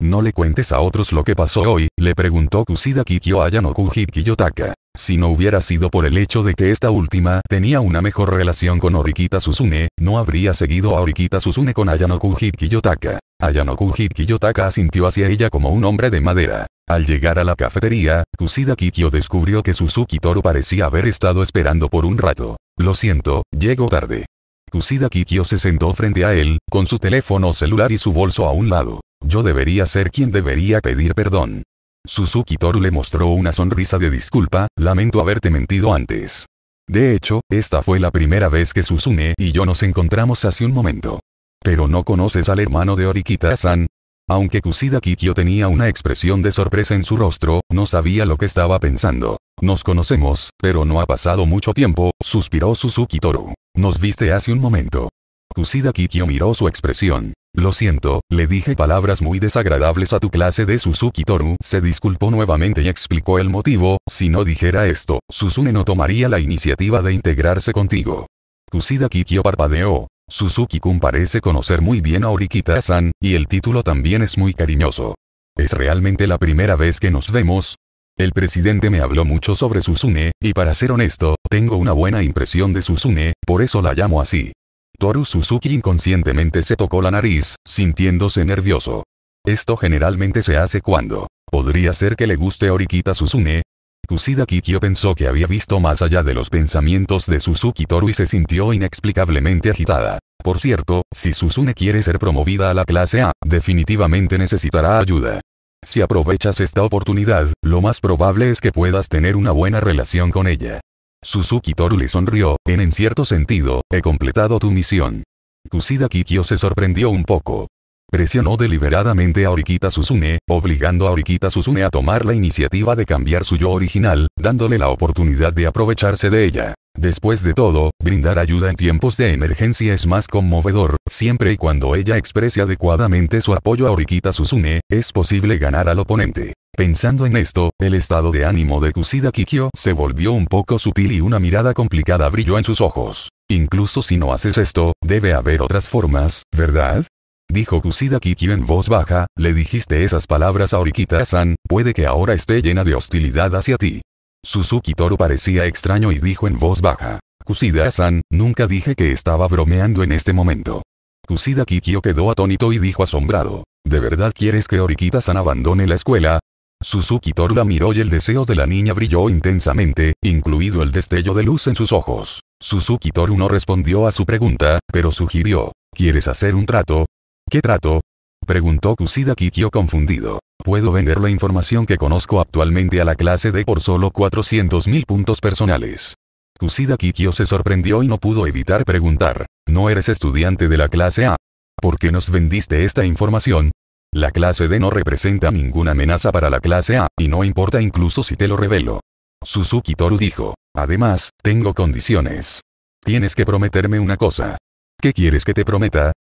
no le cuentes a otros lo que pasó hoy, le preguntó Kusida Kikyo a Ayano Kiyotaka. Si no hubiera sido por el hecho de que esta última tenía una mejor relación con Orikita Susune, no habría seguido a Orikita Susune con Ayanoku Hitki Kiyotaka. Ayanoku Kiyotaka asintió hacia ella como un hombre de madera. Al llegar a la cafetería, Kusida Kikyo descubrió que Suzuki Toru parecía haber estado esperando por un rato. Lo siento, llego tarde. Kusida Kikyo se sentó frente a él, con su teléfono celular y su bolso a un lado. Yo debería ser quien debería pedir perdón. Suzuki Toru le mostró una sonrisa de disculpa, lamento haberte mentido antes. De hecho, esta fue la primera vez que Susune y yo nos encontramos hace un momento. Pero no conoces al hermano de Orikita-san. Aunque Kusida Kikyo tenía una expresión de sorpresa en su rostro, no sabía lo que estaba pensando. Nos conocemos, pero no ha pasado mucho tiempo, suspiró Suzuki Toru. Nos viste hace un momento. Kusida Kikio miró su expresión. Lo siento, le dije palabras muy desagradables a tu clase de Suzuki Toru, se disculpó nuevamente y explicó el motivo, si no dijera esto, Suzune no tomaría la iniciativa de integrarse contigo. Kusida Kikio parpadeó. Suzuki-kun parece conocer muy bien a Orikita-san, y el título también es muy cariñoso. ¿Es realmente la primera vez que nos vemos? El presidente me habló mucho sobre Susune, y para ser honesto, tengo una buena impresión de Susune, por eso la llamo así. Toru Suzuki inconscientemente se tocó la nariz, sintiéndose nervioso. Esto generalmente se hace cuando. Podría ser que le guste Orikita Susune. Kusida Kikyo pensó que había visto más allá de los pensamientos de Suzuki Toru y se sintió inexplicablemente agitada. Por cierto, si Susune quiere ser promovida a la clase A, definitivamente necesitará ayuda. Si aprovechas esta oportunidad, lo más probable es que puedas tener una buena relación con ella. Suzuki Toru le sonrió, en cierto sentido, he completado tu misión. Kusida Kikyo se sorprendió un poco. Presionó deliberadamente a Orikita Susune, obligando a Orikita Susune a tomar la iniciativa de cambiar su yo original, dándole la oportunidad de aprovecharse de ella. Después de todo, brindar ayuda en tiempos de emergencia es más conmovedor, siempre y cuando ella exprese adecuadamente su apoyo a Orikita Susune, es posible ganar al oponente. Pensando en esto, el estado de ánimo de Kusida Kikyo se volvió un poco sutil y una mirada complicada brilló en sus ojos. Incluso si no haces esto, debe haber otras formas, ¿verdad? dijo Kusida Kikyo en voz baja, le dijiste esas palabras a Orikita-san, puede que ahora esté llena de hostilidad hacia ti. Suzuki Toru parecía extraño y dijo en voz baja. Kusida-san, nunca dije que estaba bromeando en este momento. Kusida Kikyo quedó atónito y dijo asombrado. ¿De verdad quieres que Orikita-san abandone la escuela? Suzuki Toru la miró y el deseo de la niña brilló intensamente, incluido el destello de luz en sus ojos. Suzuki Toru no respondió a su pregunta, pero sugirió. ¿Quieres hacer un trato? ¿Qué trato? Preguntó Kusida Kikio confundido. Puedo vender la información que conozco actualmente a la clase D por solo 400.000 puntos personales. Kusida Kikio se sorprendió y no pudo evitar preguntar, ¿no eres estudiante de la clase A? ¿Por qué nos vendiste esta información? La clase D no representa ninguna amenaza para la clase A, y no importa incluso si te lo revelo. Suzuki Toru dijo, además, tengo condiciones. Tienes que prometerme una cosa. ¿Qué quieres que te prometa?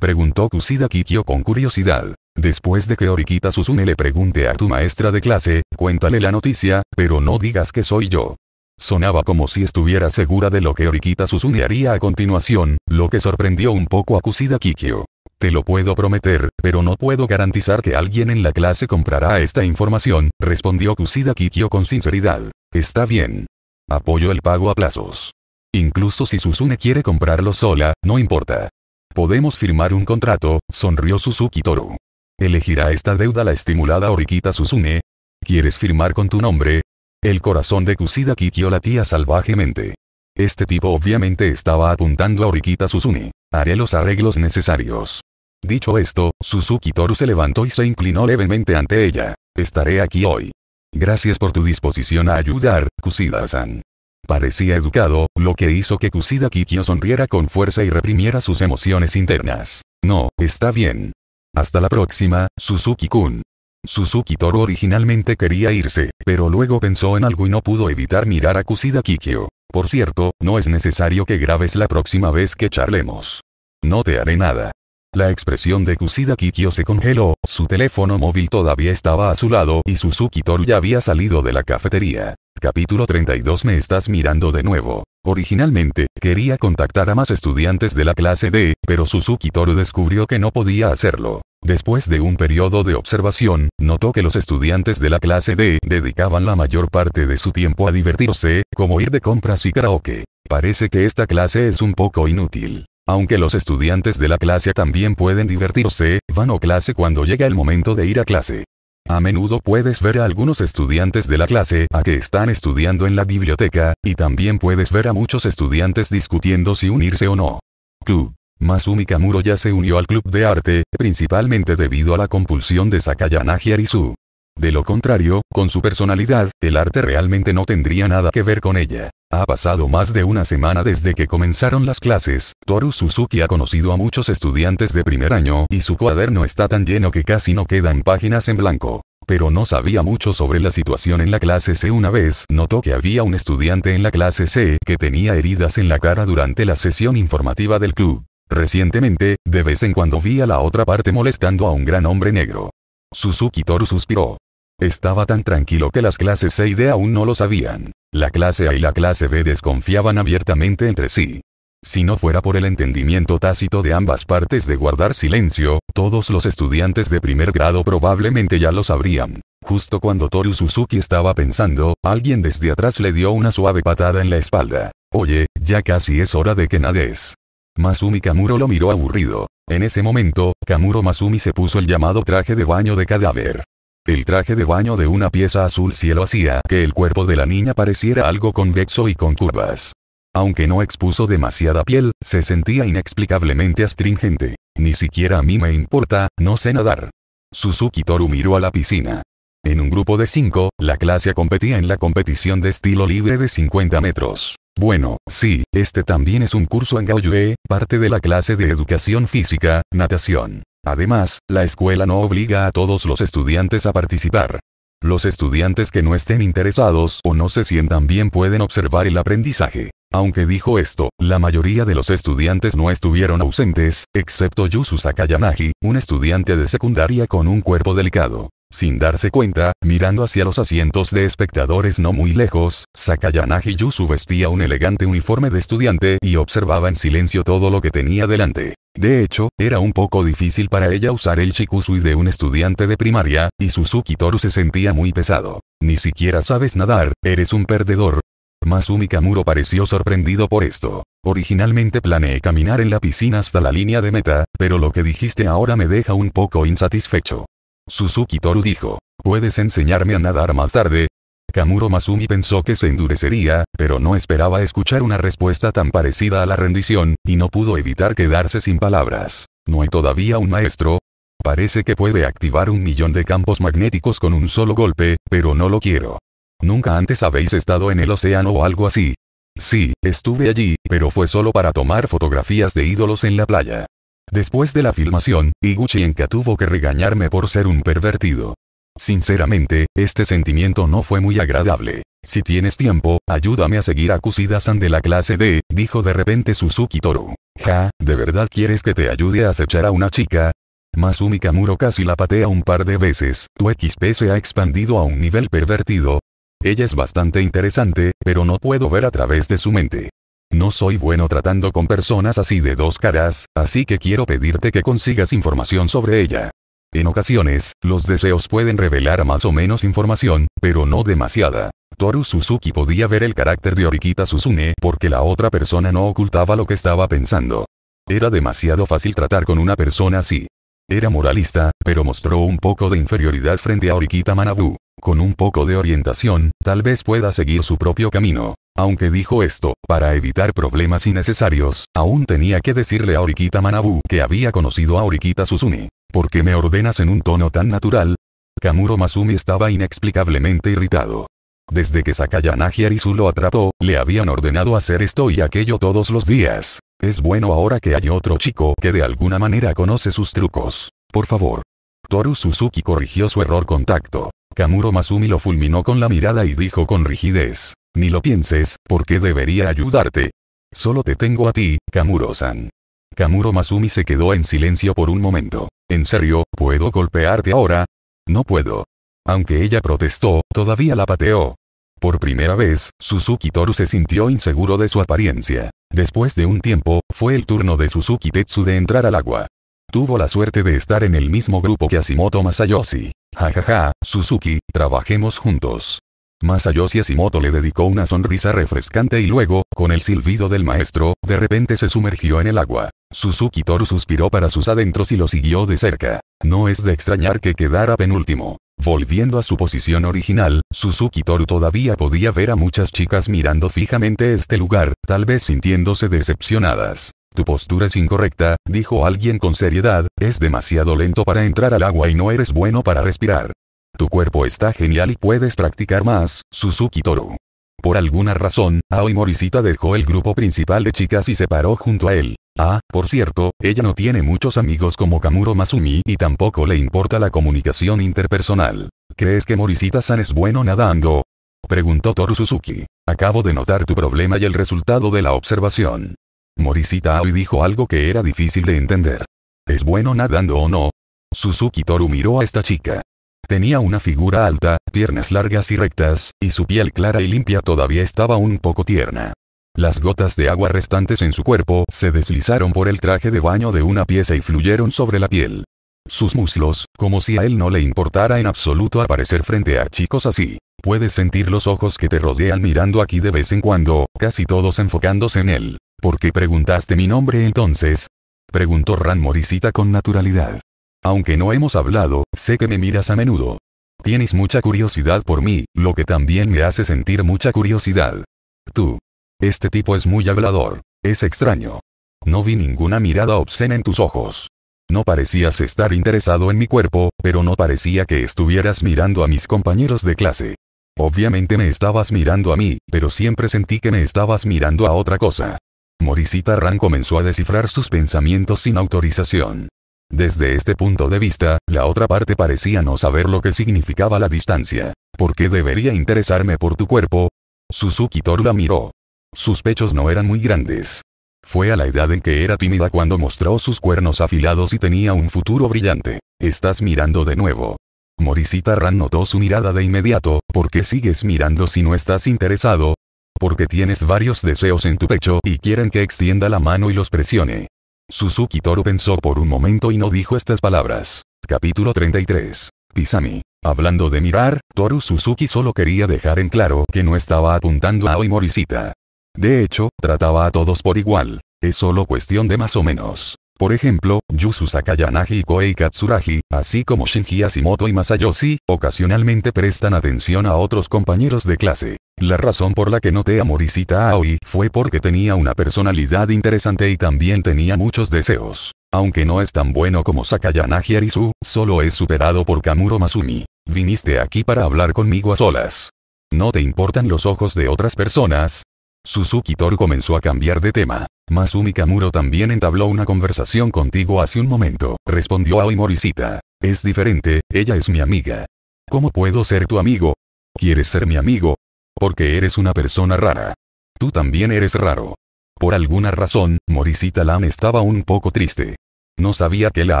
preguntó Kusida Kikyo con curiosidad. Después de que Orikita Susune le pregunte a tu maestra de clase, cuéntale la noticia, pero no digas que soy yo. Sonaba como si estuviera segura de lo que Orikita Susune haría a continuación, lo que sorprendió un poco a Kusida Kikyo. Te lo puedo prometer, pero no puedo garantizar que alguien en la clase comprará esta información, respondió Kusida Kikyo con sinceridad. Está bien. Apoyo el pago a plazos. Incluso si Susune quiere comprarlo sola, no importa. Podemos firmar un contrato, sonrió Suzuki Toru. ¿Elegirá esta deuda la estimulada Orikita Susune? ¿Quieres firmar con tu nombre? El corazón de Kusida la tía salvajemente. Este tipo obviamente estaba apuntando a Orikita Susune. Haré los arreglos necesarios. Dicho esto, Suzuki Toru se levantó y se inclinó levemente ante ella. Estaré aquí hoy. Gracias por tu disposición a ayudar, Kusida-san. Parecía educado, lo que hizo que Kusida Kikio sonriera con fuerza y reprimiera sus emociones internas. No, está bien. Hasta la próxima, Suzuki-kun. Suzuki Toro originalmente quería irse, pero luego pensó en algo y no pudo evitar mirar a Kusida Kikio. Por cierto, no es necesario que grabes la próxima vez que charlemos. No te haré nada. La expresión de Kusida Kikyo se congeló, su teléfono móvil todavía estaba a su lado y Suzuki Toru ya había salido de la cafetería. Capítulo 32 Me estás mirando de nuevo. Originalmente, quería contactar a más estudiantes de la clase D, pero Suzuki Toru descubrió que no podía hacerlo. Después de un periodo de observación, notó que los estudiantes de la clase D dedicaban la mayor parte de su tiempo a divertirse, como ir de compras y karaoke. Parece que esta clase es un poco inútil. Aunque los estudiantes de la clase también pueden divertirse, van a clase cuando llega el momento de ir a clase. A menudo puedes ver a algunos estudiantes de la clase a que están estudiando en la biblioteca, y también puedes ver a muchos estudiantes discutiendo si unirse o no. Club. Masumi Kamuro ya se unió al club de arte, principalmente debido a la compulsión de Sakayanagi Arisu. De lo contrario, con su personalidad, el arte realmente no tendría nada que ver con ella. Ha pasado más de una semana desde que comenzaron las clases, Toru Suzuki ha conocido a muchos estudiantes de primer año y su cuaderno está tan lleno que casi no quedan páginas en blanco. Pero no sabía mucho sobre la situación en la clase C. Una vez notó que había un estudiante en la clase C que tenía heridas en la cara durante la sesión informativa del club. Recientemente, de vez en cuando vi a la otra parte molestando a un gran hombre negro. Suzuki Toru suspiró. Estaba tan tranquilo que las clases C y D aún no lo sabían. La clase A y la clase B desconfiaban abiertamente entre sí. Si no fuera por el entendimiento tácito de ambas partes de guardar silencio, todos los estudiantes de primer grado probablemente ya lo sabrían. Justo cuando Toru Suzuki estaba pensando, alguien desde atrás le dio una suave patada en la espalda. Oye, ya casi es hora de que nades. Masumi Kamuro lo miró aburrido. En ese momento, Kamuro Masumi se puso el llamado traje de baño de cadáver. El traje de baño de una pieza azul cielo hacía que el cuerpo de la niña pareciera algo convexo y con curvas. Aunque no expuso demasiada piel, se sentía inexplicablemente astringente. Ni siquiera a mí me importa, no sé nadar. Suzuki Toru miró a la piscina. En un grupo de cinco, la clase competía en la competición de estilo libre de 50 metros. Bueno, sí, este también es un curso en Gaoyue, parte de la clase de educación física, natación. Además, la escuela no obliga a todos los estudiantes a participar. Los estudiantes que no estén interesados o no se sientan bien pueden observar el aprendizaje. Aunque dijo esto, la mayoría de los estudiantes no estuvieron ausentes, excepto Yusu Sakayanagi, un estudiante de secundaria con un cuerpo delicado. Sin darse cuenta, mirando hacia los asientos de espectadores no muy lejos, Sakayanagi Yusu vestía un elegante uniforme de estudiante y observaba en silencio todo lo que tenía delante. De hecho, era un poco difícil para ella usar el Shikusui de un estudiante de primaria, y Suzuki Toru se sentía muy pesado. Ni siquiera sabes nadar, eres un perdedor, Masumi Kamuro pareció sorprendido por esto. Originalmente planeé caminar en la piscina hasta la línea de meta, pero lo que dijiste ahora me deja un poco insatisfecho. Suzuki Toru dijo, puedes enseñarme a nadar más tarde, Kamuro Masumi pensó que se endurecería, pero no esperaba escuchar una respuesta tan parecida a la rendición, y no pudo evitar quedarse sin palabras. ¿No hay todavía un maestro? Parece que puede activar un millón de campos magnéticos con un solo golpe, pero no lo quiero. Nunca antes habéis estado en el océano o algo así. Sí, estuve allí, pero fue solo para tomar fotografías de ídolos en la playa. Después de la filmación, Iguchi Enka tuvo que regañarme por ser un pervertido. Sinceramente, este sentimiento no fue muy agradable. Si tienes tiempo, ayúdame a seguir a kusida de la clase D, dijo de repente Suzuki Toru. Ja, ¿de verdad quieres que te ayude a acechar a una chica? Masumi Kamuro casi la patea un par de veces, tu XP se ha expandido a un nivel pervertido. Ella es bastante interesante, pero no puedo ver a través de su mente. No soy bueno tratando con personas así de dos caras, así que quiero pedirte que consigas información sobre ella. En ocasiones, los deseos pueden revelar más o menos información, pero no demasiada. Toru Suzuki podía ver el carácter de Orikita Suzune porque la otra persona no ocultaba lo que estaba pensando. Era demasiado fácil tratar con una persona así. Era moralista, pero mostró un poco de inferioridad frente a Orikita Manabu. Con un poco de orientación, tal vez pueda seguir su propio camino. Aunque dijo esto, para evitar problemas innecesarios, aún tenía que decirle a Orikita Manabu que había conocido a Orikita Suzune. ¿Por qué me ordenas en un tono tan natural? Kamuro Masumi estaba inexplicablemente irritado. Desde que Sakayanagi Arisu lo atrapó, le habían ordenado hacer esto y aquello todos los días. Es bueno ahora que hay otro chico que de alguna manera conoce sus trucos. Por favor. Toru Suzuki corrigió su error con tacto. Kamuro Masumi lo fulminó con la mirada y dijo con rigidez. Ni lo pienses, porque debería ayudarte. Solo te tengo a ti, Kamuro-san. Kamuro Masumi se quedó en silencio por un momento. ¿En serio, puedo golpearte ahora? No puedo. Aunque ella protestó, todavía la pateó. Por primera vez, Suzuki Toru se sintió inseguro de su apariencia. Después de un tiempo, fue el turno de Suzuki Tetsu de entrar al agua. Tuvo la suerte de estar en el mismo grupo que Asimoto Masayoshi. Jajaja, ja, Suzuki, trabajemos juntos. Masayoshi Asimoto le dedicó una sonrisa refrescante y luego, con el silbido del maestro, de repente se sumergió en el agua. Suzuki Toru suspiró para sus adentros y lo siguió de cerca. No es de extrañar que quedara penúltimo. Volviendo a su posición original, Suzuki Toru todavía podía ver a muchas chicas mirando fijamente este lugar, tal vez sintiéndose decepcionadas. Tu postura es incorrecta, dijo alguien con seriedad, es demasiado lento para entrar al agua y no eres bueno para respirar. Tu cuerpo está genial y puedes practicar más, Suzuki Toru. Por alguna razón, Aoi Morisita dejó el grupo principal de chicas y se paró junto a él. Ah, por cierto, ella no tiene muchos amigos como Kamuro Masumi y tampoco le importa la comunicación interpersonal. ¿Crees que Morisita-san es bueno nadando? Preguntó Toru Suzuki. Acabo de notar tu problema y el resultado de la observación. Morisita Aoi dijo algo que era difícil de entender. ¿Es bueno nadando o no? Suzuki Toru miró a esta chica. Tenía una figura alta, piernas largas y rectas, y su piel clara y limpia todavía estaba un poco tierna. Las gotas de agua restantes en su cuerpo se deslizaron por el traje de baño de una pieza y fluyeron sobre la piel. Sus muslos, como si a él no le importara en absoluto aparecer frente a chicos así. Puedes sentir los ojos que te rodean mirando aquí de vez en cuando, casi todos enfocándose en él. ¿Por qué preguntaste mi nombre entonces? Preguntó Ran Morisita con naturalidad. Aunque no hemos hablado, sé que me miras a menudo. Tienes mucha curiosidad por mí, lo que también me hace sentir mucha curiosidad. Tú. Este tipo es muy hablador. Es extraño. No vi ninguna mirada obscena en tus ojos. No parecías estar interesado en mi cuerpo, pero no parecía que estuvieras mirando a mis compañeros de clase. Obviamente me estabas mirando a mí, pero siempre sentí que me estabas mirando a otra cosa. Morisita Ran comenzó a descifrar sus pensamientos sin autorización. Desde este punto de vista, la otra parte parecía no saber lo que significaba la distancia. ¿Por qué debería interesarme por tu cuerpo? Suzuki Toru la miró. Sus pechos no eran muy grandes. Fue a la edad en que era tímida cuando mostró sus cuernos afilados y tenía un futuro brillante. Estás mirando de nuevo. Morisita Ran notó su mirada de inmediato, ¿por qué sigues mirando si no estás interesado? Porque tienes varios deseos en tu pecho y quieren que extienda la mano y los presione. Suzuki Toru pensó por un momento y no dijo estas palabras. Capítulo 33. Pisami. Hablando de mirar, Toru Suzuki solo quería dejar en claro que no estaba apuntando a Oimorisita. Morisita. De hecho, trataba a todos por igual. Es solo cuestión de más o menos. Por ejemplo, Yusu Sakayanagi y Koei Katsuragi, así como Shinji Asimoto y Masayoshi, ocasionalmente prestan atención a otros compañeros de clase. La razón por la que noté a Morisita Aoi fue porque tenía una personalidad interesante y también tenía muchos deseos. Aunque no es tan bueno como Sakayanagi Arisu, solo es superado por Kamuro Masumi. Viniste aquí para hablar conmigo a solas. No te importan los ojos de otras personas, Suzuki Tor comenzó a cambiar de tema. Masumi Kamuro también entabló una conversación contigo hace un momento, respondió Aoi Morisita. Es diferente, ella es mi amiga. ¿Cómo puedo ser tu amigo? ¿Quieres ser mi amigo? Porque eres una persona rara. Tú también eres raro. Por alguna razón, Morisita Lan estaba un poco triste. No sabía que la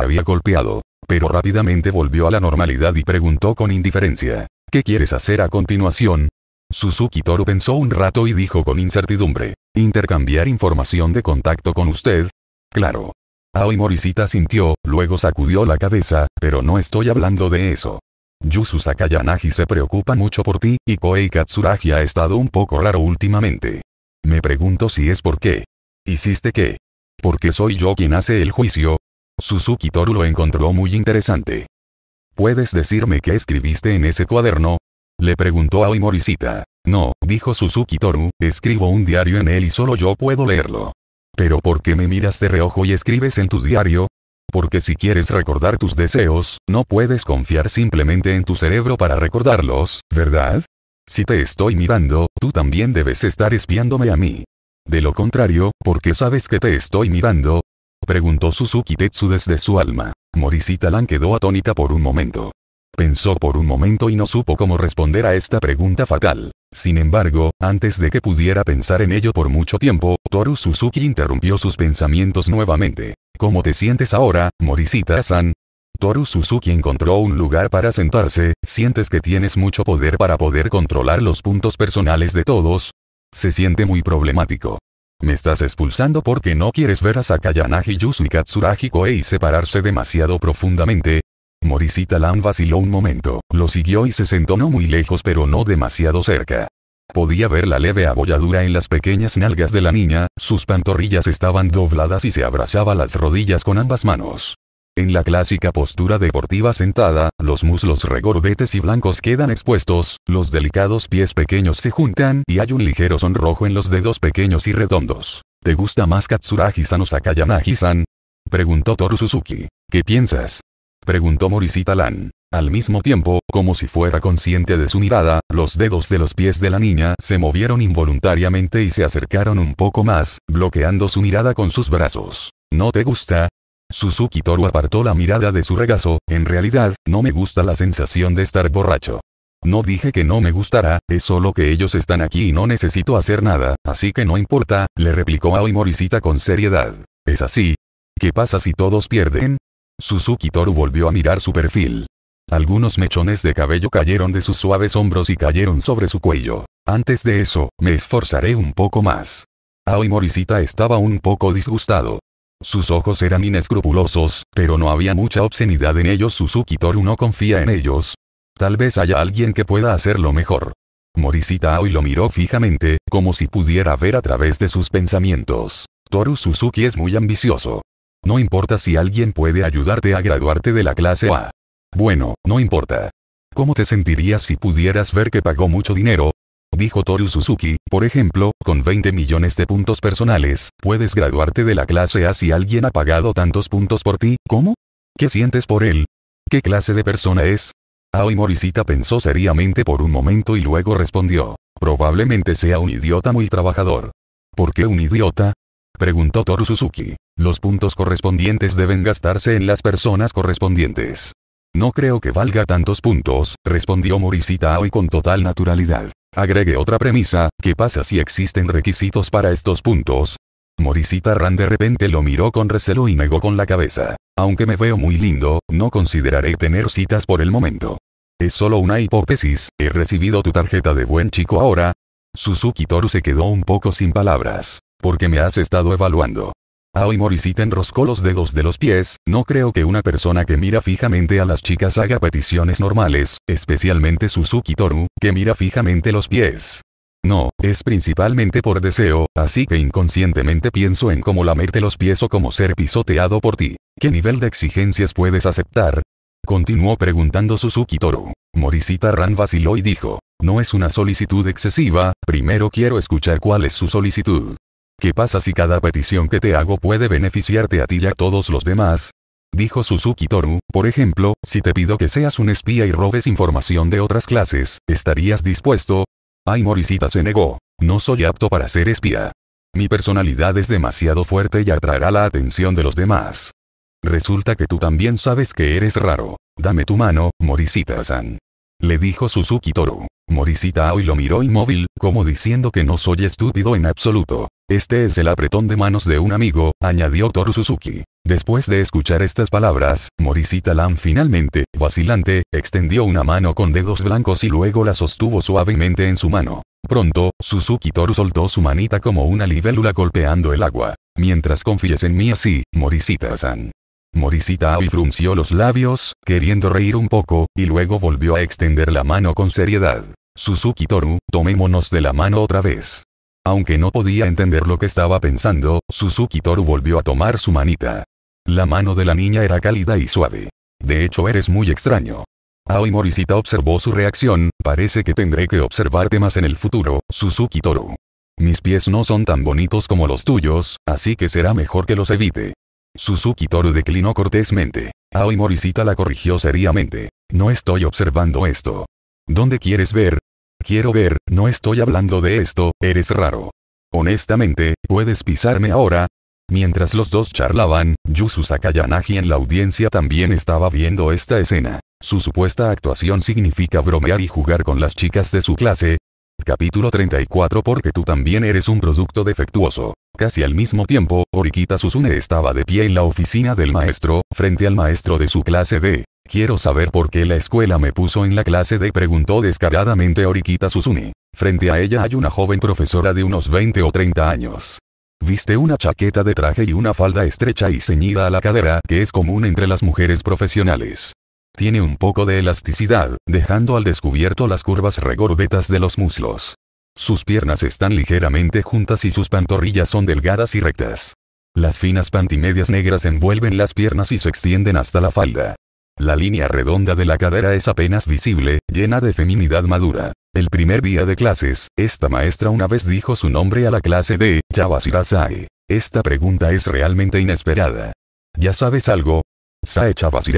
había golpeado, pero rápidamente volvió a la normalidad y preguntó con indiferencia. ¿Qué quieres hacer a continuación? Suzuki Toru pensó un rato y dijo con incertidumbre. ¿Intercambiar información de contacto con usted? Claro. Aoi Morisita sintió, luego sacudió la cabeza, pero no estoy hablando de eso. Yusu Sakayanagi se preocupa mucho por ti, y Koei Katsuragi ha estado un poco raro últimamente. Me pregunto si es por qué. ¿Hiciste qué? Porque soy yo quien hace el juicio. Suzuki Toru lo encontró muy interesante. ¿Puedes decirme qué escribiste en ese cuaderno? Le preguntó a Morisita. No, dijo Suzuki Toru, escribo un diario en él y solo yo puedo leerlo. Pero ¿por qué me miras de reojo y escribes en tu diario? Porque si quieres recordar tus deseos, no puedes confiar simplemente en tu cerebro para recordarlos, ¿verdad? Si te estoy mirando, tú también debes estar espiándome a mí. De lo contrario, ¿por qué sabes que te estoy mirando? Preguntó Suzuki Tetsu desde su alma. Morisita Lan quedó atónita por un momento. Pensó por un momento y no supo cómo responder a esta pregunta fatal. Sin embargo, antes de que pudiera pensar en ello por mucho tiempo, Toru Suzuki interrumpió sus pensamientos nuevamente. ¿Cómo te sientes ahora, Morisita-san? Toru Suzuki encontró un lugar para sentarse, ¿sientes que tienes mucho poder para poder controlar los puntos personales de todos? Se siente muy problemático. Me estás expulsando porque no quieres ver a Sakayanagi e y Katsuragi Koei separarse demasiado profundamente, Morisita Lan vaciló un momento, lo siguió y se sentó no muy lejos pero no demasiado cerca. Podía ver la leve abolladura en las pequeñas nalgas de la niña, sus pantorrillas estaban dobladas y se abrazaba las rodillas con ambas manos. En la clásica postura deportiva sentada, los muslos regordetes y blancos quedan expuestos, los delicados pies pequeños se juntan y hay un ligero sonrojo en los dedos pequeños y redondos. ¿Te gusta más Katsuragi-san o sakayanagi san Preguntó Toru Suzuki. ¿Qué piensas? Preguntó Morisita Lan. Al mismo tiempo, como si fuera consciente de su mirada, los dedos de los pies de la niña se movieron involuntariamente y se acercaron un poco más, bloqueando su mirada con sus brazos. ¿No te gusta? Suzuki Toru apartó la mirada de su regazo, en realidad, no me gusta la sensación de estar borracho. No dije que no me gustará, es solo que ellos están aquí y no necesito hacer nada, así que no importa, le replicó Aoi Morisita con seriedad. ¿Es así? ¿Qué pasa si todos pierden? Suzuki Toru volvió a mirar su perfil. Algunos mechones de cabello cayeron de sus suaves hombros y cayeron sobre su cuello. Antes de eso, me esforzaré un poco más. Aoi Morisita estaba un poco disgustado. Sus ojos eran inescrupulosos, pero no había mucha obscenidad en ellos. Suzuki Toru no confía en ellos. Tal vez haya alguien que pueda hacerlo mejor. Morisita Aoi lo miró fijamente, como si pudiera ver a través de sus pensamientos. Toru Suzuki es muy ambicioso. No importa si alguien puede ayudarte a graduarte de la clase A. Bueno, no importa. ¿Cómo te sentirías si pudieras ver que pagó mucho dinero? Dijo Toru Suzuki, por ejemplo, con 20 millones de puntos personales, puedes graduarte de la clase A si alguien ha pagado tantos puntos por ti, ¿cómo? ¿Qué sientes por él? ¿Qué clase de persona es? Aoi Morisita pensó seriamente por un momento y luego respondió. Probablemente sea un idiota muy trabajador. ¿Por qué un idiota? Preguntó Toru Suzuki. Los puntos correspondientes deben gastarse en las personas correspondientes. No creo que valga tantos puntos, respondió Morisita hoy con total naturalidad. Agregué otra premisa, ¿qué pasa si existen requisitos para estos puntos? Morisita Ran de repente lo miró con recelo y negó con la cabeza. Aunque me veo muy lindo, no consideraré tener citas por el momento. Es solo una hipótesis, he recibido tu tarjeta de buen chico ahora. Suzuki Toru se quedó un poco sin palabras porque me has estado evaluando. hoy Morisita enroscó los dedos de los pies, no creo que una persona que mira fijamente a las chicas haga peticiones normales, especialmente Suzuki Toru, que mira fijamente los pies. No, es principalmente por deseo, así que inconscientemente pienso en cómo lamerte los pies o cómo ser pisoteado por ti. ¿Qué nivel de exigencias puedes aceptar? Continuó preguntando Suzuki Toru. Morisita Ran vaciló y dijo, no es una solicitud excesiva, primero quiero escuchar cuál es su solicitud. ¿Qué pasa si cada petición que te hago puede beneficiarte a ti y a todos los demás? Dijo Suzuki Toru, por ejemplo, si te pido que seas un espía y robes información de otras clases, ¿estarías dispuesto? Ay Morisita se negó. No soy apto para ser espía. Mi personalidad es demasiado fuerte y atraerá la atención de los demás. Resulta que tú también sabes que eres raro. Dame tu mano, Morisita-san. Le dijo Suzuki Toru morisita hoy lo miró inmóvil, como diciendo que no soy estúpido en absoluto. Este es el apretón de manos de un amigo, añadió Toru Suzuki. Después de escuchar estas palabras, morisita Lam finalmente, vacilante, extendió una mano con dedos blancos y luego la sostuvo suavemente en su mano. Pronto, Suzuki Toru soltó su manita como una libélula golpeando el agua. Mientras confíes en mí así, morisita san Morisita Aoi frunció los labios, queriendo reír un poco, y luego volvió a extender la mano con seriedad. Suzuki Toru, tomémonos de la mano otra vez. Aunque no podía entender lo que estaba pensando, Suzuki Toru volvió a tomar su manita. La mano de la niña era cálida y suave. De hecho eres muy extraño. Aoi Morisita observó su reacción, parece que tendré que observarte más en el futuro, Suzuki Toru. Mis pies no son tan bonitos como los tuyos, así que será mejor que los evite. Suzuki Toru declinó cortésmente. Aoi Morisita la corrigió seriamente. No estoy observando esto. ¿Dónde quieres ver? Quiero ver, no estoy hablando de esto, eres raro. Honestamente, ¿puedes pisarme ahora? Mientras los dos charlaban, Yusu Sakayanagi en la audiencia también estaba viendo esta escena. Su supuesta actuación significa bromear y jugar con las chicas de su clase, Capítulo 34 Porque tú también eres un producto defectuoso. Casi al mismo tiempo, Orikita Susune estaba de pie en la oficina del maestro, frente al maestro de su clase D. Quiero saber por qué la escuela me puso en la clase D preguntó descaradamente Orikita Susune. Frente a ella hay una joven profesora de unos 20 o 30 años. Viste una chaqueta de traje y una falda estrecha y ceñida a la cadera que es común entre las mujeres profesionales. Tiene un poco de elasticidad, dejando al descubierto las curvas regordetas de los muslos. Sus piernas están ligeramente juntas y sus pantorrillas son delgadas y rectas. Las finas pantimedias negras envuelven las piernas y se extienden hasta la falda. La línea redonda de la cadera es apenas visible, llena de feminidad madura. El primer día de clases, esta maestra una vez dijo su nombre a la clase de Yabashirasai. Esta pregunta es realmente inesperada. ¿Ya sabes algo? Sae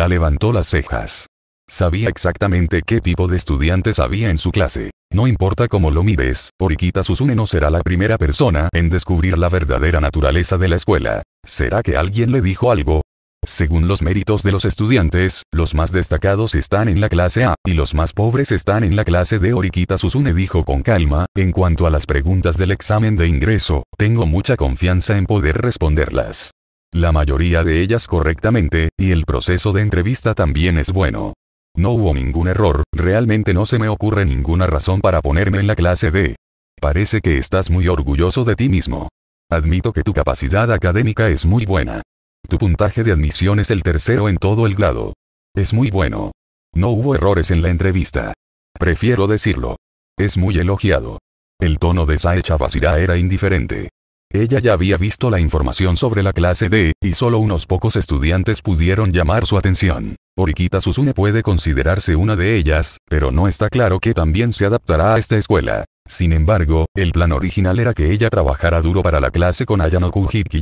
levantó las cejas. Sabía exactamente qué tipo de estudiantes había en su clase. No importa cómo lo mires, Oriquita Susune no será la primera persona en descubrir la verdadera naturaleza de la escuela. ¿Será que alguien le dijo algo? Según los méritos de los estudiantes, los más destacados están en la clase A, y los más pobres están en la clase D. Oriquita Susune dijo con calma, en cuanto a las preguntas del examen de ingreso, tengo mucha confianza en poder responderlas la mayoría de ellas correctamente, y el proceso de entrevista también es bueno. No hubo ningún error, realmente no se me ocurre ninguna razón para ponerme en la clase D. Parece que estás muy orgulloso de ti mismo. Admito que tu capacidad académica es muy buena. Tu puntaje de admisión es el tercero en todo el grado. Es muy bueno. No hubo errores en la entrevista. Prefiero decirlo. Es muy elogiado. El tono de Saecha Basira era indiferente. Ella ya había visto la información sobre la clase D, y solo unos pocos estudiantes pudieron llamar su atención. Orikita Susune puede considerarse una de ellas, pero no está claro que también se adaptará a esta escuela. Sin embargo, el plan original era que ella trabajara duro para la clase con Ayano Kujiki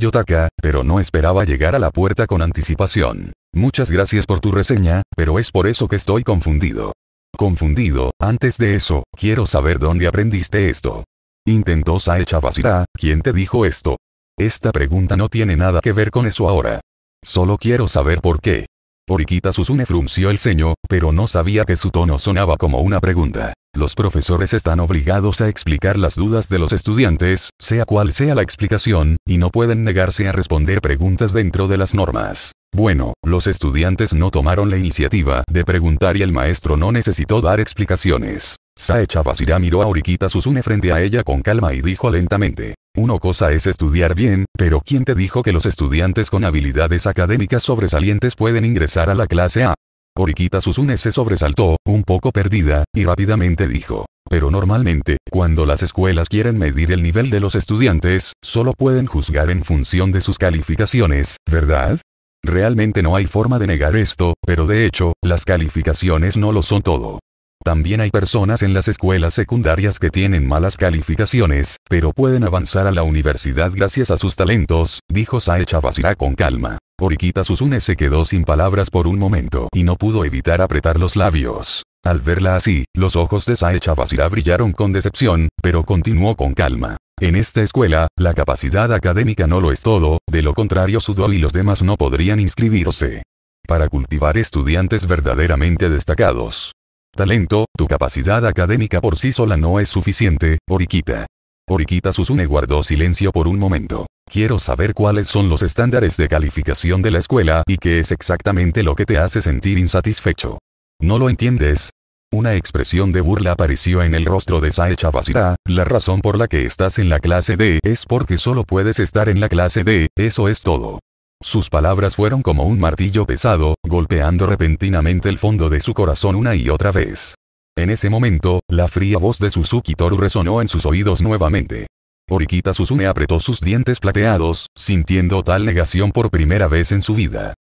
pero no esperaba llegar a la puerta con anticipación. Muchas gracias por tu reseña, pero es por eso que estoy confundido. Confundido, antes de eso, quiero saber dónde aprendiste esto. Intentó Saecha Basira, ah, ¿quién te dijo esto? Esta pregunta no tiene nada que ver con eso ahora. Solo quiero saber por qué. Orikita Susune frunció el ceño, pero no sabía que su tono sonaba como una pregunta. Los profesores están obligados a explicar las dudas de los estudiantes, sea cual sea la explicación, y no pueden negarse a responder preguntas dentro de las normas. Bueno, los estudiantes no tomaron la iniciativa de preguntar y el maestro no necesitó dar explicaciones. Saecha miró a Oriquita Susune frente a ella con calma y dijo lentamente. Una cosa es estudiar bien, pero ¿quién te dijo que los estudiantes con habilidades académicas sobresalientes pueden ingresar a la clase A? Oriquita Susune se sobresaltó, un poco perdida, y rápidamente dijo. Pero normalmente, cuando las escuelas quieren medir el nivel de los estudiantes, solo pueden juzgar en función de sus calificaciones, ¿verdad? Realmente no hay forma de negar esto, pero de hecho, las calificaciones no lo son todo. También hay personas en las escuelas secundarias que tienen malas calificaciones, pero pueden avanzar a la universidad gracias a sus talentos, dijo Saecha con calma. Oriquita Susune se quedó sin palabras por un momento y no pudo evitar apretar los labios. Al verla así, los ojos de Saecha brillaron con decepción, pero continuó con calma. En esta escuela, la capacidad académica no lo es todo, de lo contrario Sudo y los demás no podrían inscribirse. Para cultivar estudiantes verdaderamente destacados, Talento, tu capacidad académica por sí sola no es suficiente, Oriquita. Oriquita Susune guardó silencio por un momento. Quiero saber cuáles son los estándares de calificación de la escuela y qué es exactamente lo que te hace sentir insatisfecho. ¿No lo entiendes? Una expresión de burla apareció en el rostro de Sae Chavasira. la razón por la que estás en la clase D es porque solo puedes estar en la clase D, eso es todo. Sus palabras fueron como un martillo pesado, golpeando repentinamente el fondo de su corazón una y otra vez. En ese momento, la fría voz de Suzuki Toru resonó en sus oídos nuevamente. Orikita Susume apretó sus dientes plateados, sintiendo tal negación por primera vez en su vida.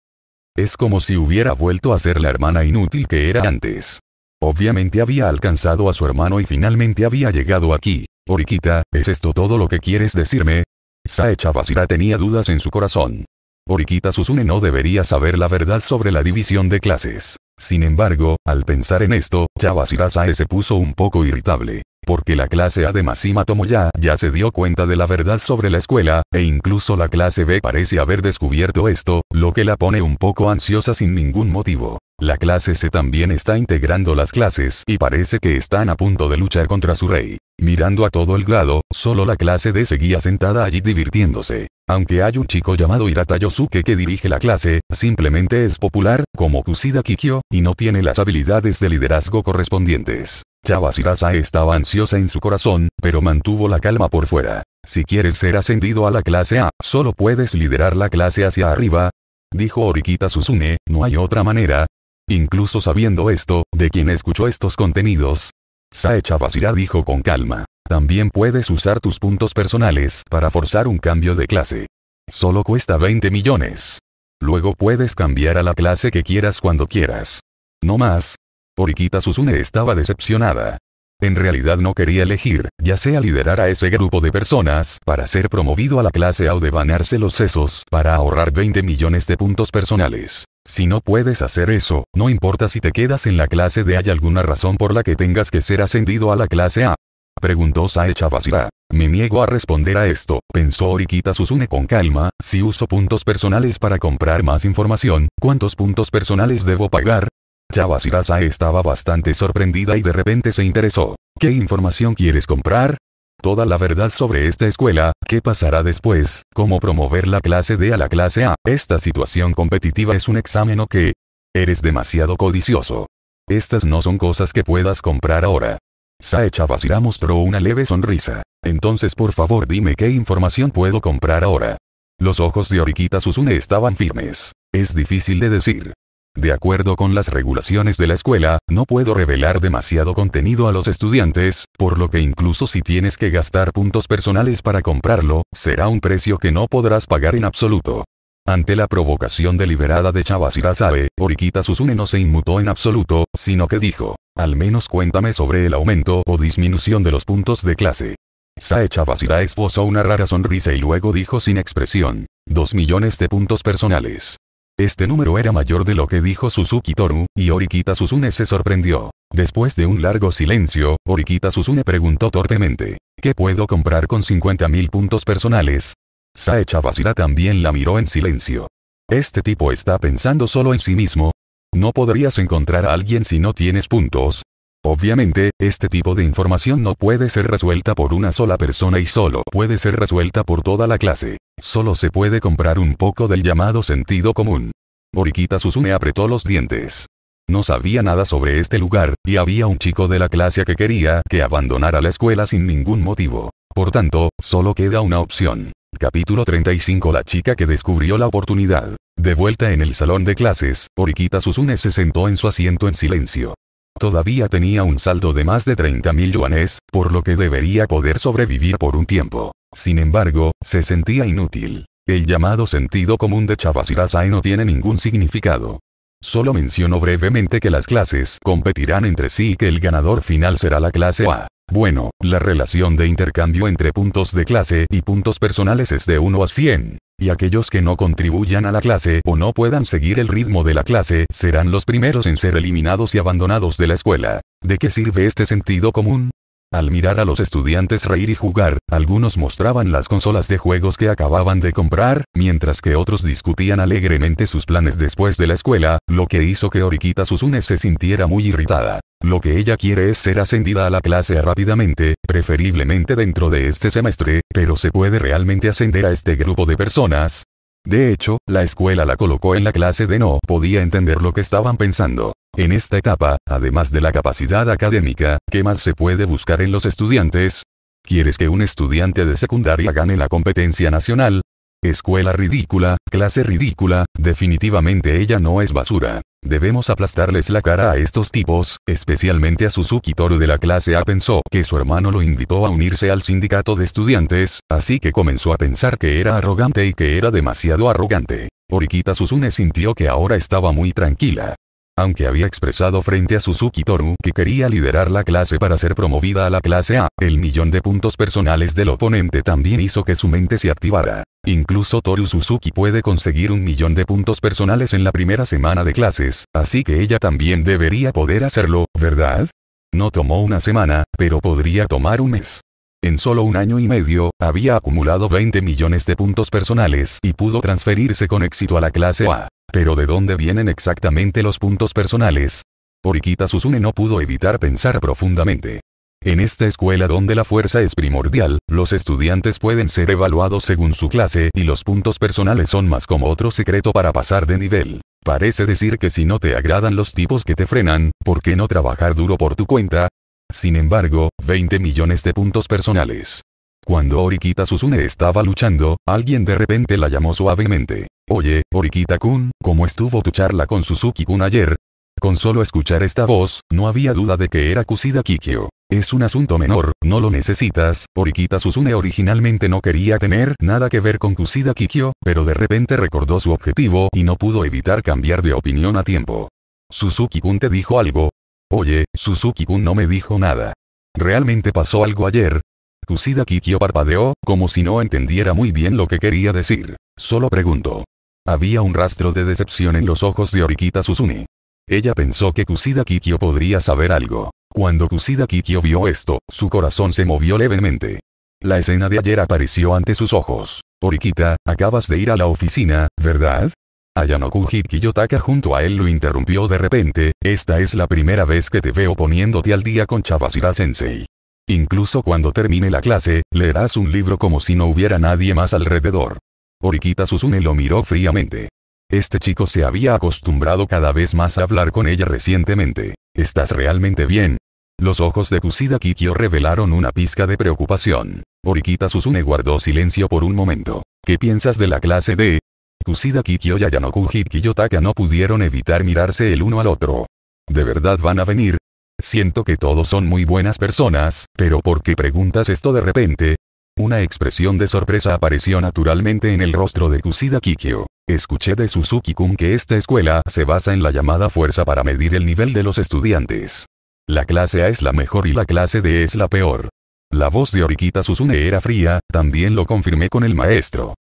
Es como si hubiera vuelto a ser la hermana inútil que era antes. Obviamente había alcanzado a su hermano y finalmente había llegado aquí. Orikita, ¿es esto todo lo que quieres decirme? Saecha tenía dudas en su corazón. Orikita Susune no debería saber la verdad sobre la división de clases. Sin embargo, al pensar en esto, Chawasirasae se puso un poco irritable. Porque la clase A de Masima Tomoya ya se dio cuenta de la verdad sobre la escuela, e incluso la clase B parece haber descubierto esto, lo que la pone un poco ansiosa sin ningún motivo. La clase C también está integrando las clases y parece que están a punto de luchar contra su rey. Mirando a todo el grado, solo la clase D seguía sentada allí divirtiéndose. Aunque hay un chico llamado Hirata Yosuke que dirige la clase, simplemente es popular, como Kusida Kikyo, y no tiene las habilidades de liderazgo correspondientes. Chawasirasa estaba ansiosa en su corazón, pero mantuvo la calma por fuera. Si quieres ser ascendido a la clase A, solo puedes liderar la clase hacia arriba, dijo Orikita Susune, no hay otra manera, Incluso sabiendo esto, de quien escuchó estos contenidos, Sae Chavasira dijo con calma. También puedes usar tus puntos personales para forzar un cambio de clase. Solo cuesta 20 millones. Luego puedes cambiar a la clase que quieras cuando quieras. No más. Orikita Susune estaba decepcionada. En realidad no quería elegir, ya sea liderar a ese grupo de personas para ser promovido a la clase o devanarse los sesos para ahorrar 20 millones de puntos personales. Si no puedes hacer eso, no importa si te quedas en la clase D hay alguna razón por la que tengas que ser ascendido a la clase A. Preguntó Sae Chavasira. Me niego a responder a esto, pensó Oriquita Susune con calma, si uso puntos personales para comprar más información, ¿cuántos puntos personales debo pagar? Sae estaba bastante sorprendida y de repente se interesó. ¿Qué información quieres comprar? toda la verdad sobre esta escuela, qué pasará después, cómo promover la clase D a la clase A. Esta situación competitiva es un examen o que eres demasiado codicioso. Estas no son cosas que puedas comprar ahora. Sae Chavasira mostró una leve sonrisa. Entonces por favor dime qué información puedo comprar ahora. Los ojos de Oriquita Susune estaban firmes. Es difícil de decir. De acuerdo con las regulaciones de la escuela, no puedo revelar demasiado contenido a los estudiantes, por lo que incluso si tienes que gastar puntos personales para comprarlo, será un precio que no podrás pagar en absoluto. Ante la provocación deliberada de Sae, Oriquita Susune no se inmutó en absoluto, sino que dijo, al menos cuéntame sobre el aumento o disminución de los puntos de clase. Sae Chabasira esbozó una rara sonrisa y luego dijo sin expresión, dos millones de puntos personales. Este número era mayor de lo que dijo Suzuki Toru, y Orikita Susune se sorprendió. Después de un largo silencio, Orikita Susune preguntó torpemente. ¿Qué puedo comprar con 50.000 puntos personales? Sae Basira también la miró en silencio. ¿Este tipo está pensando solo en sí mismo? No podrías encontrar a alguien si no tienes puntos, Obviamente, este tipo de información no puede ser resuelta por una sola persona y solo puede ser resuelta por toda la clase. Solo se puede comprar un poco del llamado sentido común. Oriquita Susune apretó los dientes. No sabía nada sobre este lugar, y había un chico de la clase que quería que abandonara la escuela sin ningún motivo. Por tanto, solo queda una opción. Capítulo 35 La chica que descubrió la oportunidad. De vuelta en el salón de clases, Orikita Susune se sentó en su asiento en silencio. Todavía tenía un saldo de más de 30.000 yuanes, por lo que debería poder sobrevivir por un tiempo. Sin embargo, se sentía inútil. El llamado sentido común de Chavasirasai no tiene ningún significado. Solo mencionó brevemente que las clases competirán entre sí y que el ganador final será la clase A. Bueno, la relación de intercambio entre puntos de clase y puntos personales es de 1 a 100. Y aquellos que no contribuyan a la clase o no puedan seguir el ritmo de la clase serán los primeros en ser eliminados y abandonados de la escuela. ¿De qué sirve este sentido común? Al mirar a los estudiantes reír y jugar, algunos mostraban las consolas de juegos que acababan de comprar, mientras que otros discutían alegremente sus planes después de la escuela, lo que hizo que Oriquita Susune se sintiera muy irritada. Lo que ella quiere es ser ascendida a la clase rápidamente, preferiblemente dentro de este semestre, pero se puede realmente ascender a este grupo de personas, de hecho, la escuela la colocó en la clase de no podía entender lo que estaban pensando. En esta etapa, además de la capacidad académica, ¿qué más se puede buscar en los estudiantes? ¿Quieres que un estudiante de secundaria gane la competencia nacional? Escuela ridícula, clase ridícula, definitivamente ella no es basura. Debemos aplastarles la cara a estos tipos, especialmente a Suzuki Toru de la clase A pensó que su hermano lo invitó a unirse al sindicato de estudiantes, así que comenzó a pensar que era arrogante y que era demasiado arrogante. Orikita Susune sintió que ahora estaba muy tranquila, aunque había expresado frente a Suzuki Toru que quería liderar la clase para ser promovida a la clase A, el millón de puntos personales del oponente también hizo que su mente se activara. Incluso Toru Suzuki puede conseguir un millón de puntos personales en la primera semana de clases, así que ella también debería poder hacerlo, ¿verdad? No tomó una semana, pero podría tomar un mes. En solo un año y medio, había acumulado 20 millones de puntos personales y pudo transferirse con éxito a la clase A. Pero ¿de dónde vienen exactamente los puntos personales? Orikita Susune no pudo evitar pensar profundamente. En esta escuela donde la fuerza es primordial, los estudiantes pueden ser evaluados según su clase y los puntos personales son más como otro secreto para pasar de nivel. Parece decir que si no te agradan los tipos que te frenan, ¿por qué no trabajar duro por tu cuenta? Sin embargo, 20 millones de puntos personales. Cuando Orikita Susune estaba luchando, alguien de repente la llamó suavemente. Oye, Orikita-kun, ¿cómo estuvo tu charla con Suzuki-kun ayer? Con solo escuchar esta voz, no había duda de que era Kusida Kikyo. Es un asunto menor, no lo necesitas. Orikita Susune originalmente no quería tener nada que ver con Kusida Kikyo, pero de repente recordó su objetivo y no pudo evitar cambiar de opinión a tiempo. Suzuki-kun te dijo algo. Oye, Suzuki-kun no me dijo nada. ¿Realmente pasó algo ayer? Kusida Kikyo parpadeó, como si no entendiera muy bien lo que quería decir. Solo preguntó. Había un rastro de decepción en los ojos de Orikita Suzune. Ella pensó que Kusida Kikyo podría saber algo. Cuando Kusida Kikyo vio esto, su corazón se movió levemente. La escena de ayer apareció ante sus ojos. Orikita, acabas de ir a la oficina, ¿verdad? Ayanoku Hikiyotaka junto a él lo interrumpió de repente, esta es la primera vez que te veo poniéndote al día con Chabasira Sensei. Incluso cuando termine la clase, leerás un libro como si no hubiera nadie más alrededor. Orikita Susune lo miró fríamente. Este chico se había acostumbrado cada vez más a hablar con ella recientemente. ¿Estás realmente bien? Los ojos de Kusida Kikyo revelaron una pizca de preocupación. Orikita Susune guardó silencio por un momento. ¿Qué piensas de la clase D? Kusida Kikyo y Ayanoku Kiyotaka no pudieron evitar mirarse el uno al otro. ¿De verdad van a venir? Siento que todos son muy buenas personas, pero ¿por qué preguntas esto de repente? Una expresión de sorpresa apareció naturalmente en el rostro de Kusida Kikyo. Escuché de Suzuki-kun que esta escuela se basa en la llamada fuerza para medir el nivel de los estudiantes. La clase A es la mejor y la clase D es la peor. La voz de Orikita Susune era fría, también lo confirmé con el maestro.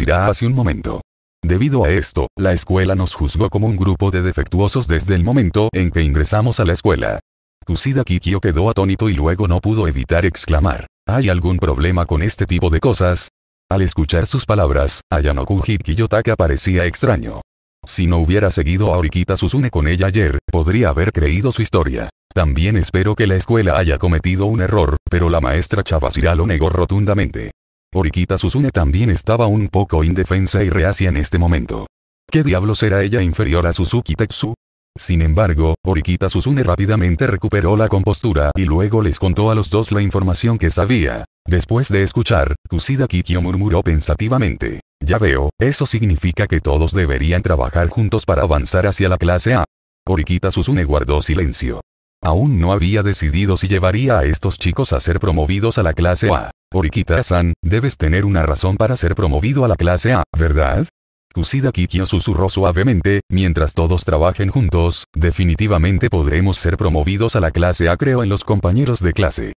irá hace un momento. Debido a esto, la escuela nos juzgó como un grupo de defectuosos desde el momento en que ingresamos a la escuela. Kusida Kikio quedó atónito y luego no pudo evitar exclamar. ¿Hay algún problema con este tipo de cosas? Al escuchar sus palabras, Ayanoku Hikiyotaka parecía extraño. Si no hubiera seguido a Orikita Susune con ella ayer, podría haber creído su historia. También espero que la escuela haya cometido un error, pero la maestra Chavasira lo negó rotundamente. Orikita Susune también estaba un poco indefensa y reacia en este momento. ¿Qué diablos era ella inferior a Suzuki Tetsu? Sin embargo, Orikita Susune rápidamente recuperó la compostura y luego les contó a los dos la información que sabía. Después de escuchar, Kusida Kikyo murmuró pensativamente. Ya veo, eso significa que todos deberían trabajar juntos para avanzar hacia la clase A. Orikita Susune guardó silencio. Aún no había decidido si llevaría a estos chicos a ser promovidos a la clase A. Orikita-san, debes tener una razón para ser promovido a la clase A, ¿verdad? Kusida Kikyo susurró suavemente, mientras todos trabajen juntos, definitivamente podremos ser promovidos a la clase A creo en los compañeros de clase.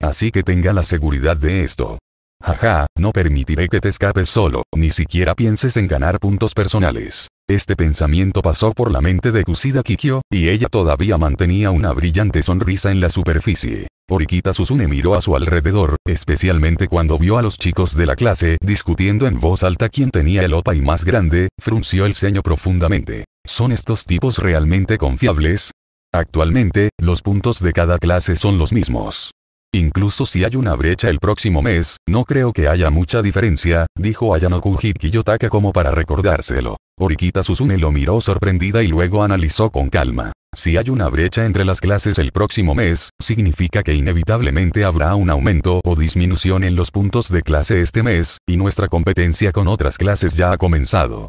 Así que tenga la seguridad de esto. Jaja, no permitiré que te escapes solo, ni siquiera pienses en ganar puntos personales. Este pensamiento pasó por la mente de Kusida Kikyo, y ella todavía mantenía una brillante sonrisa en la superficie. Orikita Susune miró a su alrededor, especialmente cuando vio a los chicos de la clase discutiendo en voz alta quién tenía el opa y más grande, frunció el ceño profundamente. ¿Son estos tipos realmente confiables? Actualmente, los puntos de cada clase son los mismos. Incluso si hay una brecha el próximo mes, no creo que haya mucha diferencia, dijo Ayano Kujit Yotaka como para recordárselo. Oriquita Susune lo miró sorprendida y luego analizó con calma. Si hay una brecha entre las clases el próximo mes, significa que inevitablemente habrá un aumento o disminución en los puntos de clase este mes, y nuestra competencia con otras clases ya ha comenzado.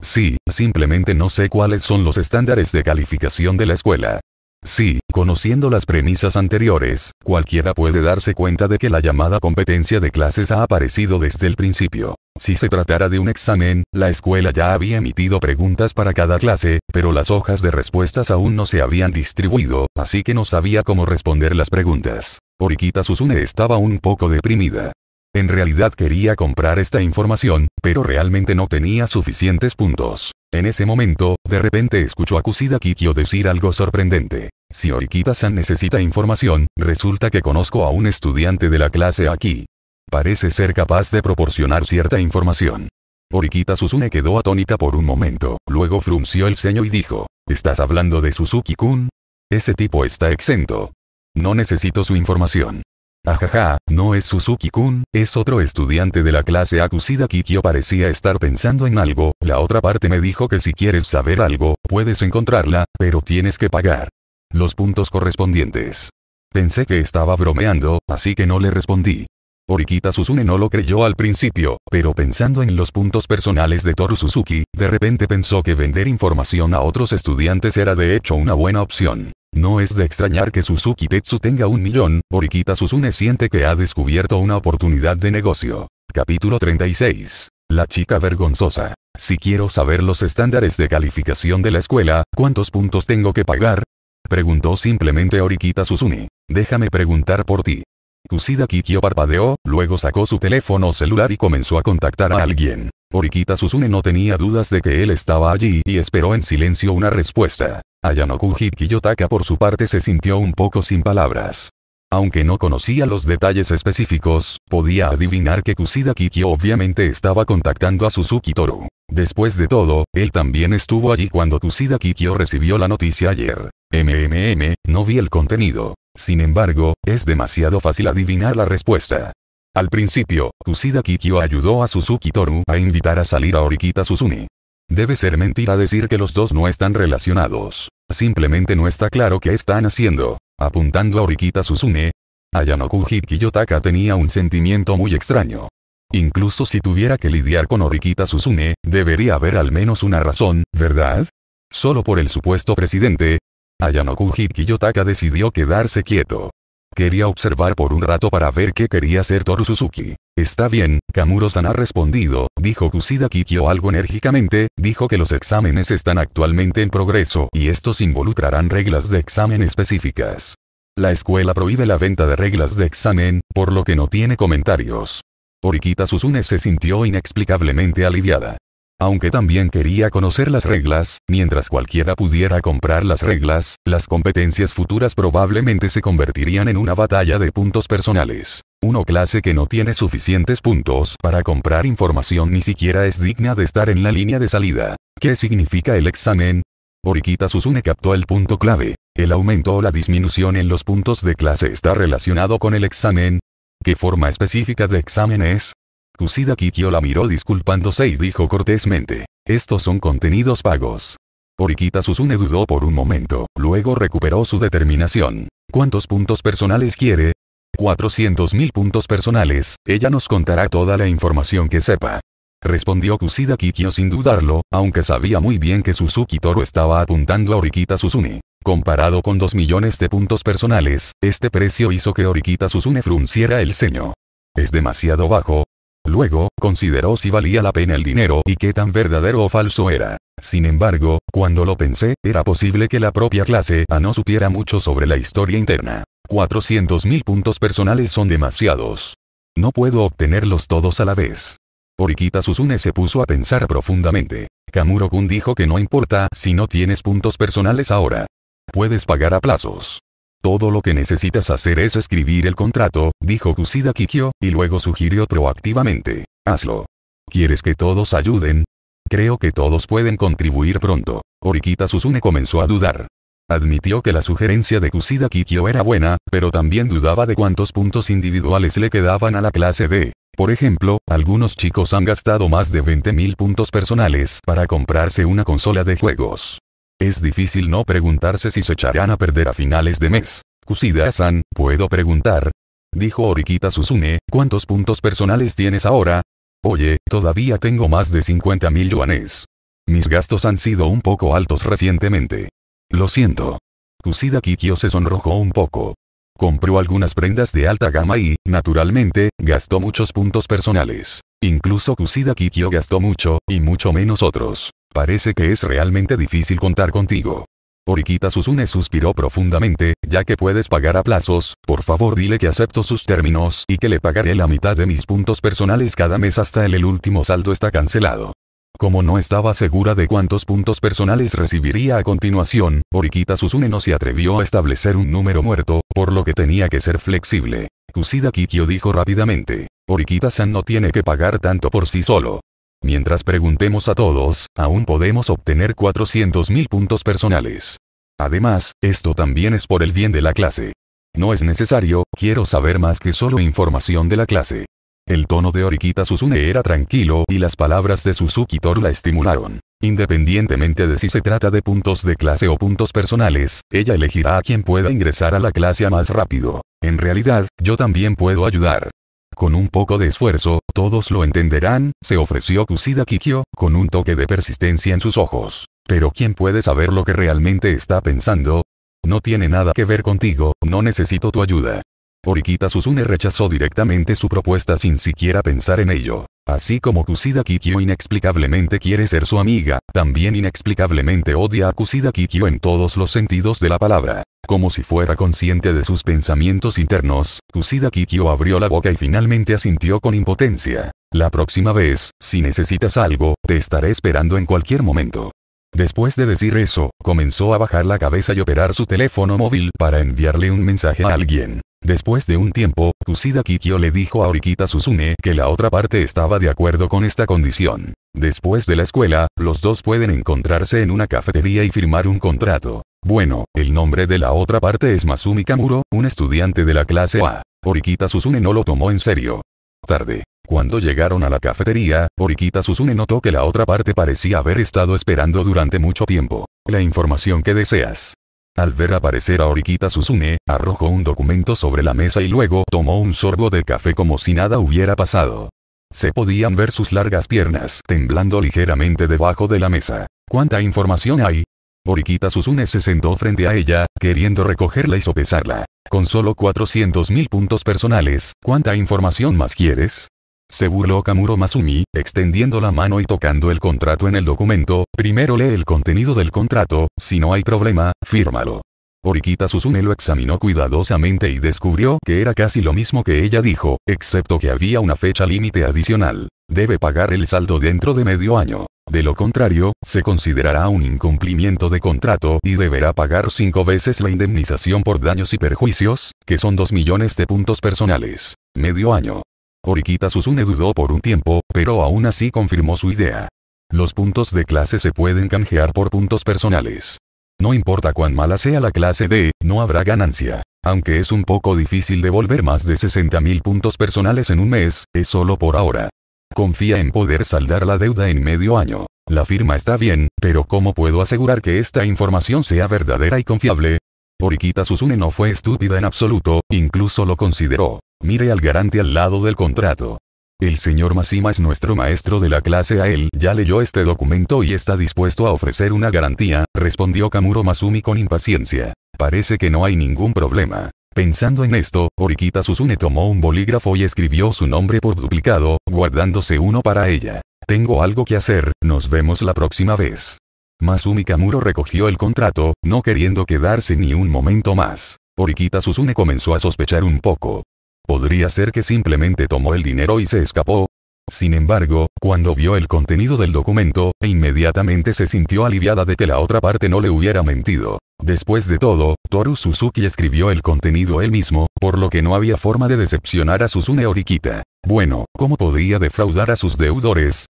Sí, simplemente no sé cuáles son los estándares de calificación de la escuela. Sí, conociendo las premisas anteriores, cualquiera puede darse cuenta de que la llamada competencia de clases ha aparecido desde el principio. Si se tratara de un examen, la escuela ya había emitido preguntas para cada clase, pero las hojas de respuestas aún no se habían distribuido, así que no sabía cómo responder las preguntas. Oriquita Susune estaba un poco deprimida. En realidad quería comprar esta información, pero realmente no tenía suficientes puntos. En ese momento, de repente escuchó a Kusida Kikyo decir algo sorprendente. Si Orikita-san necesita información, resulta que conozco a un estudiante de la clase aquí. Parece ser capaz de proporcionar cierta información. Orikita Susune quedó atónita por un momento, luego frunció el ceño y dijo, ¿Estás hablando de Suzuki-kun? Ese tipo está exento. No necesito su información. Ajaja, no es Suzuki-kun, es otro estudiante de la clase Akusida Kikyo parecía estar pensando en algo, la otra parte me dijo que si quieres saber algo, puedes encontrarla, pero tienes que pagar. Los puntos correspondientes. Pensé que estaba bromeando, así que no le respondí. Orikita Susune no lo creyó al principio, pero pensando en los puntos personales de Toru Suzuki, de repente pensó que vender información a otros estudiantes era de hecho una buena opción. No es de extrañar que Suzuki Tetsu tenga un millón, Orikita Susune siente que ha descubierto una oportunidad de negocio. Capítulo 36. La chica vergonzosa. Si quiero saber los estándares de calificación de la escuela, ¿cuántos puntos tengo que pagar? Preguntó simplemente Orikita Susune. Déjame preguntar por ti. Kusida Kikyo parpadeó, luego sacó su teléfono celular y comenzó a contactar a alguien. Orikita Susune no tenía dudas de que él estaba allí y esperó en silencio una respuesta. Ayanoku Kiyotaka por su parte se sintió un poco sin palabras. Aunque no conocía los detalles específicos, podía adivinar que Kusida Kikyo obviamente estaba contactando a Suzuki Toru. Después de todo, él también estuvo allí cuando Kusida Kikio recibió la noticia ayer. MMM, no vi el contenido. Sin embargo, es demasiado fácil adivinar la respuesta. Al principio, Kusida Kikyo ayudó a Suzuki Toru a invitar a salir a Orikita Susumi. Debe ser mentira decir que los dos no están relacionados. Simplemente no está claro qué están haciendo apuntando a Orikita Susune. Ayanoku Kiyotaka tenía un sentimiento muy extraño. Incluso si tuviera que lidiar con Orikita Susune, debería haber al menos una razón, ¿verdad? Solo por el supuesto presidente. Ayanoku Kiyotaka decidió quedarse quieto. Quería observar por un rato para ver qué quería hacer Toru Suzuki. Está bien, Kamuro-san ha respondido, dijo Kusida Kikyo algo enérgicamente, dijo que los exámenes están actualmente en progreso y estos involucrarán reglas de examen específicas. La escuela prohíbe la venta de reglas de examen, por lo que no tiene comentarios. Orikita Susune se sintió inexplicablemente aliviada. Aunque también quería conocer las reglas, mientras cualquiera pudiera comprar las reglas, las competencias futuras probablemente se convertirían en una batalla de puntos personales. Uno clase que no tiene suficientes puntos para comprar información ni siquiera es digna de estar en la línea de salida. ¿Qué significa el examen? Oriquita Susune captó el punto clave. El aumento o la disminución en los puntos de clase está relacionado con el examen. ¿Qué forma específica de examen es? Kusida Kikyo la miró disculpándose y dijo cortésmente. Estos son contenidos pagos. Orikita Susune dudó por un momento, luego recuperó su determinación. ¿Cuántos puntos personales quiere? 400.000 puntos personales, ella nos contará toda la información que sepa. Respondió Kusida Kikyo sin dudarlo, aunque sabía muy bien que Suzuki Toro estaba apuntando a Orikita Susune. Comparado con 2 millones de puntos personales, este precio hizo que Orikita Susune frunciera el ceño. Es demasiado bajo, Luego, consideró si valía la pena el dinero y qué tan verdadero o falso era. Sin embargo, cuando lo pensé, era posible que la propia clase A ah, no supiera mucho sobre la historia interna. 400.000 puntos personales son demasiados. No puedo obtenerlos todos a la vez. Orikita Susune se puso a pensar profundamente. Kamuro-kun dijo que no importa si no tienes puntos personales ahora. Puedes pagar a plazos. Todo lo que necesitas hacer es escribir el contrato, dijo Kusida Kikyo, y luego sugirió proactivamente. Hazlo. ¿Quieres que todos ayuden? Creo que todos pueden contribuir pronto. Orikita Susune comenzó a dudar. Admitió que la sugerencia de Kusida Kikyo era buena, pero también dudaba de cuántos puntos individuales le quedaban a la clase D. Por ejemplo, algunos chicos han gastado más de 20.000 puntos personales para comprarse una consola de juegos. Es difícil no preguntarse si se echarán a perder a finales de mes. Kusida-san, ¿puedo preguntar? Dijo Orikita Susune, ¿cuántos puntos personales tienes ahora? Oye, todavía tengo más de 50 mil yuanes. Mis gastos han sido un poco altos recientemente. Lo siento. Kusida Kikyo se sonrojó un poco. Compró algunas prendas de alta gama y, naturalmente, gastó muchos puntos personales. Incluso Kusida Kikyo gastó mucho, y mucho menos otros. Parece que es realmente difícil contar contigo. Oriquita Susune suspiró profundamente, ya que puedes pagar a plazos, por favor dile que acepto sus términos y que le pagaré la mitad de mis puntos personales cada mes hasta el, último saldo está cancelado. Como no estaba segura de cuántos puntos personales recibiría a continuación, Oriquita Susune no se atrevió a establecer un número muerto, por lo que tenía que ser flexible. Kusida Kikyo dijo rápidamente. oriquita san no tiene que pagar tanto por sí solo. Mientras preguntemos a todos, aún podemos obtener 400.000 puntos personales. Además, esto también es por el bien de la clase. No es necesario, quiero saber más que solo información de la clase. El tono de Oriquita Susune era tranquilo y las palabras de Suzuki Tor la estimularon. Independientemente de si se trata de puntos de clase o puntos personales, ella elegirá a quien pueda ingresar a la clase más rápido. En realidad, yo también puedo ayudar. Con un poco de esfuerzo, todos lo entenderán, se ofreció Kusida Kikyo, con un toque de persistencia en sus ojos. Pero ¿quién puede saber lo que realmente está pensando? No tiene nada que ver contigo, no necesito tu ayuda. Orikita Susune rechazó directamente su propuesta sin siquiera pensar en ello. Así como Kusida Kikyo inexplicablemente quiere ser su amiga, también inexplicablemente odia a Kusida Kikyo en todos los sentidos de la palabra. Como si fuera consciente de sus pensamientos internos, Kusida Kikyo abrió la boca y finalmente asintió con impotencia. La próxima vez, si necesitas algo, te estaré esperando en cualquier momento. Después de decir eso, comenzó a bajar la cabeza y operar su teléfono móvil para enviarle un mensaje a alguien. Después de un tiempo, Kusida Kikyo le dijo a Orikita Susune que la otra parte estaba de acuerdo con esta condición. Después de la escuela, los dos pueden encontrarse en una cafetería y firmar un contrato. Bueno, el nombre de la otra parte es Masumi Kamuro, un estudiante de la clase A. Orikita Susune no lo tomó en serio. Tarde. Cuando llegaron a la cafetería, Oriquita Susune notó que la otra parte parecía haber estado esperando durante mucho tiempo. La información que deseas. Al ver aparecer a Oriquita Susune, arrojó un documento sobre la mesa y luego tomó un sorbo de café como si nada hubiera pasado. Se podían ver sus largas piernas temblando ligeramente debajo de la mesa. ¿Cuánta información hay? Oriquita Susune se sentó frente a ella, queriendo recogerla y sopesarla. Con solo 400.000 puntos personales, ¿cuánta información más quieres? Se burló Kamuro Masumi, extendiendo la mano y tocando el contrato en el documento, primero lee el contenido del contrato, si no hay problema, fírmalo. Orikita Susune lo examinó cuidadosamente y descubrió que era casi lo mismo que ella dijo, excepto que había una fecha límite adicional. Debe pagar el saldo dentro de medio año. De lo contrario, se considerará un incumplimiento de contrato y deberá pagar cinco veces la indemnización por daños y perjuicios, que son dos millones de puntos personales. Medio año. Orikita Susune dudó por un tiempo, pero aún así confirmó su idea. Los puntos de clase se pueden canjear por puntos personales. No importa cuán mala sea la clase D, no habrá ganancia. Aunque es un poco difícil devolver más de 60.000 puntos personales en un mes, es solo por ahora. Confía en poder saldar la deuda en medio año. La firma está bien, pero ¿cómo puedo asegurar que esta información sea verdadera y confiable? Orikita Susune no fue estúpida en absoluto, incluso lo consideró. Mire al garante al lado del contrato. El señor Masima es nuestro maestro de la clase A. Él ya leyó este documento y está dispuesto a ofrecer una garantía, respondió Kamuro Masumi con impaciencia. Parece que no hay ningún problema. Pensando en esto, Orikita Susune tomó un bolígrafo y escribió su nombre por duplicado, guardándose uno para ella. Tengo algo que hacer, nos vemos la próxima vez. Masumi Kamuro recogió el contrato, no queriendo quedarse ni un momento más. Orikita Susune comenzó a sospechar un poco. Podría ser que simplemente tomó el dinero y se escapó. Sin embargo, cuando vio el contenido del documento, e inmediatamente se sintió aliviada de que la otra parte no le hubiera mentido. Después de todo, Toru Suzuki escribió el contenido él mismo, por lo que no había forma de decepcionar a Susune Orikita. Bueno, ¿cómo podría defraudar a sus deudores?